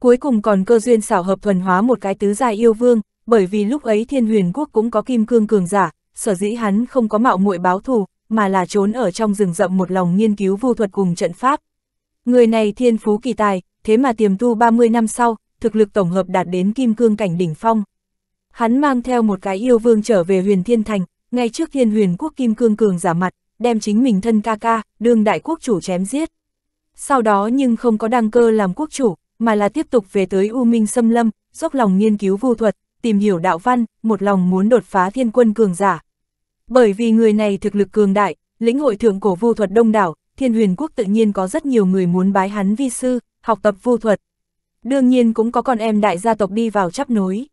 Cuối cùng còn cơ duyên xảo hợp thuần hóa một cái tứ gia yêu vương, bởi vì lúc ấy thiên huyền quốc cũng có kim cương cường giả, sở dĩ hắn không có mạo muội báo thù, mà là trốn ở trong rừng rậm một lòng nghiên cứu vô thuật cùng trận pháp. Người này thiên phú kỳ tài, thế mà tiềm tu 30 năm sau, thực lực tổng hợp đạt đến kim cương cảnh đỉnh phong. Hắn mang theo một cái yêu vương trở về huyền thiên thành, ngay trước thiên huyền quốc kim cương cường giả mặt, đem chính mình thân ca ca, đương đại quốc chủ chém giết. Sau đó nhưng không có đăng cơ làm quốc chủ, mà là tiếp tục về tới U Minh Xâm Lâm, dốc lòng nghiên cứu vu thuật, tìm hiểu đạo văn, một lòng muốn đột phá thiên quân cường giả. Bởi vì người này thực lực cường đại, lĩnh hội thượng cổ vu thuật đông đảo, thiên huyền quốc tự nhiên có rất nhiều người muốn bái hắn vi sư, học tập vu thuật. Đương nhiên cũng có con em đại gia tộc đi vào chắp nối.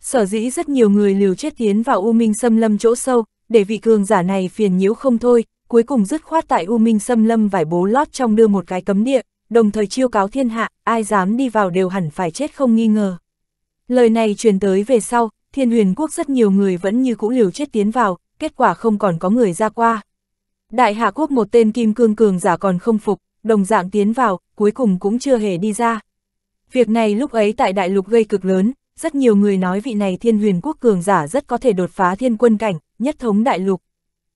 Sở dĩ rất nhiều người liều chết tiến vào U Minh xâm lâm chỗ sâu, để vị cường giả này phiền nhiễu không thôi, cuối cùng dứt khoát tại U Minh xâm lâm vải bố lót trong đưa một cái cấm địa, đồng thời chiêu cáo thiên hạ, ai dám đi vào đều hẳn phải chết không nghi ngờ. Lời này truyền tới về sau, thiên huyền quốc rất nhiều người vẫn như cũ liều chết tiến vào, kết quả không còn có người ra qua. Đại hạ quốc một tên kim cương cường giả còn không phục, đồng dạng tiến vào, cuối cùng cũng chưa hề đi ra. Việc này lúc ấy tại đại lục gây cực lớn, rất nhiều người nói vị này thiên huyền quốc cường giả rất có thể đột phá thiên quân cảnh, nhất thống đại lục.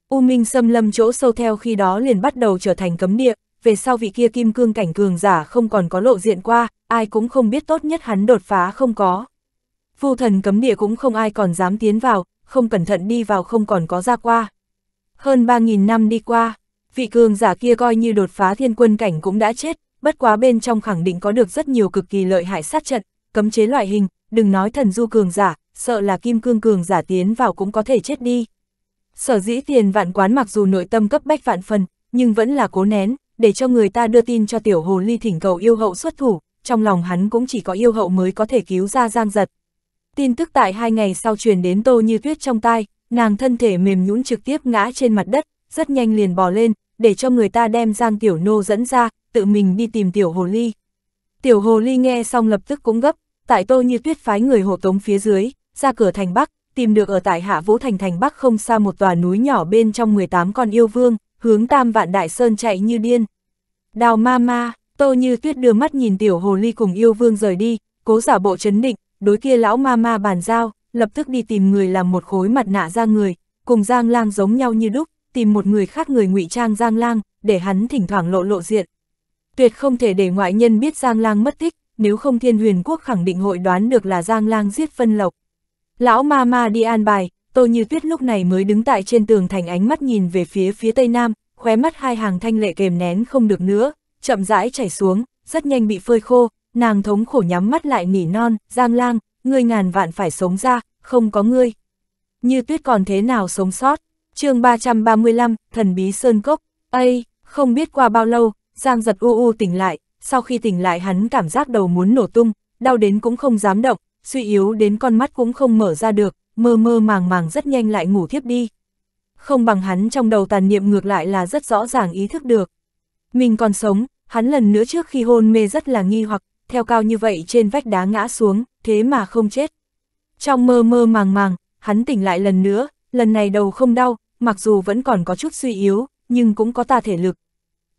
U Minh xâm lâm chỗ sâu theo khi đó liền bắt đầu trở thành cấm địa, về sau vị kia kim cương cảnh cường giả không còn có lộ diện qua, ai cũng không biết tốt nhất hắn đột phá không có. Vu thần cấm địa cũng không ai còn dám tiến vào, không cẩn thận đi vào không còn có ra qua. Hơn 3.000 năm đi qua, vị cường giả kia coi như đột phá thiên quân cảnh cũng đã chết, bất quá bên trong khẳng định có được rất nhiều cực kỳ lợi hại sát trận, cấm chế loại hình, đừng nói thần du cường giả, sợ là kim cương cường giả tiến vào cũng có thể chết đi. Sở dĩ tiền vạn quán mặc dù nội tâm cấp bách vạn phần, nhưng vẫn là cố nén, để cho người ta đưa tin cho tiểu hồ ly thỉnh cầu yêu hậu xuất thủ, trong lòng hắn cũng chỉ có yêu hậu mới có thể cứu ra giang giật. Tin tức tại hai ngày sau truyền đến tô như tuyết trong tai, nàng thân thể mềm nhũn trực tiếp ngã trên mặt đất, rất nhanh liền bò lên, để cho người ta đem Giang Tiểu Nô dẫn ra, tự mình đi tìm Tiểu Hồ Ly. Tiểu Hồ Ly nghe xong lập tức cũng gấp, tại Tô Như Tuyết phái người hộ tống phía dưới, ra cửa thành Bắc, tìm được ở tại Hạ Vũ Thành thành Bắc không xa một tòa núi nhỏ bên trong 18 con yêu vương, hướng Tam Vạn Đại Sơn chạy như điên. Đào ma ma, Tô Như Tuyết đưa mắt nhìn Tiểu Hồ Ly cùng yêu vương rời đi, cố giả bộ chấn định, đối kia lão ma ma bàn giao, lập tức đi tìm người làm một khối mặt nạ ra người, cùng Giang Lang giống nhau như đúc, tìm một người khác người ngụy trang Giang Lang, để hắn thỉnh thoảng lộ lộ diện. Tuyệt không thể để ngoại nhân biết Giang Lang mất tích, nếu không Thiên Huyền Quốc khẳng định hội đoán được là Giang Lang giết Phân Lộc. Lão ma ma đi an bài, tôi Như Tuyết lúc này mới đứng tại trên tường thành ánh mắt nhìn về phía phía tây nam, khóe mắt hai hàng thanh lệ kềm nén không được nữa, chậm rãi chảy xuống, rất nhanh bị phơi khô, nàng thống khổ nhắm mắt lại nỉ non, Giang Lang, ngươi ngàn vạn phải sống ra, không có ngươi. Như Tuyết còn thế nào sống sót? chương 335, Thần Bí Sơn Cốc, ây, không biết qua bao lâu, Giang giật u u tỉnh lại, sau khi tỉnh lại hắn cảm giác đầu muốn nổ tung, đau đến cũng không dám động, suy yếu đến con mắt cũng không mở ra được, mơ mơ màng màng rất nhanh lại ngủ thiếp đi. Không bằng hắn trong đầu tàn niệm ngược lại là rất rõ ràng ý thức được. Mình còn sống, hắn lần nữa trước khi hôn mê rất là nghi hoặc, theo cao như vậy trên vách đá ngã xuống, thế mà không chết. Trong mơ mơ màng màng, hắn tỉnh lại lần nữa, lần này đầu không đau, mặc dù vẫn còn có chút suy yếu, nhưng cũng có ta thể lực.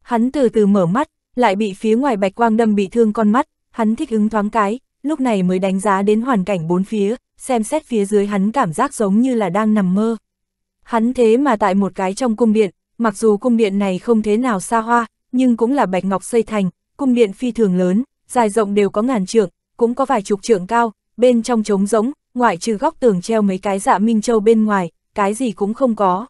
Hắn từ từ mở mắt, lại bị phía ngoài bạch quang đâm bị thương con mắt, hắn thích ứng thoáng cái, lúc này mới đánh giá đến hoàn cảnh bốn phía, xem xét phía dưới hắn cảm giác giống như là đang nằm mơ. Hắn thế mà tại một cái trong cung điện, mặc dù cung điện này không thế nào xa hoa, nhưng cũng là bạch ngọc xây thành, cung điện phi thường lớn, dài rộng đều có ngàn trượng, cũng có vài chục trượng cao, bên trong trống rỗng, ngoại trừ góc tường treo mấy cái dạ minh châu bên ngoài, cái gì cũng không có.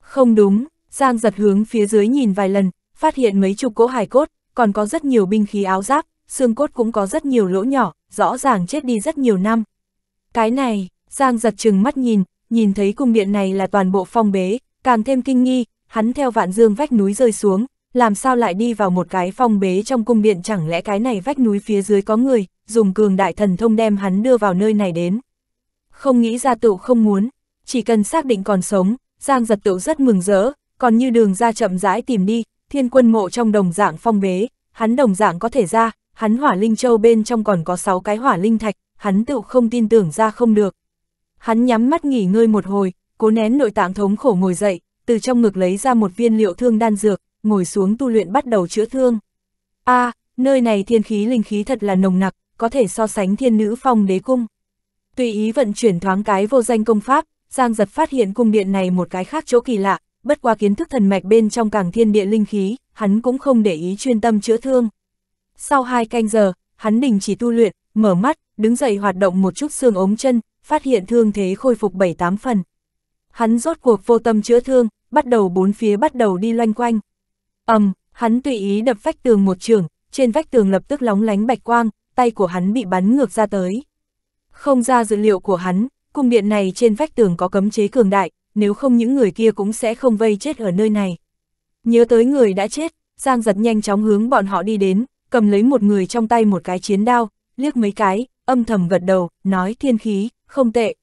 Không đúng, Giang giật hướng phía dưới nhìn vài lần, phát hiện mấy chục cỗ hài cốt, còn có rất nhiều binh khí áo giáp, xương cốt cũng có rất nhiều lỗ nhỏ, rõ ràng chết đi rất nhiều năm. Cái này, Giang giật chừng mắt nhìn, nhìn thấy cung điện này là toàn bộ phong bế, càng thêm kinh nghi, hắn theo vạn dương vách núi rơi xuống, làm sao lại đi vào một cái phong bế trong cung điện chẳng lẽ cái này vách núi phía dưới có người, dùng cường đại thần thông đem hắn đưa vào nơi này đến. Không nghĩ ra tựu không muốn, chỉ cần xác định còn sống, Giang giật tựu rất mừng rỡ, còn như đường ra chậm rãi tìm đi, thiên quân mộ trong đồng dạng phong bế, hắn đồng dạng có thể ra, hắn hỏa linh châu bên trong còn có 6 cái hỏa linh thạch, hắn tựu không tin tưởng ra không được. Hắn nhắm mắt nghỉ ngơi một hồi, cố nén nội tạng thống khổ ngồi dậy, từ trong ngực lấy ra một viên liệu thương đan dược, ngồi xuống tu luyện bắt đầu chữa thương. a à, nơi này thiên khí linh khí thật là nồng nặc, có thể so sánh thiên nữ phong đế cung. Tùy ý vận chuyển thoáng cái vô danh công pháp, Giang giật phát hiện cung điện này một cái khác chỗ kỳ lạ, bất qua kiến thức thần mạch bên trong càng thiên địa linh khí, hắn cũng không để ý chuyên tâm chữa thương. Sau hai canh giờ, hắn đình chỉ tu luyện, mở mắt, đứng dậy hoạt động một chút xương ống chân, phát hiện thương thế khôi phục 7-8 phần. Hắn rốt cuộc vô tâm chữa thương, bắt đầu bốn phía bắt đầu đi loanh quanh. ầm, um, hắn tùy ý đập vách tường một trường, trên vách tường lập tức lóng lánh bạch quang, tay của hắn bị bắn ngược ra tới. Không ra dữ liệu của hắn, cung điện này trên vách tường có cấm chế cường đại, nếu không những người kia cũng sẽ không vây chết ở nơi này. Nhớ tới người đã chết, Giang giật nhanh chóng hướng bọn họ đi đến, cầm lấy một người trong tay một cái chiến đao, liếc mấy cái, âm thầm gật đầu, nói thiên khí, không tệ.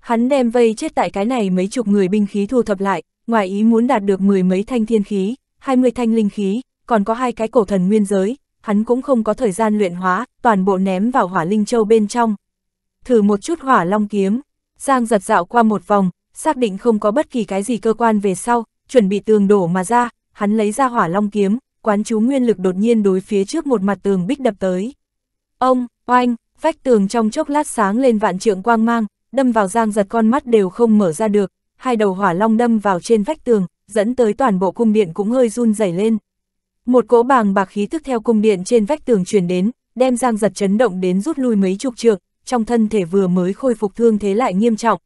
Hắn đem vây chết tại cái này mấy chục người binh khí thu thập lại, ngoài ý muốn đạt được mười mấy thanh thiên khí, hai mươi thanh linh khí, còn có hai cái cổ thần nguyên giới, hắn cũng không có thời gian luyện hóa, toàn bộ ném vào hỏa linh châu bên trong, thử một chút hỏa long kiếm. Giang giật dạo qua một vòng, xác định không có bất kỳ cái gì cơ quan về sau, chuẩn bị tường đổ mà ra, hắn lấy ra hỏa long kiếm, quán chú nguyên lực đột nhiên đối phía trước một mặt tường bích đập tới. Ông, oanh, vách tường trong chốc lát sáng lên vạn trượng quang mang, đâm vào giang giật con mắt đều không mở ra được, hai đầu hỏa long đâm vào trên vách tường, dẫn tới toàn bộ cung điện cũng hơi run rẩy lên. Một cỗ bàng bạc khí tức theo cung điện trên vách tường truyền đến, đem giang giật chấn động đến rút lui mấy chục trượng, trong thân thể vừa mới khôi phục thương thế lại nghiêm trọng.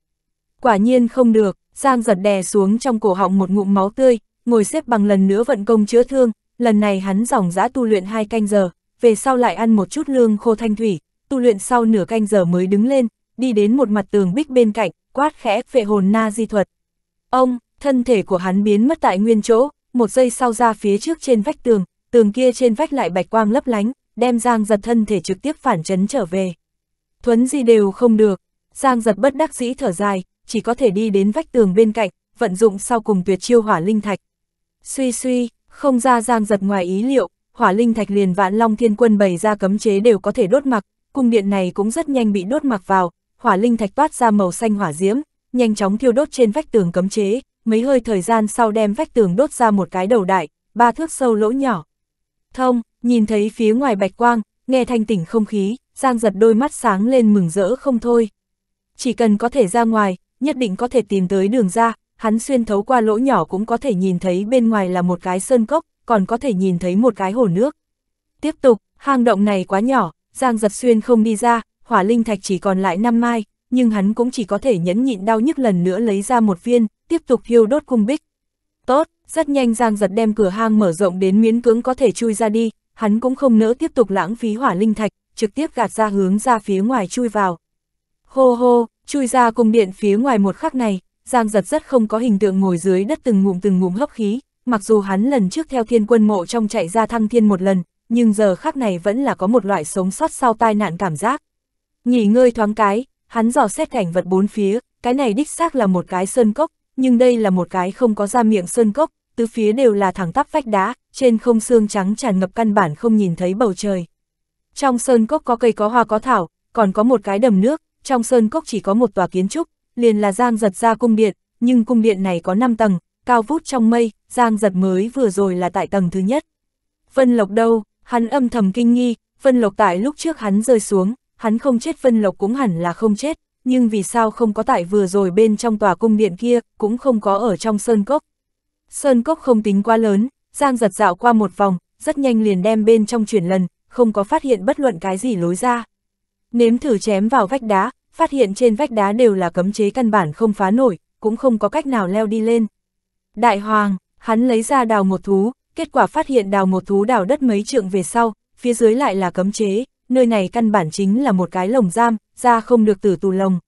Quả nhiên không được, Giang giật đè xuống trong cổ họng một ngụm máu tươi, ngồi xếp bằng lần nữa vận công chữa thương, lần này hắn dòng dã tu luyện hai canh giờ, về sau lại ăn một chút lương khô thanh thủy, tu luyện sau nửa canh giờ mới đứng lên, đi đến một mặt tường bích bên cạnh, quát khẽ về hồn na di thuật. Ông, thân thể của hắn biến mất tại nguyên chỗ, một giây sau ra phía trước trên vách tường, tường kia trên vách lại bạch quang lấp lánh, đem Giang giật thân thể trực tiếp phản chấn trở về thuấn gì đều không được. Giang giật bất đắc dĩ thở dài, chỉ có thể đi đến vách tường bên cạnh, vận dụng sau cùng tuyệt chiêu hỏa linh thạch. Suy suy, không ra giang giật ngoài ý liệu, hỏa linh thạch liền vạn long thiên quân bày ra cấm chế đều có thể đốt mặc, cung điện này cũng rất nhanh bị đốt mặc vào, hỏa linh thạch toát ra màu xanh hỏa diễm, nhanh chóng thiêu đốt trên vách tường cấm chế, mấy hơi thời gian sau đem vách tường đốt ra một cái đầu đại, ba thước sâu lỗ nhỏ. Thông, nhìn thấy phía ngoài bạch quang, nghe thanh tỉnh không khí, Giang giật đôi mắt sáng lên mừng rỡ không thôi. Chỉ cần có thể ra ngoài, nhất định có thể tìm tới đường ra, hắn xuyên thấu qua lỗ nhỏ cũng có thể nhìn thấy bên ngoài là một cái sơn cốc, còn có thể nhìn thấy một cái hồ nước. Tiếp tục, hang động này quá nhỏ, Giang giật xuyên không đi ra, hỏa linh thạch chỉ còn lại năm mai, nhưng hắn cũng chỉ có thể nhẫn nhịn đau nhức lần nữa lấy ra một viên, tiếp tục thiêu đốt cung bích. Tốt, rất nhanh Giang giật đem cửa hang mở rộng đến miễn cưỡng có thể chui ra đi, hắn cũng không nỡ tiếp tục lãng phí hỏa linh thạch, trực tiếp gạt ra hướng ra phía ngoài chui vào. Hô hô, chui ra cung điện phía ngoài một khắc này, Giang giật rất không có hình tượng ngồi dưới đất từng ngụm từng ngụm hấp khí, mặc dù hắn lần trước theo thiên quân mộ trong chạy ra thăng thiên một lần, nhưng giờ khắc này vẫn là có một loại sống sót sau tai nạn cảm giác. Nghỉ ngơi thoáng cái, hắn dò xét cảnh vật bốn phía, cái này đích xác là một cái sơn cốc, nhưng đây là một cái không có ra miệng sơn cốc, tứ phía đều là thẳng tắp vách đá, trên không xương trắng tràn ngập căn bản không nhìn thấy bầu trời. Trong sơn cốc có cây có hoa có thảo, còn có một cái đầm nước, trong sơn cốc chỉ có một tòa kiến trúc, liền là Giang Giật ra cung điện, nhưng cung điện này có 5 tầng, cao vút trong mây, Giang Giật mới vừa rồi là tại tầng thứ nhất. Vân Lộc đâu, hắn âm thầm kinh nghi, Vân Lộc tại lúc trước hắn rơi xuống, hắn không chết Vân Lộc cũng hẳn là không chết, nhưng vì sao không có tại vừa rồi bên trong tòa cung điện kia, cũng không có ở trong sơn cốc. Sơn cốc không tính quá lớn, Giang giật dạo qua một vòng, rất nhanh liền đem bên trong chuyển lần, không có phát hiện bất luận cái gì lối ra. Nếm thử chém vào vách đá, phát hiện trên vách đá đều là cấm chế căn bản không phá nổi, cũng không có cách nào leo đi lên. Đại hoàng, hắn lấy ra đào một thú, kết quả phát hiện đào một thú đào đất mấy trượng về sau, phía dưới lại là cấm chế, nơi này căn bản chính là một cái lồng giam, ra không được tử tù lồng.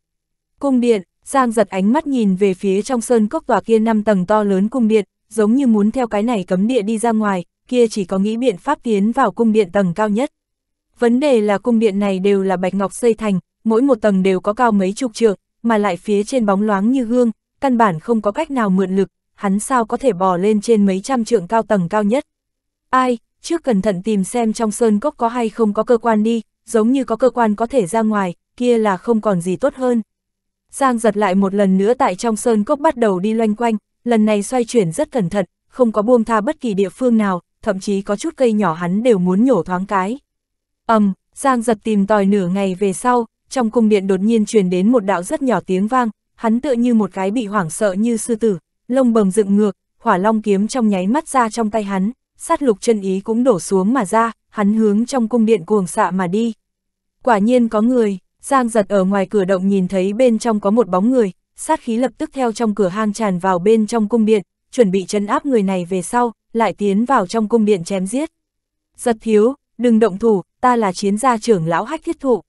Cung điện, Giang giật ánh mắt nhìn về phía trong sơn cốc tòa kia năm tầng to lớn cung điện, giống như muốn theo cái này cấm địa đi ra ngoài, kia chỉ có nghĩ biện pháp tiến vào cung điện tầng cao nhất. Vấn đề là cung điện này đều là bạch ngọc xây thành, mỗi một tầng đều có cao mấy chục trượng, mà lại phía trên bóng loáng như gương, căn bản không có cách nào mượn lực, hắn sao có thể bò lên trên mấy trăm trượng cao tầng cao nhất. Ai, trước cẩn thận tìm xem trong sơn cốc có hay không có cơ quan đi, giống như có cơ quan có thể ra ngoài, kia là không còn gì tốt hơn. Giang giật lại một lần nữa tại trong sơn cốc bắt đầu đi loanh quanh, lần này xoay chuyển rất cẩn thận, không có buông tha bất kỳ địa phương nào, thậm chí có chút cây nhỏ hắn đều muốn nhổ thoáng cái. ầm, um, Giang giật tìm tòi nửa ngày về sau, trong cung điện đột nhiên truyền đến một đạo rất nhỏ tiếng vang, hắn tựa như một cái bị hoảng sợ như sư tử, lông bầm dựng ngược, hỏa long kiếm trong nháy mắt ra trong tay hắn, sát lục chân ý cũng đổ xuống mà ra, hắn hướng trong cung điện cuồng xạ mà đi. Quả nhiên có người, Giang giật ở ngoài cửa động nhìn thấy bên trong có một bóng người, sát khí lập tức theo trong cửa hang tràn vào bên trong cung điện, chuẩn bị chấn áp người này về sau, lại tiến vào trong cung điện chém giết. Giật thiếu, đừng động thủ, ta là chiến gia trưởng lão hách thiết thụ.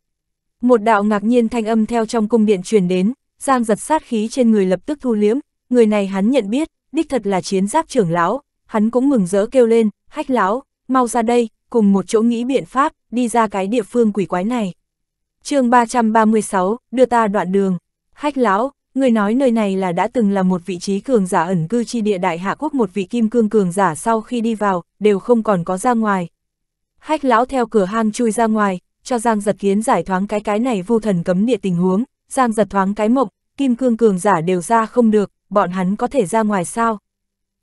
Một đạo ngạc nhiên thanh âm theo trong cung điện truyền đến, giang giật sát khí trên người lập tức thu liếm, người này hắn nhận biết, đích thật là chiến giáp trưởng lão, hắn cũng mừng rỡ kêu lên, hách lão, mau ra đây, cùng một chỗ nghĩ biện pháp, đi ra cái địa phương quỷ quái này. chương 336, đưa ta đoạn đường, hách lão, Người nói nơi này là đã từng là một vị trí cường giả ẩn cư chi địa đại hạ quốc một vị kim cương cường giả sau khi đi vào, đều không còn có ra ngoài. Hách lão theo cửa hang chui ra ngoài, cho Giang giật kiến giải thoáng cái cái này vu thần cấm địa tình huống, Giang giật thoáng cái mộng, kim cương cường giả đều ra không được, bọn hắn có thể ra ngoài sao?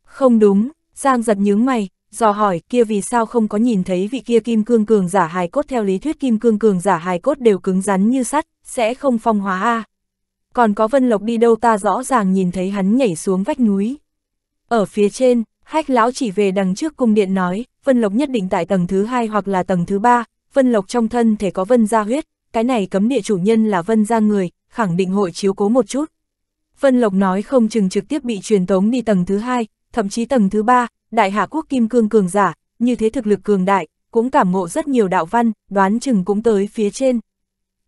Không đúng, Giang giật nhướng mày, dò hỏi kia vì sao không có nhìn thấy vị kia kim cương cường giả hài cốt theo lý thuyết kim cương cường giả hài cốt đều cứng rắn như sắt, sẽ không phong hóa a à còn có Vân Lộc đi đâu ta rõ ràng nhìn thấy hắn nhảy xuống vách núi. Ở phía trên, hách lão chỉ về đằng trước cung điện nói, Vân Lộc nhất định tại tầng thứ hai hoặc là tầng thứ ba, Vân Lộc trong thân thể có Vân gia huyết, cái này cấm địa chủ nhân là Vân gia người, khẳng định hội chiếu cố một chút. Vân Lộc nói không chừng trực tiếp bị truyền tống đi tầng thứ hai, thậm chí tầng thứ ba, đại hạ quốc kim cương cường giả, như thế thực lực cường đại, cũng cảm ngộ rất nhiều đạo văn, đoán chừng cũng tới phía trên.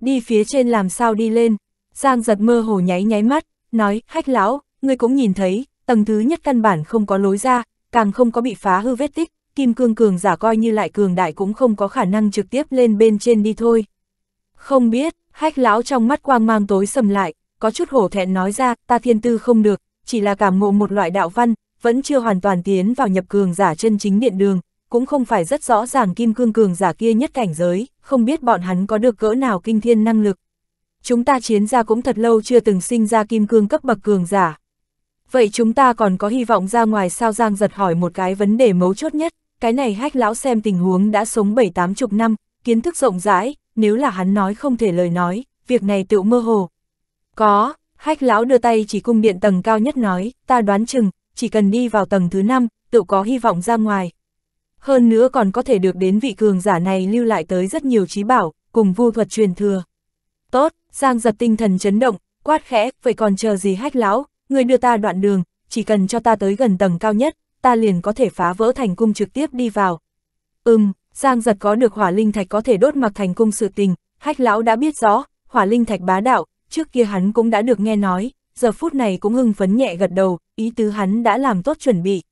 Đi phía trên làm sao đi lên, Giang giật mơ hồ nháy nháy mắt, nói, hách lão, ngươi cũng nhìn thấy, tầng thứ nhất căn bản không có lối ra, càng không có bị phá hư vết tích, kim cương cường giả coi như lại cường đại cũng không có khả năng trực tiếp lên bên trên đi thôi. Không biết, hách lão trong mắt quang mang tối sầm lại, có chút hổ thẹn nói ra, ta thiên tư không được, chỉ là cảm ngộ một loại đạo văn, vẫn chưa hoàn toàn tiến vào nhập cường giả chân chính điện đường, cũng không phải rất rõ ràng kim cương cường giả kia nhất cảnh giới, không biết bọn hắn có được cỡ nào kinh thiên năng lực chúng ta chiến gia cũng thật lâu chưa từng sinh ra kim cương cấp bậc cường giả. Vậy chúng ta còn có hy vọng ra ngoài sao Giang giật hỏi một cái vấn đề mấu chốt nhất, cái này hách lão xem tình huống đã sống bảy tám chục năm, kiến thức rộng rãi, nếu là hắn nói không thể lời nói, việc này tự mơ hồ. Có, hách lão đưa tay chỉ cung điện tầng cao nhất nói, ta đoán chừng, chỉ cần đi vào tầng thứ năm tự có hy vọng ra ngoài. Hơn nữa còn có thể được đến vị cường giả này lưu lại tới rất nhiều trí bảo, cùng vu thuật truyền thừa. Tốt, Giang giật tinh thần chấn động, quát khẽ, vậy còn chờ gì hách lão? người đưa ta đoạn đường, chỉ cần cho ta tới gần tầng cao nhất, ta liền có thể phá vỡ thành cung trực tiếp đi vào. Ừm, Giang giật có được hỏa linh thạch có thể đốt mặc thành cung sự tình, hách lão đã biết rõ, hỏa linh thạch bá đạo, trước kia hắn cũng đã được nghe nói, giờ phút này cũng hưng phấn nhẹ gật đầu, ý tứ hắn đã làm tốt chuẩn bị.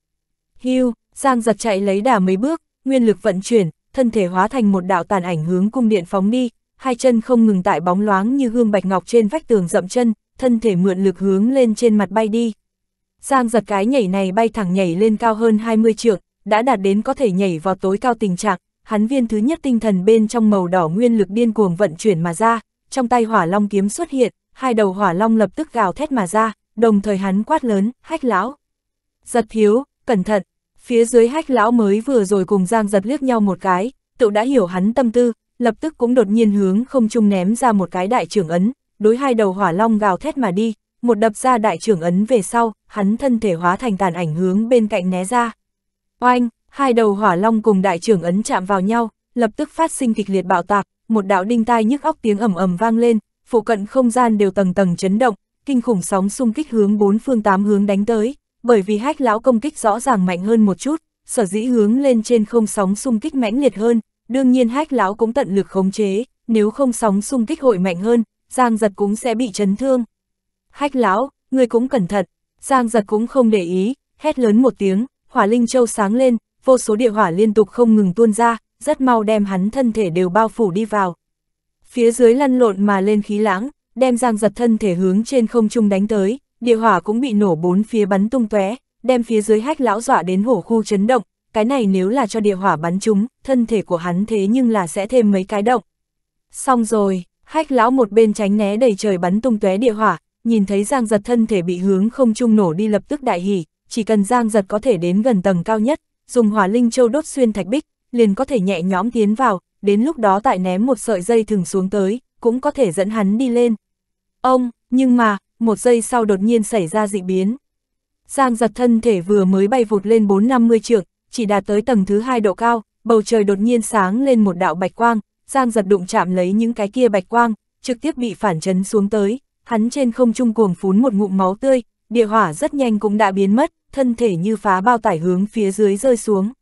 Hưu, Giang giật chạy lấy đà mấy bước, nguyên lực vận chuyển, thân thể hóa thành một đạo tàn ảnh hướng cung điện phóng đi, hai chân không ngừng tại bóng loáng như gương bạch ngọc trên vách tường rậm chân, thân thể mượn lực hướng lên trên mặt bay đi. Giang giật cái nhảy này bay thẳng nhảy lên cao hơn 20 trượng, đã đạt đến có thể nhảy vào tối cao tình trạng, hắn viên thứ nhất tinh thần bên trong màu đỏ nguyên lực điên cuồng vận chuyển mà ra, trong tay hỏa long kiếm xuất hiện, hai đầu hỏa long lập tức gào thét mà ra, đồng thời hắn quát lớn, hách lão. Giật thiếu, cẩn thận, phía dưới hách lão mới vừa rồi cùng Giang giật liếc nhau một cái, tự đã hiểu hắn tâm tư, lập tức cũng đột nhiên hướng không trung ném ra một cái đại trưởng ấn, đối hai đầu hỏa long gào thét mà đi, một đập ra đại trưởng ấn về sau, hắn thân thể hóa thành tàn ảnh hướng bên cạnh né ra. Oanh, hai đầu hỏa long cùng đại trưởng ấn chạm vào nhau, lập tức phát sinh kịch liệt bạo tạc, một đạo đinh tai nhức óc tiếng ầm ầm vang lên, phụ cận không gian đều tầng tầng chấn động, kinh khủng sóng xung kích hướng bốn phương tám hướng đánh tới, bởi vì hách lão công kích rõ ràng mạnh hơn một chút, sở dĩ hướng lên trên không sóng xung kích mãnh liệt hơn, đương nhiên hách láo cũng tận lực khống chế, nếu không sóng xung kích hội mạnh hơn, Giang giật cũng sẽ bị chấn thương. Hách láo, người cũng cẩn thận, Giang giật cũng không để ý, hét lớn một tiếng, hỏa linh châu sáng lên, vô số địa hỏa liên tục không ngừng tuôn ra, rất mau đem hắn thân thể đều bao phủ đi vào. Phía dưới lăn lộn mà lên khí lãng, đem Giang giật thân thể hướng trên không trung đánh tới, địa hỏa cũng bị nổ bốn phía bắn tung tóe, đem phía dưới hách lão dọa đến hổ khu chấn động, cái này nếu là cho địa hỏa bắn chúng, thân thể của hắn thế nhưng là sẽ thêm mấy cái động. Xong rồi, hách lão một bên tránh né đầy trời bắn tung tóe địa hỏa, nhìn thấy Giang Giật thân thể bị hướng không trung nổ đi lập tức đại hỉ, chỉ cần Giang Giật có thể đến gần tầng cao nhất, dùng hỏa linh châu đốt xuyên thạch bích, liền có thể nhẹ nhõm tiến vào, đến lúc đó tại ném một sợi dây thừng xuống tới, cũng có thể dẫn hắn đi lên. Ông, nhưng mà, một giây sau đột nhiên xảy ra dị biến. Giang giật thân thể vừa mới bay vụt lên 450 trượng, chỉ đạt tới tầng thứ hai độ cao, bầu trời đột nhiên sáng lên một đạo bạch quang, Giang giật đụng chạm lấy những cái kia bạch quang, trực tiếp bị phản chấn xuống tới, hắn trên không trung cuồng phún một ngụm máu tươi, địa hỏa rất nhanh cũng đã biến mất, thân thể như phá bao tải hướng phía dưới rơi xuống.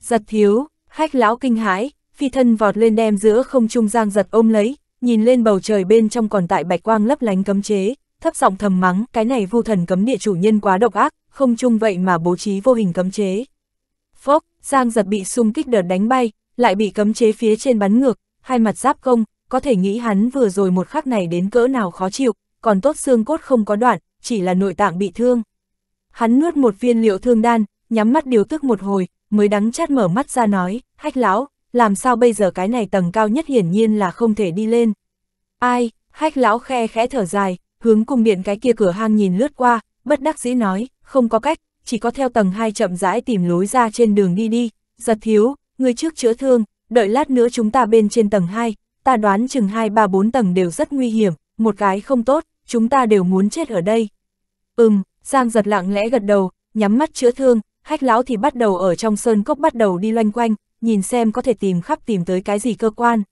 Giật thiếu, khách lão kinh hãi, phi thân vọt lên đem giữa không trung Giang giật ôm lấy, nhìn lên bầu trời bên trong còn tại bạch quang lấp lánh cấm chế, thấp giọng thầm mắng, cái này vu thần cấm địa chủ nhân quá độc ác, không chung vậy mà bố trí vô hình cấm chế. Phốc, Giang giật bị xung kích đợt đánh bay, lại bị cấm chế phía trên bắn ngược, hai mặt giáp công, có thể nghĩ hắn vừa rồi một khắc này đến cỡ nào khó chịu, còn tốt xương cốt không có đoạn, chỉ là nội tạng bị thương. Hắn nuốt một viên liệu thương đan, nhắm mắt điều tức một hồi, mới đắng chát mở mắt ra nói, hách lão, làm sao bây giờ cái này tầng cao nhất hiển nhiên là không thể đi lên. Ai, hách lão khe khẽ thở dài, hướng cùng điện cái kia cửa hang nhìn lướt qua, bất đắc dĩ nói, không có cách, chỉ có theo tầng 2 chậm rãi tìm lối ra trên đường đi đi, giật thiếu, người trước chữa thương, đợi lát nữa chúng ta bên trên tầng 2, ta đoán chừng 2 3 4 tầng đều rất nguy hiểm, một cái không tốt, chúng ta đều muốn chết ở đây. Ừm, Giang giật lặng lẽ gật đầu, nhắm mắt chữa thương, hách lão thì bắt đầu ở trong sơn cốc bắt đầu đi loanh quanh, nhìn xem có thể tìm khắp tìm tới cái gì cơ quan.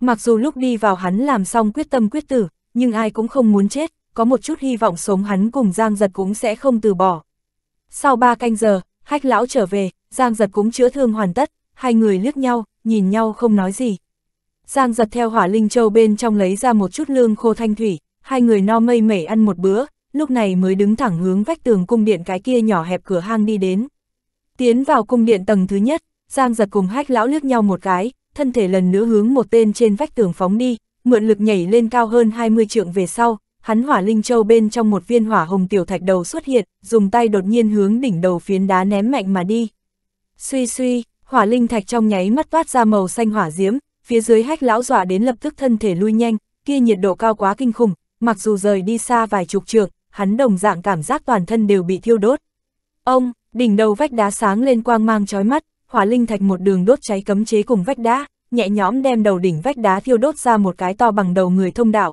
Mặc dù lúc đi vào hắn làm xong quyết tâm quyết tử, nhưng ai cũng không muốn chết, có một chút hy vọng sống hắn cùng Giang giật cũng sẽ không từ bỏ. Sau ba canh giờ, hách lão trở về, Giang giật cũng chữa thương hoàn tất, hai người liếc nhau, nhìn nhau không nói gì. Giang giật theo hỏa linh châu bên trong lấy ra một chút lương khô thanh thủy, hai người no mây mẩy ăn một bữa, lúc này mới đứng thẳng hướng vách tường cung điện cái kia nhỏ hẹp cửa hang đi đến. Tiến vào cung điện tầng thứ nhất, Giang giật cùng hách lão liếc nhau một cái, thân thể lần nữa hướng một tên trên vách tường phóng đi, mượn lực nhảy lên cao hơn 20 trượng về sau, hắn hỏa linh châu bên trong một viên hỏa hồng tiểu thạch đầu xuất hiện, dùng tay đột nhiên hướng đỉnh đầu phiến đá ném mạnh mà đi. Suy suy, hỏa linh thạch trong nháy mắt toát ra màu xanh hỏa diễm, phía dưới hách lão dọa đến lập tức thân thể lui nhanh, kia nhiệt độ cao quá kinh khủng, mặc dù rời đi xa vài chục trượng, hắn đồng dạng cảm giác toàn thân đều bị thiêu đốt. Ông, đỉnh đầu vách đá sáng lên quang mang chói mắt, hỏa linh thạch một đường đốt cháy cấm chế cùng vách đá, nhẹ nhõm đem đầu đỉnh vách đá thiêu đốt ra một cái to bằng đầu người thông đạo.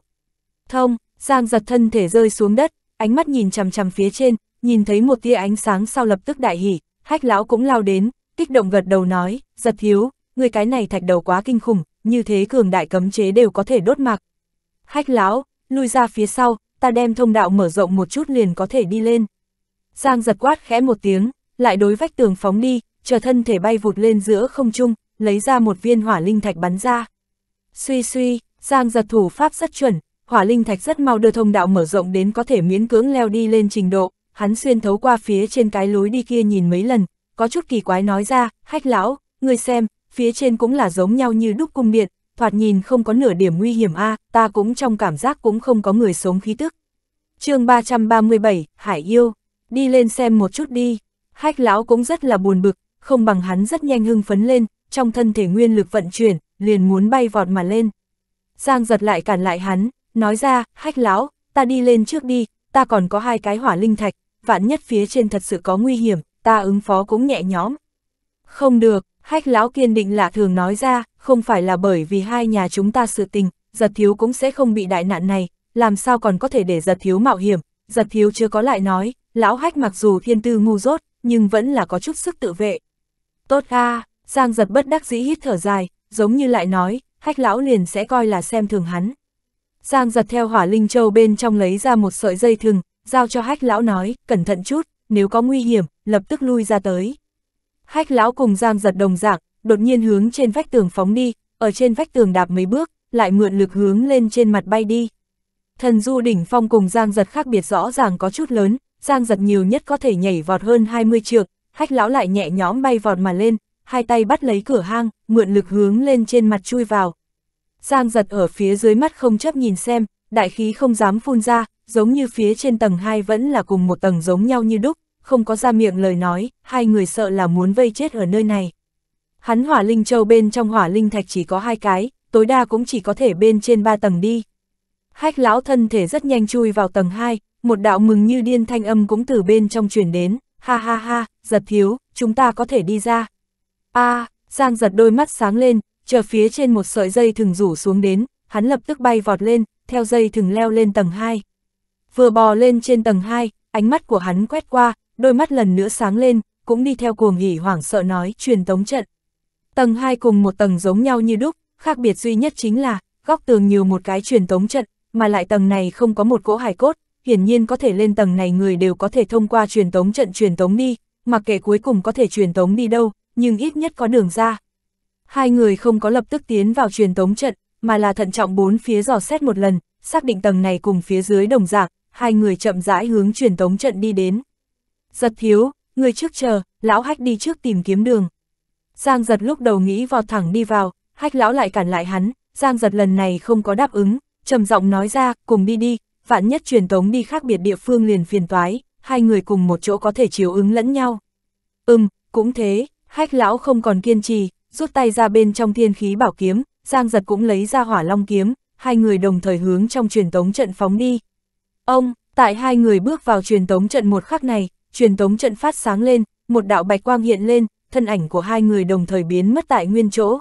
Thông, Giang giật thân thể rơi xuống đất, ánh mắt nhìn chằm chằm phía trên, nhìn thấy một tia ánh sáng sau lập tức đại hỉ, hách lão cũng lao đến, kích động gật đầu nói, giật hiếu, người cái này thạch đầu quá kinh khủng, như thế cường đại cấm chế đều có thể đốt mạc. Hách lão, lui ra phía sau, ta đem thông đạo mở rộng một chút liền có thể đi lên. Giang giật quát khẽ một tiếng, lại đối vách tường phóng đi, chờ thân thể bay vụt lên giữa không trung, lấy ra một viên hỏa linh thạch bắn ra. Suy suy, Giang giật thủ pháp rất chuẩn, hỏa linh thạch rất mau đưa thông đạo mở rộng đến có thể miễn cưỡng leo đi lên trình độ, hắn xuyên thấu qua phía trên cái lối đi kia nhìn mấy lần, có chút kỳ quái nói ra, hách lão, ngươi xem, phía trên cũng là giống nhau như đúc cung điện, thoạt nhìn không có nửa điểm nguy hiểm a ta cũng trong cảm giác cũng không có người sống khí tức. chương 337, Hải Yêu, đi lên xem một chút đi, hách lão cũng rất là buồn bực, không bằng hắn rất nhanh hưng phấn lên, trong thân thể nguyên lực vận chuyển, liền muốn bay vọt mà lên. Giang giật lại cản lại hắn, nói ra, hách lão, ta đi lên trước đi, ta còn có hai cái hỏa linh thạch, vạn nhất phía trên thật sự có nguy hiểm, ta ứng phó cũng nhẹ nhõm. Không được, hách lão kiên định lạ thường nói ra, không phải là bởi vì hai nhà chúng ta sự tình, giật thiếu cũng sẽ không bị đại nạn này, làm sao còn có thể để giật thiếu mạo hiểm, giật thiếu chưa có lại nói, lão hách mặc dù thiên tư ngu dốt, nhưng vẫn là có chút sức tự vệ. Tốt a Giang giật bất đắc dĩ hít thở dài, giống như lại nói, hách lão liền sẽ coi là xem thường hắn. Giang giật theo hỏa linh châu bên trong lấy ra một sợi dây thừng, giao cho hách lão nói, cẩn thận chút, nếu có nguy hiểm, lập tức lui ra tới. Hách lão cùng Giang giật đồng dạng, đột nhiên hướng trên vách tường phóng đi, ở trên vách tường đạp mấy bước, lại mượn lực hướng lên trên mặt bay đi. Thần du đỉnh phong cùng Giang giật khác biệt rõ ràng có chút lớn, Giang giật nhiều nhất có thể nhảy vọt hơn 20 trượng, hách lão lại nhẹ nhõm bay vọt mà lên, hai tay bắt lấy cửa hang, mượn lực hướng lên trên mặt chui vào, Giang giật ở phía dưới mắt không chấp nhìn xem, đại khí không dám phun ra, giống như phía trên tầng 2 vẫn là cùng một tầng giống nhau như đúc, không có ra miệng lời nói, hai người sợ là muốn vây chết ở nơi này. Hắn hỏa linh châu bên trong hỏa linh thạch chỉ có hai cái, tối đa cũng chỉ có thể bên trên ba tầng đi. Hách lão thân thể rất nhanh chui vào tầng 2, một đạo mừng như điên thanh âm cũng từ bên trong truyền đến, ha ha ha, giật thiếu, chúng ta có thể đi ra. a à, Giang giật đôi mắt sáng lên, chờ phía trên một sợi dây thừng rủ xuống đến, hắn lập tức bay vọt lên, theo dây thừng leo lên tầng 2. Vừa bò lên trên tầng 2, ánh mắt của hắn quét qua, đôi mắt lần nữa sáng lên, cũng đi theo cuồng hỉ hoảng sợ nói truyền tống trận. Tầng 2 cùng một tầng giống nhau như đúc, khác biệt duy nhất chính là, góc tường nhiều một cái truyền tống trận, mà lại tầng này không có một cỗ hải cốt, hiển nhiên có thể lên tầng này người đều có thể thông qua truyền tống trận truyền tống đi, mặc kệ cuối cùng có thể truyền tống đi đâu, nhưng ít nhất có đường ra, Hai người không có lập tức tiến vào truyền tống trận, mà là thận trọng bốn phía dò xét một lần, xác định tầng này cùng phía dưới đồng dạng, hai người chậm rãi hướng truyền tống trận đi đến. Giật thiếu, người trước chờ, lão hách đi trước tìm kiếm đường. Giang giật lúc đầu nghĩ vọt thẳng đi vào, hách lão lại cản lại hắn, Giang giật lần này không có đáp ứng, trầm giọng nói ra, cùng đi đi, vạn nhất truyền tống đi khác biệt địa phương liền phiền toái, hai người cùng một chỗ có thể chiếu ứng lẫn nhau. Ừm, cũng thế, hách lão không còn kiên trì, rút tay ra bên trong thiên khí bảo kiếm, Giang Giật cũng lấy ra hỏa long kiếm, hai người đồng thời hướng trong truyền tống trận phóng đi. Ông, tại hai người bước vào truyền tống trận một khắc này, truyền tống trận phát sáng lên, một đạo bạch quang hiện lên, thân ảnh của hai người đồng thời biến mất tại nguyên chỗ.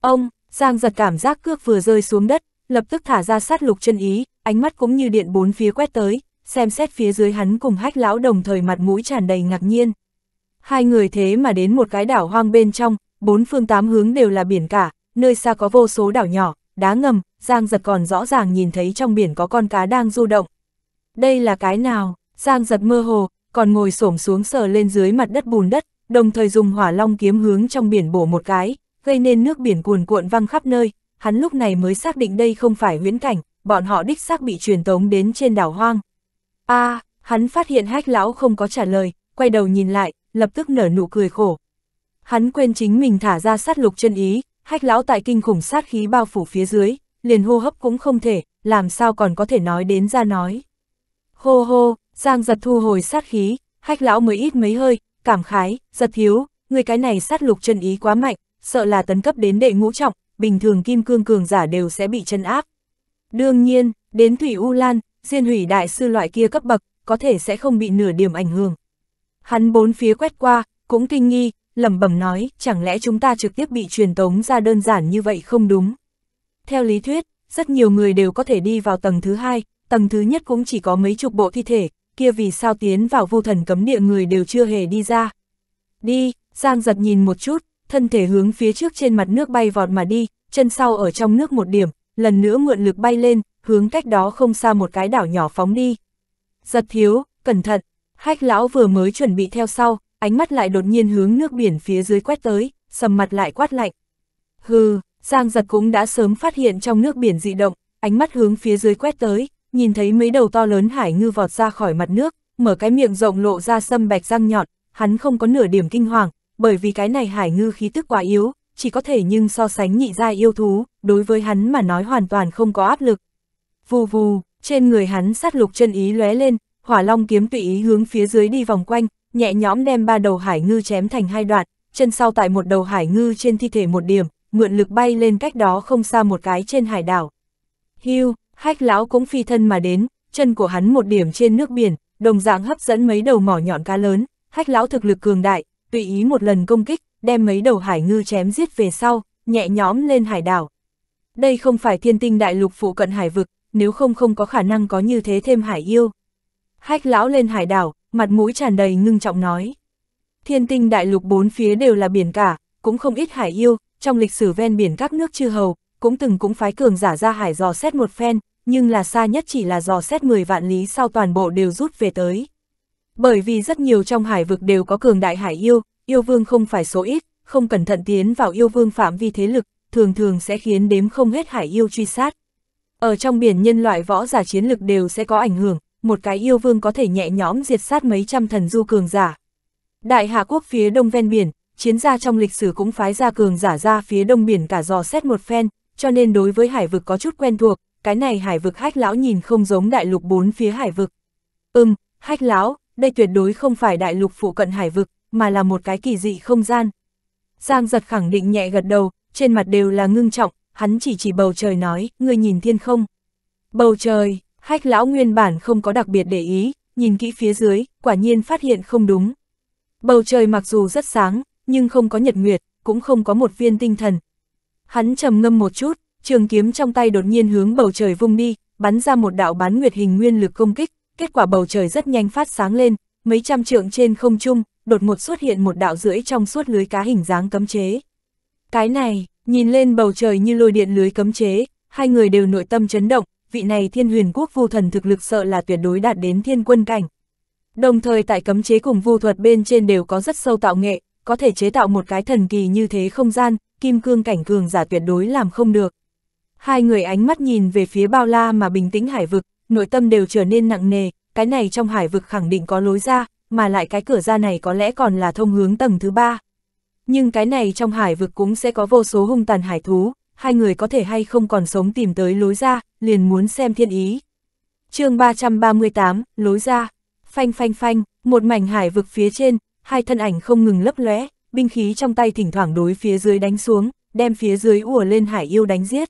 Ông, Giang Giật cảm giác cước vừa rơi xuống đất, lập tức thả ra sát lục chân ý, ánh mắt cũng như điện bốn phía quét tới, xem xét phía dưới hắn cùng hách lão đồng thời mặt mũi tràn đầy ngạc nhiên. Hai người thế mà đến một cái đảo hoang bên trong, bốn phương tám hướng đều là biển cả, nơi xa có vô số đảo nhỏ, đá ngầm, Giang Giật còn rõ ràng nhìn thấy trong biển có con cá đang du động. Đây là cái nào? Giang Giật mơ hồ, còn ngồi xổm xuống sờ lên dưới mặt đất bùn đất, đồng thời dùng hỏa long kiếm hướng trong biển bổ một cái, gây nên nước biển cuồn cuộn văng khắp nơi, hắn lúc này mới xác định đây không phải huyễn cảnh, bọn họ đích xác bị truyền tống đến trên đảo hoang. a à, hắn phát hiện hách lão không có trả lời, quay đầu nhìn lại, lập tức nở nụ cười khổ, Hắn quên chính mình thả ra sát lục chân ý, hách lão tại kinh khủng sát khí bao phủ phía dưới, liền hô hấp cũng không thể, làm sao còn có thể nói đến ra nói. Hô hô, Giang giật thu hồi sát khí, hách lão mới ít mấy hơi, cảm khái, giật thiếu, người cái này sát lục chân ý quá mạnh, sợ là tấn cấp đến đệ ngũ trọng, bình thường kim cương cường giả đều sẽ bị chân áp. Đương nhiên, đến Thủy U Lan, diên hủy đại sư loại kia cấp bậc, có thể sẽ không bị nửa điểm ảnh hưởng. Hắn bốn phía quét qua, cũng kinh nghi, lẩm bẩm nói, chẳng lẽ chúng ta trực tiếp bị truyền tống ra đơn giản như vậy không đúng? Theo lý thuyết, rất nhiều người đều có thể đi vào tầng thứ hai, tầng thứ nhất cũng chỉ có mấy chục bộ thi thể, kia vì sao tiến vào vô thần cấm địa người đều chưa hề đi ra. Đi, Giang giật nhìn một chút, thân thể hướng phía trước trên mặt nước bay vọt mà đi, chân sau ở trong nước một điểm, lần nữa mượn lực bay lên, hướng cách đó không xa một cái đảo nhỏ phóng đi. Giật thiếu, cẩn thận, hách lão vừa mới chuẩn bị theo sau, ánh mắt lại đột nhiên hướng nước biển phía dưới quét tới, sầm mặt lại quát lạnh. Hừ, Giang giật cũng đã sớm phát hiện trong nước biển dị động, ánh mắt hướng phía dưới quét tới, nhìn thấy mấy đầu to lớn hải ngư vọt ra khỏi mặt nước, mở cái miệng rộng lộ ra sâm bạch răng nhọn, hắn không có nửa điểm kinh hoàng, bởi vì cái này hải ngư khí tức quá yếu, chỉ có thể nhưng so sánh nhị gia yêu thú, đối với hắn mà nói hoàn toàn không có áp lực. Vù vù, trên người hắn sát lục chân ý lóe lên, hỏa long kiếm tùy ý hướng phía dưới đi vòng quanh, nhẹ nhõm đem ba đầu hải ngư chém thành hai đoạn, chân sau tại một đầu hải ngư trên thi thể một điểm, mượn lực bay lên cách đó không xa một cái trên hải đảo. Hưu, hách lão cũng phi thân mà đến, chân của hắn một điểm trên nước biển, đồng dạng hấp dẫn mấy đầu mỏ nhọn cá lớn, hách lão thực lực cường đại, tùy ý một lần công kích, đem mấy đầu hải ngư chém giết về sau, nhẹ nhõm lên hải đảo. Đây không phải thiên tinh đại lục phụ cận hải vực, nếu không không có khả năng có như thế thêm hải yêu. Hách lão lên hải đảo, mặt mũi tràn đầy ngưng trọng nói. Thiên tinh đại lục bốn phía đều là biển cả, cũng không ít hải yêu, trong lịch sử ven biển các nước chư hầu, cũng từng cũng phái cường giả ra hải dò xét một phen, nhưng là xa nhất chỉ là dò xét 10 vạn lý sau toàn bộ đều rút về tới. Bởi vì rất nhiều trong hải vực đều có cường đại hải yêu, yêu vương không phải số ít, không cẩn thận tiến vào yêu vương phạm vi thế lực, thường thường sẽ khiến đếm không hết hải yêu truy sát. Ở trong biển nhân loại võ giả chiến lực đều sẽ có ảnh hưởng, một cái yêu vương có thể nhẹ nhõm diệt sát mấy trăm thần du cường giả. Đại Hạ quốc phía đông ven biển, chiến gia trong lịch sử cũng phái ra cường giả ra phía đông biển cả dò xét một phen, cho nên đối với hải vực có chút quen thuộc, cái này hải vực hách lão nhìn không giống đại lục bốn phía hải vực. Ừm, hách lão, đây tuyệt đối không phải đại lục phụ cận hải vực, mà là một cái kỳ dị không gian. Giang giật khẳng định nhẹ gật đầu, trên mặt đều là ngưng trọng, hắn chỉ chỉ bầu trời nói, ngươi nhìn thiên không. Bầu trời, Hách lão nguyên bản không có đặc biệt để ý, nhìn kỹ phía dưới, quả nhiên phát hiện không đúng. Bầu trời mặc dù rất sáng, nhưng không có nhật nguyệt, cũng không có một viên tinh thần. Hắn trầm ngâm một chút, trường kiếm trong tay đột nhiên hướng bầu trời vung đi, bắn ra một đạo bán nguyệt hình nguyên lực công kích, kết quả bầu trời rất nhanh phát sáng lên, mấy trăm trượng trên không trung, đột ngột xuất hiện một đạo rưỡi trong suốt lưới cá hình dáng cấm chế. Cái này, nhìn lên bầu trời như lôi điện lưới cấm chế, hai người đều nội tâm chấn động, vị này thiên huyền quốc vu thần thực lực sợ là tuyệt đối đạt đến thiên quân cảnh. Đồng thời tại cấm chế cùng vu thuật bên trên đều có rất sâu tạo nghệ, có thể chế tạo một cái thần kỳ như thế không gian, kim cương cảnh cường giả tuyệt đối làm không được. Hai người ánh mắt nhìn về phía bao la mà bình tĩnh hải vực, nội tâm đều trở nên nặng nề, cái này trong hải vực khẳng định có lối ra, mà lại cái cửa ra này có lẽ còn là thông hướng tầng thứ ba. Nhưng cái này trong hải vực cũng sẽ có vô số hung tàn hải thú, hai người có thể hay không còn sống tìm tới lối ra, liền muốn xem thiên ý. chương 338, lối ra, phanh phanh phanh, một mảnh hải vực phía trên, hai thân ảnh không ngừng lấp lóe, binh khí trong tay thỉnh thoảng đối phía dưới đánh xuống, đem phía dưới ùa lên hải yêu đánh giết.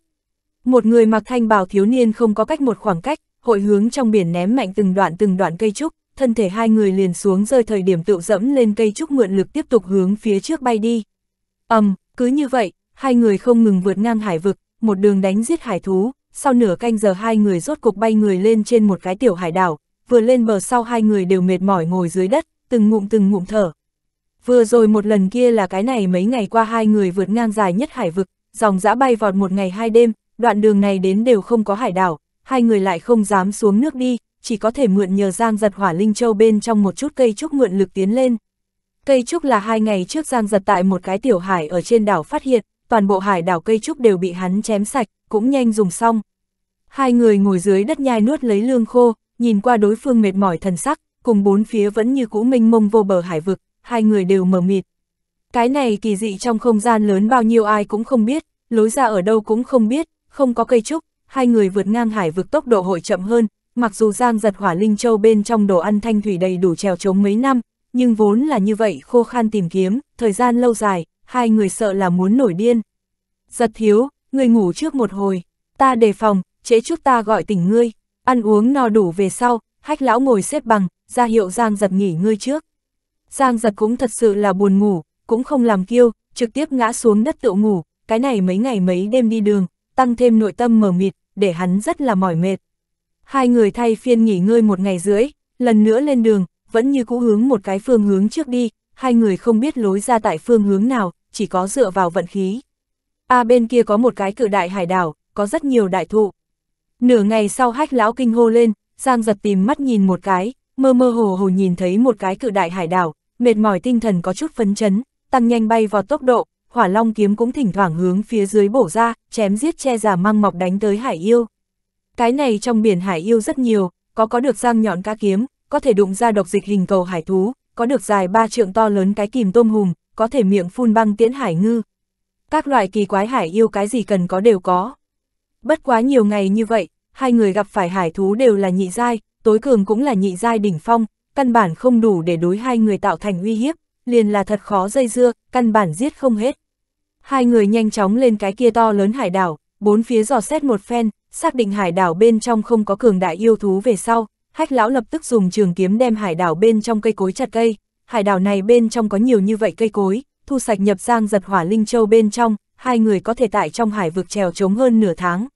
Một người mặc thanh bào thiếu niên không có cách một khoảng cách, hội hướng trong biển ném mạnh từng đoạn từng đoạn cây trúc, thân thể hai người liền xuống rơi thời điểm tựu dẫm lên cây trúc mượn lực tiếp tục hướng phía trước bay đi. ầm, um, cứ như vậy, hai người không ngừng vượt ngang hải vực, một đường đánh giết hải thú, sau nửa canh giờ hai người rốt cục bay người lên trên một cái tiểu hải đảo, vừa lên bờ sau hai người đều mệt mỏi ngồi dưới đất, từng ngụm từng ngụm thở. Vừa rồi một lần kia là cái này mấy ngày qua hai người vượt ngang dài nhất hải vực, dòng dã bay vọt một ngày hai đêm, đoạn đường này đến đều không có hải đảo, hai người lại không dám xuống nước đi, chỉ có thể mượn nhờ Giang giật hỏa linh châu bên trong một chút cây trúc mượn lực tiến lên. Cây trúc là hai ngày trước Giang giật tại một cái tiểu hải ở trên đảo phát hiện, toàn bộ hải đảo cây trúc đều bị hắn chém sạch, cũng nhanh dùng xong. Hai người ngồi dưới đất nhai nuốt lấy lương khô, nhìn qua đối phương mệt mỏi thần sắc, cùng bốn phía vẫn như cũ minh mông vô bờ hải vực, hai người đều mờ mịt. Cái này kỳ dị trong không gian lớn bao nhiêu ai cũng không biết, lối ra ở đâu cũng không biết, không có cây trúc, hai người vượt ngang hải vực tốc độ hội chậm hơn, mặc dù Giang giật hỏa linh châu bên trong đồ ăn thanh thủy đầy đủ trèo chống mấy năm, nhưng vốn là như vậy khô khan tìm kiếm, thời gian lâu dài, hai người sợ là muốn nổi điên. Giật thiếu, người ngủ trước một hồi, ta đề phòng, chế chút ta gọi tỉnh ngươi, ăn uống no đủ về sau, hách lão ngồi xếp bằng, ra hiệu Giang giật nghỉ ngươi trước. Giang giật cũng thật sự là buồn ngủ, cũng không làm kiêu, trực tiếp ngã xuống đất tự ngủ, cái này mấy ngày mấy đêm đi đường, tăng thêm nội tâm mờ mịt, để hắn rất là mỏi mệt. Hai người thay phiên nghỉ ngơi một ngày rưỡi, lần nữa lên đường, vẫn như cũ hướng một cái phương hướng trước đi, hai người không biết lối ra tại phương hướng nào, chỉ có dựa vào vận khí. À bên kia có một cái cự đại hải đảo, có rất nhiều đại thụ. Nửa ngày sau hách lão kinh hô lên, Giang giật tìm mắt nhìn một cái, mơ mơ hồ hồ nhìn thấy một cái cự đại hải đảo, mệt mỏi tinh thần có chút phấn chấn, tăng nhanh bay vào tốc độ, hỏa long kiếm cũng thỉnh thoảng hướng phía dưới bổ ra, chém giết che giả mang mọc đánh tới hải yêu. Cái này trong biển hải yêu rất nhiều, có có được giang nhọn cá kiếm, có thể đụng ra độc dịch hình cầu hải thú, có được dài ba trượng to lớn cái kìm tôm hùm, có thể miệng phun băng tiễn hải ngư. Các loại kỳ quái hải yêu cái gì cần có đều có. Bất quá nhiều ngày như vậy, hai người gặp phải hải thú đều là nhị giai, tối cường cũng là nhị giai đỉnh phong, căn bản không đủ để đối hai người tạo thành uy hiếp, liền là thật khó dây dưa, căn bản giết không hết. Hai người nhanh chóng lên cái kia to lớn hải đảo, bốn phía dò xét một phen, xác định hải đảo bên trong không có cường đại yêu thú về sau, hách lão lập tức dùng trường kiếm đem hải đảo bên trong cây cối chặt cây, hải đảo này bên trong có nhiều như vậy cây cối, thu sạch nhập sang giật hỏa linh châu bên trong, hai người có thể tại trong hải vực trèo trống hơn nửa tháng.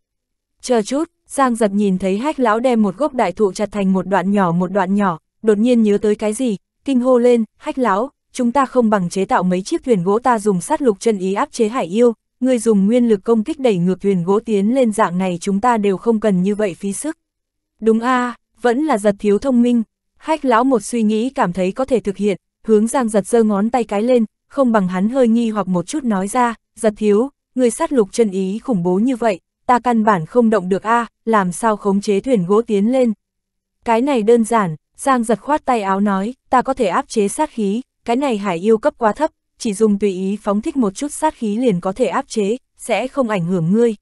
Chờ chút, Giang giật nhìn thấy hách lão đem một gốc đại thụ chặt thành một đoạn nhỏ một đoạn nhỏ, đột nhiên nhớ tới cái gì, kinh hô lên, hách lão, chúng ta không bằng chế tạo mấy chiếc thuyền gỗ ta dùng sát lục chân ý áp chế hải yêu, người dùng nguyên lực công kích đẩy ngược thuyền gỗ tiến lên dạng này chúng ta đều không cần như vậy phí sức. Đúng a à, vẫn là giật thiếu thông minh, Hách lão một suy nghĩ cảm thấy có thể thực hiện, hướng Giang giật giơ ngón tay cái lên, không bằng hắn hơi nghi hoặc một chút nói ra, giật thiếu, người sát lục chân ý khủng bố như vậy, ta căn bản không động được a à, làm sao khống chế thuyền gỗ tiến lên. Cái này đơn giản, Giang giật khoát tay áo nói, ta có thể áp chế sát khí, cái này hải yêu cấp quá thấp, chỉ dùng tùy ý phóng thích một chút sát khí liền có thể áp chế, sẽ không ảnh hưởng ngươi.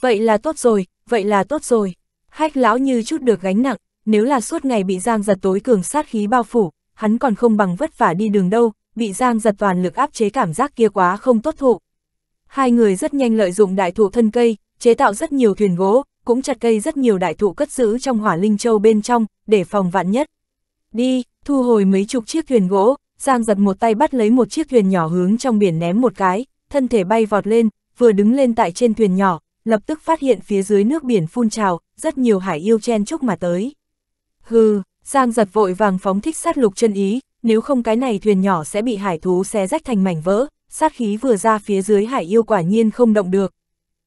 Vậy là tốt rồi, vậy là tốt rồi. Hách lão như chút được gánh nặng, nếu là suốt ngày bị Giang giật tối cường sát khí bao phủ, hắn còn không bằng vất vả đi đường đâu, bị Giang giật toàn lực áp chế cảm giác kia quá không tốt thụ. Hai người rất nhanh lợi dụng đại thụ thân cây, chế tạo rất nhiều thuyền gỗ, cũng chặt cây rất nhiều đại thụ cất giữ trong hỏa linh châu bên trong, để phòng vạn nhất. Đi, thu hồi mấy chục chiếc thuyền gỗ, Giang giật một tay bắt lấy một chiếc thuyền nhỏ hướng trong biển ném một cái, thân thể bay vọt lên, vừa đứng lên tại trên thuyền nhỏ, lập tức phát hiện phía dưới nước biển phun trào, rất nhiều hải yêu chen chúc mà tới. Hừ, Giang giật vội vàng phóng thích sát lục chân ý, nếu không cái này thuyền nhỏ sẽ bị hải thú xé rách thành mảnh vỡ, sát khí vừa ra phía dưới hải yêu quả nhiên không động được.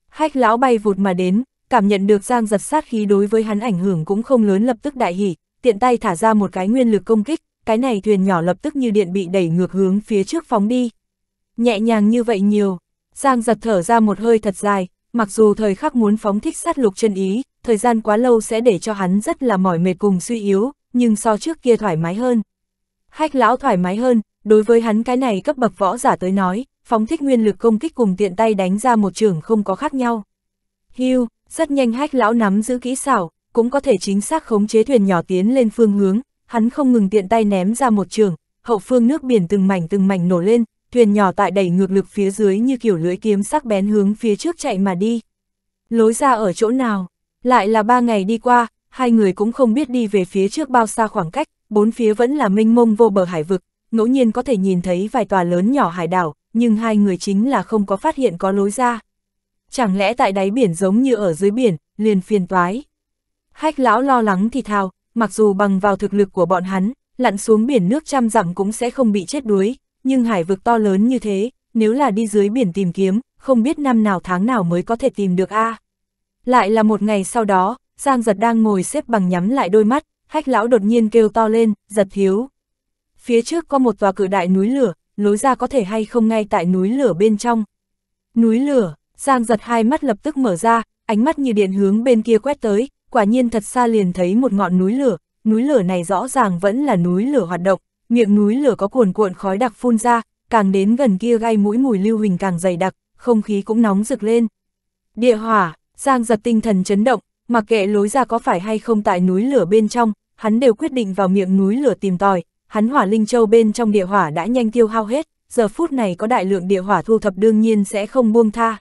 Hách lão bay vụt mà đến, cảm nhận được Giang giật sát khí đối với hắn ảnh hưởng cũng không lớn lập tức đại hỉ, tiện tay thả ra một cái nguyên lực công kích, cái này thuyền nhỏ lập tức như điện bị đẩy ngược hướng phía trước phóng đi. Nhẹ nhàng như vậy nhiều, Giang giật thở ra một hơi thật dài, mặc dù thời khắc muốn phóng thích sát lục chân ý, thời gian quá lâu sẽ để cho hắn rất là mỏi mệt cùng suy yếu, nhưng so trước kia thoải mái hơn. Hách lão thoải mái hơn, đối với hắn cái này cấp bậc võ giả tới nói, phóng thích nguyên lực công kích cùng tiện tay đánh ra một trường không có khác nhau. Hưu, rất nhanh hách lão nắm giữ kỹ xảo, cũng có thể chính xác khống chế thuyền nhỏ tiến lên phương hướng, hắn không ngừng tiện tay ném ra một trường, hậu phương nước biển từng mảnh từng mảnh nổ lên, thuyền nhỏ tại đẩy ngược lực phía dưới như kiểu lưỡi kiếm sắc bén hướng phía trước chạy mà đi. Lối ra ở chỗ nào? Lại là ba ngày đi qua, hai người cũng không biết đi về phía trước bao xa khoảng cách, bốn phía vẫn là mênh mông vô bờ hải vực, ngẫu nhiên có thể nhìn thấy vài tòa lớn nhỏ hải đảo, nhưng hai người chính là không có phát hiện có lối ra. Chẳng lẽ tại đáy biển giống như ở dưới biển, liền phiền toái. Hách lão lo lắng thì thào, mặc dù bằng vào thực lực của bọn hắn, lặn xuống biển nước trăm dặm cũng sẽ không bị chết đuối, nhưng hải vực to lớn như thế, nếu là đi dưới biển tìm kiếm, không biết năm nào tháng nào mới có thể tìm được a. À. Lại là một ngày sau đó, Giang giật đang ngồi xếp bằng nhắm lại đôi mắt, hách lão đột nhiên kêu to lên, giật thiếu. Phía trước có một tòa cự đại núi lửa, lối ra có thể hay không ngay tại núi lửa bên trong. Núi lửa, Giang giật hai mắt lập tức mở ra, ánh mắt như điện hướng bên kia quét tới, quả nhiên thật xa liền thấy một ngọn núi lửa, núi lửa này rõ ràng vẫn là núi lửa hoạt động, miệng núi lửa có cuồn cuộn khói đặc phun ra, càng đến gần kia gai mũi mùi lưu huỳnh càng dày đặc, không khí cũng nóng rực lên. Địa hỏa, Giang giật tinh thần chấn động, mặc kệ lối ra có phải hay không tại núi lửa bên trong, hắn đều quyết định vào miệng núi lửa tìm tòi, hắn hỏa linh châu bên trong địa hỏa đã nhanh tiêu hao hết, giờ phút này có đại lượng địa hỏa thu thập đương nhiên sẽ không buông tha.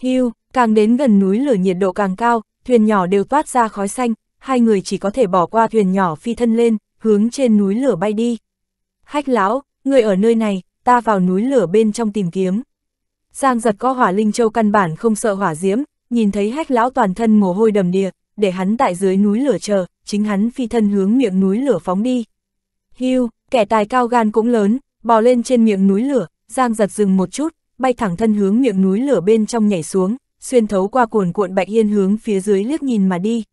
Hưu, càng đến gần núi lửa nhiệt độ càng cao, thuyền nhỏ đều toát ra khói xanh, hai người chỉ có thể bỏ qua thuyền nhỏ phi thân lên, hướng trên núi lửa bay đi. Hách lão, người ở nơi này, ta vào núi lửa bên trong tìm kiếm. Giang giật có hỏa linh châu căn bản không sợ hỏa diễm, nhìn thấy hách lão toàn thân mồ hôi đầm đìa, để hắn tại dưới núi lửa chờ, chính hắn phi thân hướng miệng núi lửa phóng đi. Hưu, kẻ tài cao gan cũng lớn, bò lên trên miệng núi lửa, Giang giật dừng một chút, bay thẳng thân hướng miệng núi lửa bên trong nhảy xuống, xuyên thấu qua cuồn cuộn bạch yên hướng phía dưới liếc nhìn mà đi.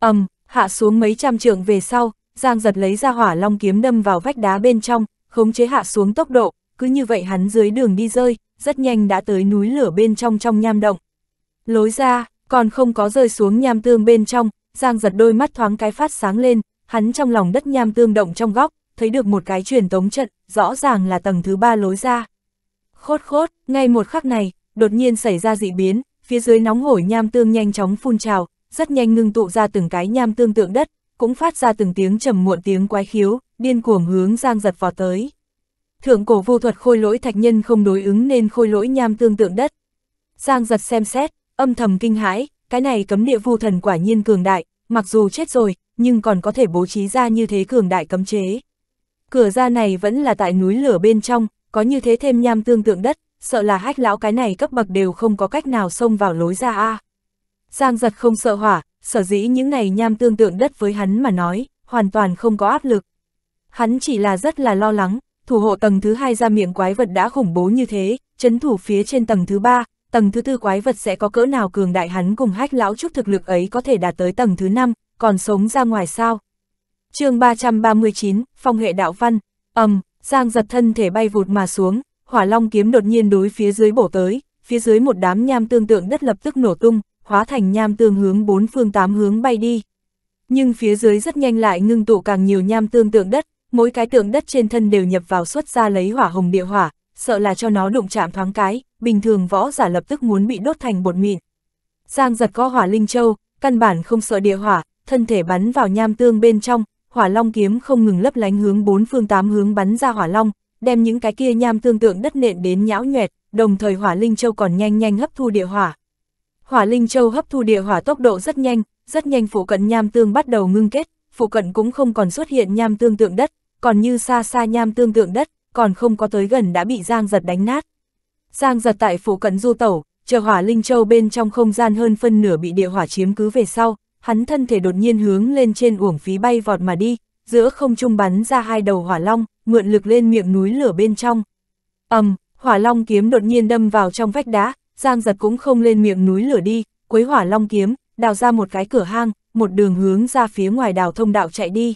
ầm, um, hạ xuống mấy trăm trượng về sau, Giang giật lấy ra hỏa long kiếm đâm vào vách đá bên trong, khống chế hạ xuống tốc độ, cứ như vậy hắn dưới đường đi rơi, rất nhanh đã tới núi lửa bên trong trong nham động. Lối ra, còn không có rơi xuống nham tương bên trong, Giang giật đôi mắt thoáng cái phát sáng lên, hắn trong lòng đất nham tương động trong góc, thấy được một cái truyền tống trận, rõ ràng là tầng thứ ba lối ra. Khốt khốt, ngay một khắc này, đột nhiên xảy ra dị biến, phía dưới nóng hổi nham tương nhanh chóng phun trào, rất nhanh ngưng tụ ra từng cái nham tương tượng đất, cũng phát ra từng tiếng trầm muộn tiếng quái khiếu, điên cuồng hướng Giang giật vào tới. Thượng cổ vô thuật khôi lỗi thạch nhân không đối ứng nên khôi lỗi nham tương tượng đất. Giang giật xem xét, âm thầm kinh hãi, cái này cấm địa vu thần quả nhiên cường đại, mặc dù chết rồi, nhưng còn có thể bố trí ra như thế cường đại cấm chế. Cửa ra này vẫn là tại núi lửa bên trong, có như thế thêm nham tương tượng đất, sợ là hách lão cái này cấp bậc đều không có cách nào xông vào lối ra a. Giang giật không sợ hỏa, sở dĩ những này nham tương tượng đất với hắn mà nói, hoàn toàn không có áp lực. Hắn chỉ là rất là lo lắng, thủ hộ tầng thứ hai ra miệng quái vật đã khủng bố như thế, chấn thủ phía trên tầng thứ ba, tầng thứ tư quái vật sẽ có cỡ nào cường đại hắn cùng hách lão trúc thực lực ấy có thể đạt tới tầng thứ năm, còn sống ra ngoài sao. chương 339, phong hệ đạo văn, ầm, um, giang giật thân thể bay vụt mà xuống, hỏa long kiếm đột nhiên đối phía dưới bổ tới, phía dưới một đám nham tương tượng đất lập tức nổ tung, hóa thành nham tương hướng bốn phương tám hướng bay đi. Nhưng phía dưới rất nhanh lại ngưng tụ càng nhiều nham tương tượng đất, mỗi cái tượng đất trên thân đều nhập vào xuất ra lấy hỏa hồng địa hỏa, sợ là cho nó đụng chạm thoáng cái, bình thường võ giả lập tức muốn bị đốt thành bột mịn. Giang giật có hỏa linh châu, căn bản không sợ địa hỏa, thân thể bắn vào nham tương bên trong, hỏa long kiếm không ngừng lấp lánh hướng bốn phương tám hướng bắn ra hỏa long, đem những cái kia nham tương tượng đất nện đến nhão nhoẹt, đồng thời hỏa linh châu còn nhanh nhanh hấp thu địa hỏa. Hỏa linh châu hấp thu địa hỏa tốc độ rất nhanh, rất nhanh phụ cận nham tương bắt đầu ngưng kết, phụ cận cũng không còn xuất hiện nham tương tượng đất, còn như xa xa nham tương tượng đất, còn không có tới gần đã bị Giang giật đánh nát. Giang giật tại phủ cận du tẩu, chờ hỏa linh châu bên trong không gian hơn phân nửa bị địa hỏa chiếm cứ về sau, hắn thân thể đột nhiên hướng lên trên uổng phí bay vọt mà đi, giữa không trung bắn ra hai đầu hỏa long, mượn lực lên miệng núi lửa bên trong. ầm, um, hỏa long kiếm đột nhiên đâm vào trong vách đá, Giang giật cũng không lên miệng núi lửa đi, quấy hỏa long kiếm, đào ra một cái cửa hang, một đường hướng ra phía ngoài đào thông đạo chạy đi.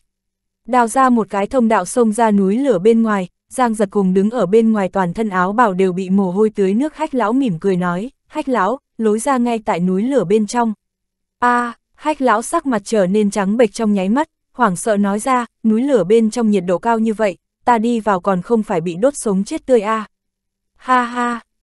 Đào ra một cái thông đạo sông ra núi lửa bên ngoài, Giang giật cùng đứng ở bên ngoài toàn thân áo bảo đều bị mồ hôi tưới nước hách lão mỉm cười nói, hách lão, lối ra ngay tại núi lửa bên trong. a à, hách lão sắc mặt trở nên trắng bệch trong nháy mắt, hoảng sợ nói ra, núi lửa bên trong nhiệt độ cao như vậy, ta đi vào còn không phải bị đốt sống chết tươi a à. Ha ha,